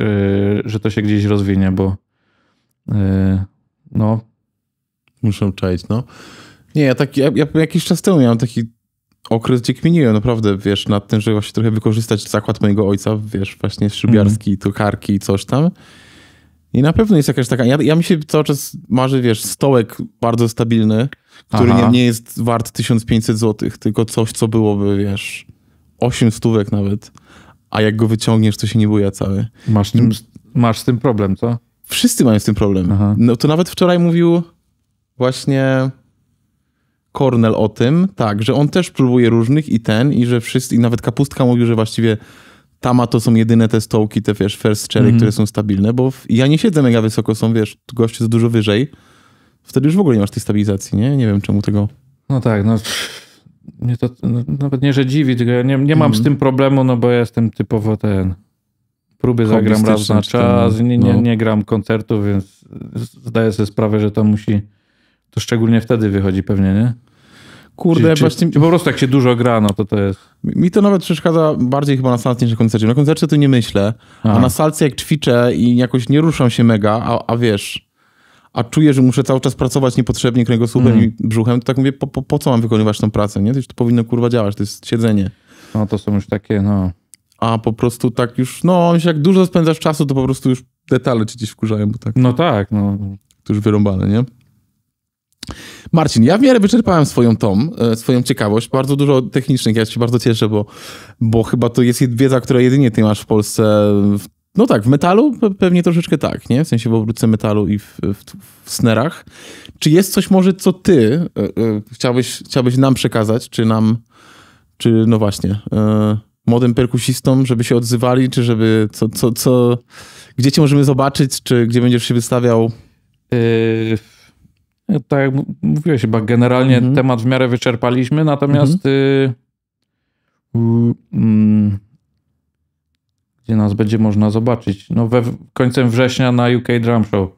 że to się gdzieś rozwinie, bo e, no. Muszę czaić, no. Nie, ja tak, ja, ja jakiś czas temu miałem taki okres, gdzie kminiłem naprawdę, wiesz, nad tym, że właśnie trochę wykorzystać zakład mojego ojca, wiesz, właśnie szybiarski, mm. i coś tam. I na pewno jest jakaś taka. Ja, ja mi się cały czas marzy, wiesz, stołek bardzo stabilny, który nie, nie jest wart 1500 zł, tylko coś, co byłoby, wiesz, 8 stówek nawet a jak go wyciągniesz, to się nie buja cały. Masz, tym, masz z tym problem, co? Wszyscy mają z tym problem. Aha. No to nawet wczoraj mówił właśnie Cornell o tym, tak, że on też próbuje różnych i ten, i że wszyscy, i nawet Kapustka mówił, że właściwie Tama to są jedyne te stołki, te wiesz, first cherry, mhm. które są stabilne, bo w, ja nie siedzę mega wysoko, są wiesz, goście dużo wyżej. Wtedy już w ogóle nie masz tej stabilizacji, nie? Nie wiem czemu tego. No tak, no mnie to nawet nie, że dziwi, tylko ja nie, nie mam mm. z tym problemu, no bo ja jestem typowo ten. Próby zagram raz na czas, nie, nie, no. nie gram koncertów, więc zdaję sobie sprawę, że to musi. To szczególnie wtedy wychodzi pewnie, nie? Kurde, czy, właśnie... Czy po prostu jak się dużo gra, no to to jest... Mi to nawet przeszkadza bardziej chyba na salce niż na koncercie. Na koncercie tu nie myślę, a, a na salce jak ćwiczę i jakoś nie ruszam się mega, a, a wiesz, a czuję, że muszę cały czas pracować niepotrzebnie kręgosłupem mm. i mhm. brzuchem, to tak mówię, po, po, po co mam wykonywać tą pracę, nie? To, to powinno kurwa działać, to jest siedzenie. No to są już takie, no... A po prostu tak już, no jak dużo spędzasz czasu, to po prostu już detale ci gdzieś wkurzają, bo tak... No tak, no... To już wyrąbane, nie? Marcin, ja w miarę wyczerpałem swoją tom, e, swoją ciekawość, bardzo dużo technicznych, ja się bardzo cieszę, bo, bo chyba to jest wiedza, która jedynie ty masz w Polsce w no tak, w metalu pewnie troszeczkę tak, nie? W sensie w obróbce metalu i w, w, w snerach. Czy jest coś może, co ty e, e, chciałbyś, chciałbyś nam przekazać, czy nam, czy no właśnie, e, młodym perkusistom, żeby się odzywali, czy żeby, co, co, co, gdzie cię możemy zobaczyć, czy gdzie będziesz się wystawiał? No tak jak mówiłeś chyba, generalnie mhm. temat w miarę wyczerpaliśmy, natomiast mhm. Y, mm, gdzie nas będzie można zobaczyć. No we, końcem września na UK Drum Show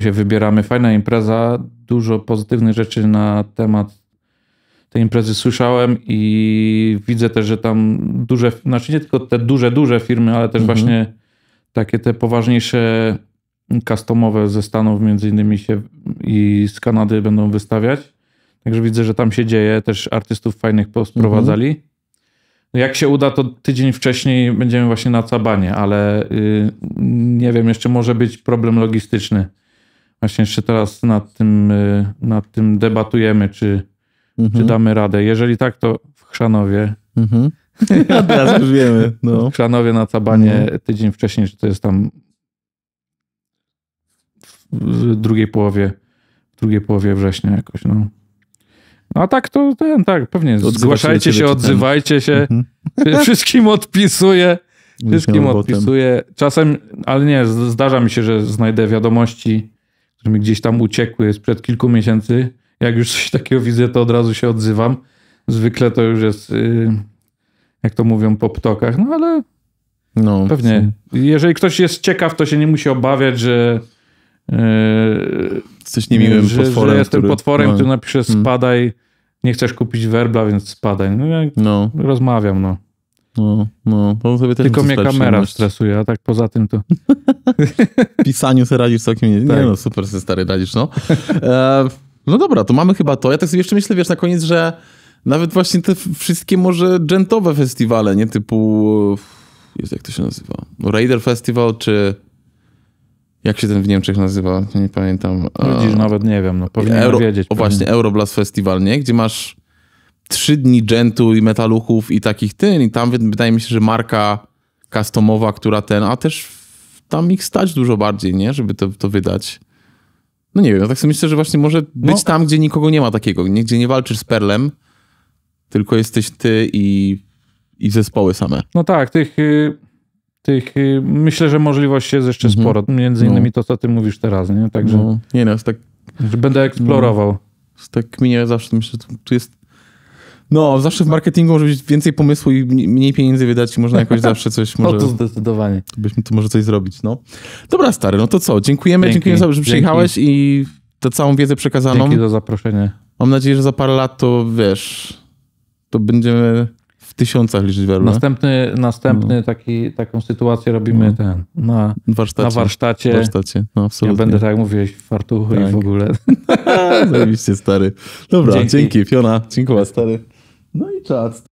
się wybieramy. Fajna impreza, dużo pozytywnych rzeczy na temat tej imprezy słyszałem i widzę też, że tam duże, znaczy nie tylko te duże, duże firmy, ale też mhm. właśnie takie te poważniejsze customowe ze Stanów między innymi się i z Kanady będą wystawiać. Także widzę, że tam się dzieje. Też artystów fajnych mhm. sprowadzali. Mhm. No jak się uda, to tydzień wcześniej będziemy właśnie na Cabanie, ale y, nie wiem, jeszcze może być problem logistyczny. Właśnie jeszcze teraz nad tym, y, nad tym debatujemy, czy, mhm. czy damy radę. Jeżeli tak, to w Chrzanowie. Mhm. A teraz już wiemy. No. W Chrzanowie na Cabanie mhm. tydzień wcześniej, czy to jest tam w drugiej połowie, w drugiej połowie września jakoś, no. No a tak to ten, tak, pewnie. Odzywa Zgłaszajcie się, się odzywajcie się. Mhm. Wszystkim odpisuję. Wszystkim odpisuję. Czasem, ale nie, zdarza mi się, że znajdę wiadomości, które mi gdzieś tam uciekły sprzed kilku miesięcy. Jak już coś takiego widzę, to od razu się odzywam. Zwykle to już jest, y, jak to mówią, po ptokach, no ale no, pewnie. Jeżeli ktoś jest ciekaw, to się nie musi obawiać, że Yy, Coś niemiłym że, potworem. Że jestem który... potworem, no. który napisze hmm. spadaj, nie chcesz kupić werbla, więc spadaj. No, ja no. Rozmawiam, no. No, no. Tylko mnie kamera stresuje, a tak poza tym to... Pisaniu sobie radzisz całkiem nie... Tak. nie no, super sobie stary radzisz, no. E, no dobra, to mamy chyba to. Ja tak sobie jeszcze myślę, wiesz, na koniec, że nawet właśnie te wszystkie może dżentowe festiwale, nie? Typu... Jest, jak to się nazywa? No, Raider Festival, czy... Jak się ten w Niemczech nazywa? Nie pamiętam. Widzisz, nawet nie wiem, no powinienem Euro, wiedzieć. O właśnie, Euroblast Festival, nie? Gdzie masz trzy dni dżentu i metaluchów i takich ten i tam wydaje mi się, że marka customowa, która ten, a też tam ich stać dużo bardziej, nie? Żeby to, to wydać. No nie wiem, ja tak sobie myślę, że właśnie może być no. tam, gdzie nikogo nie ma takiego, nie? gdzie nie walczysz z perlem, tylko jesteś ty i, i zespoły same. No tak, tych... Y, tych, y, myślę, że możliwości jest jeszcze mhm. sporo. Między no. innymi no. to, co ty mówisz teraz, nie? Także... No. Nie no, tak... Będę no. eksplorował. No, tak mnie zawsze myślę, że tu jest... No, zawsze w marketingu może być więcej pomysłu i mniej pieniędzy wydać i można jakoś zawsze coś może... No to zdecydowanie. byśmy tu może coś zrobić, no. Dobra, stary, no to co? Dziękujemy, Dzięki. dziękujemy za że przyjechałeś Dzięki. i tę całą wiedzę przekazaną. Dzięki za zaproszenie. Mam nadzieję, że za parę lat to, wiesz, to będziemy tysiącach liczyć werble. Następny, następny no. taki, taką sytuację robimy no. ten, na warsztacie. Na warsztacie. warsztacie. No, absolutnie. Ja będę tak mówić w fartuchu tak. i w tak. ogóle. Zajebiście stary. Dobra, dzięki, dzięki Fiona. Dziękuję stary. No i czas.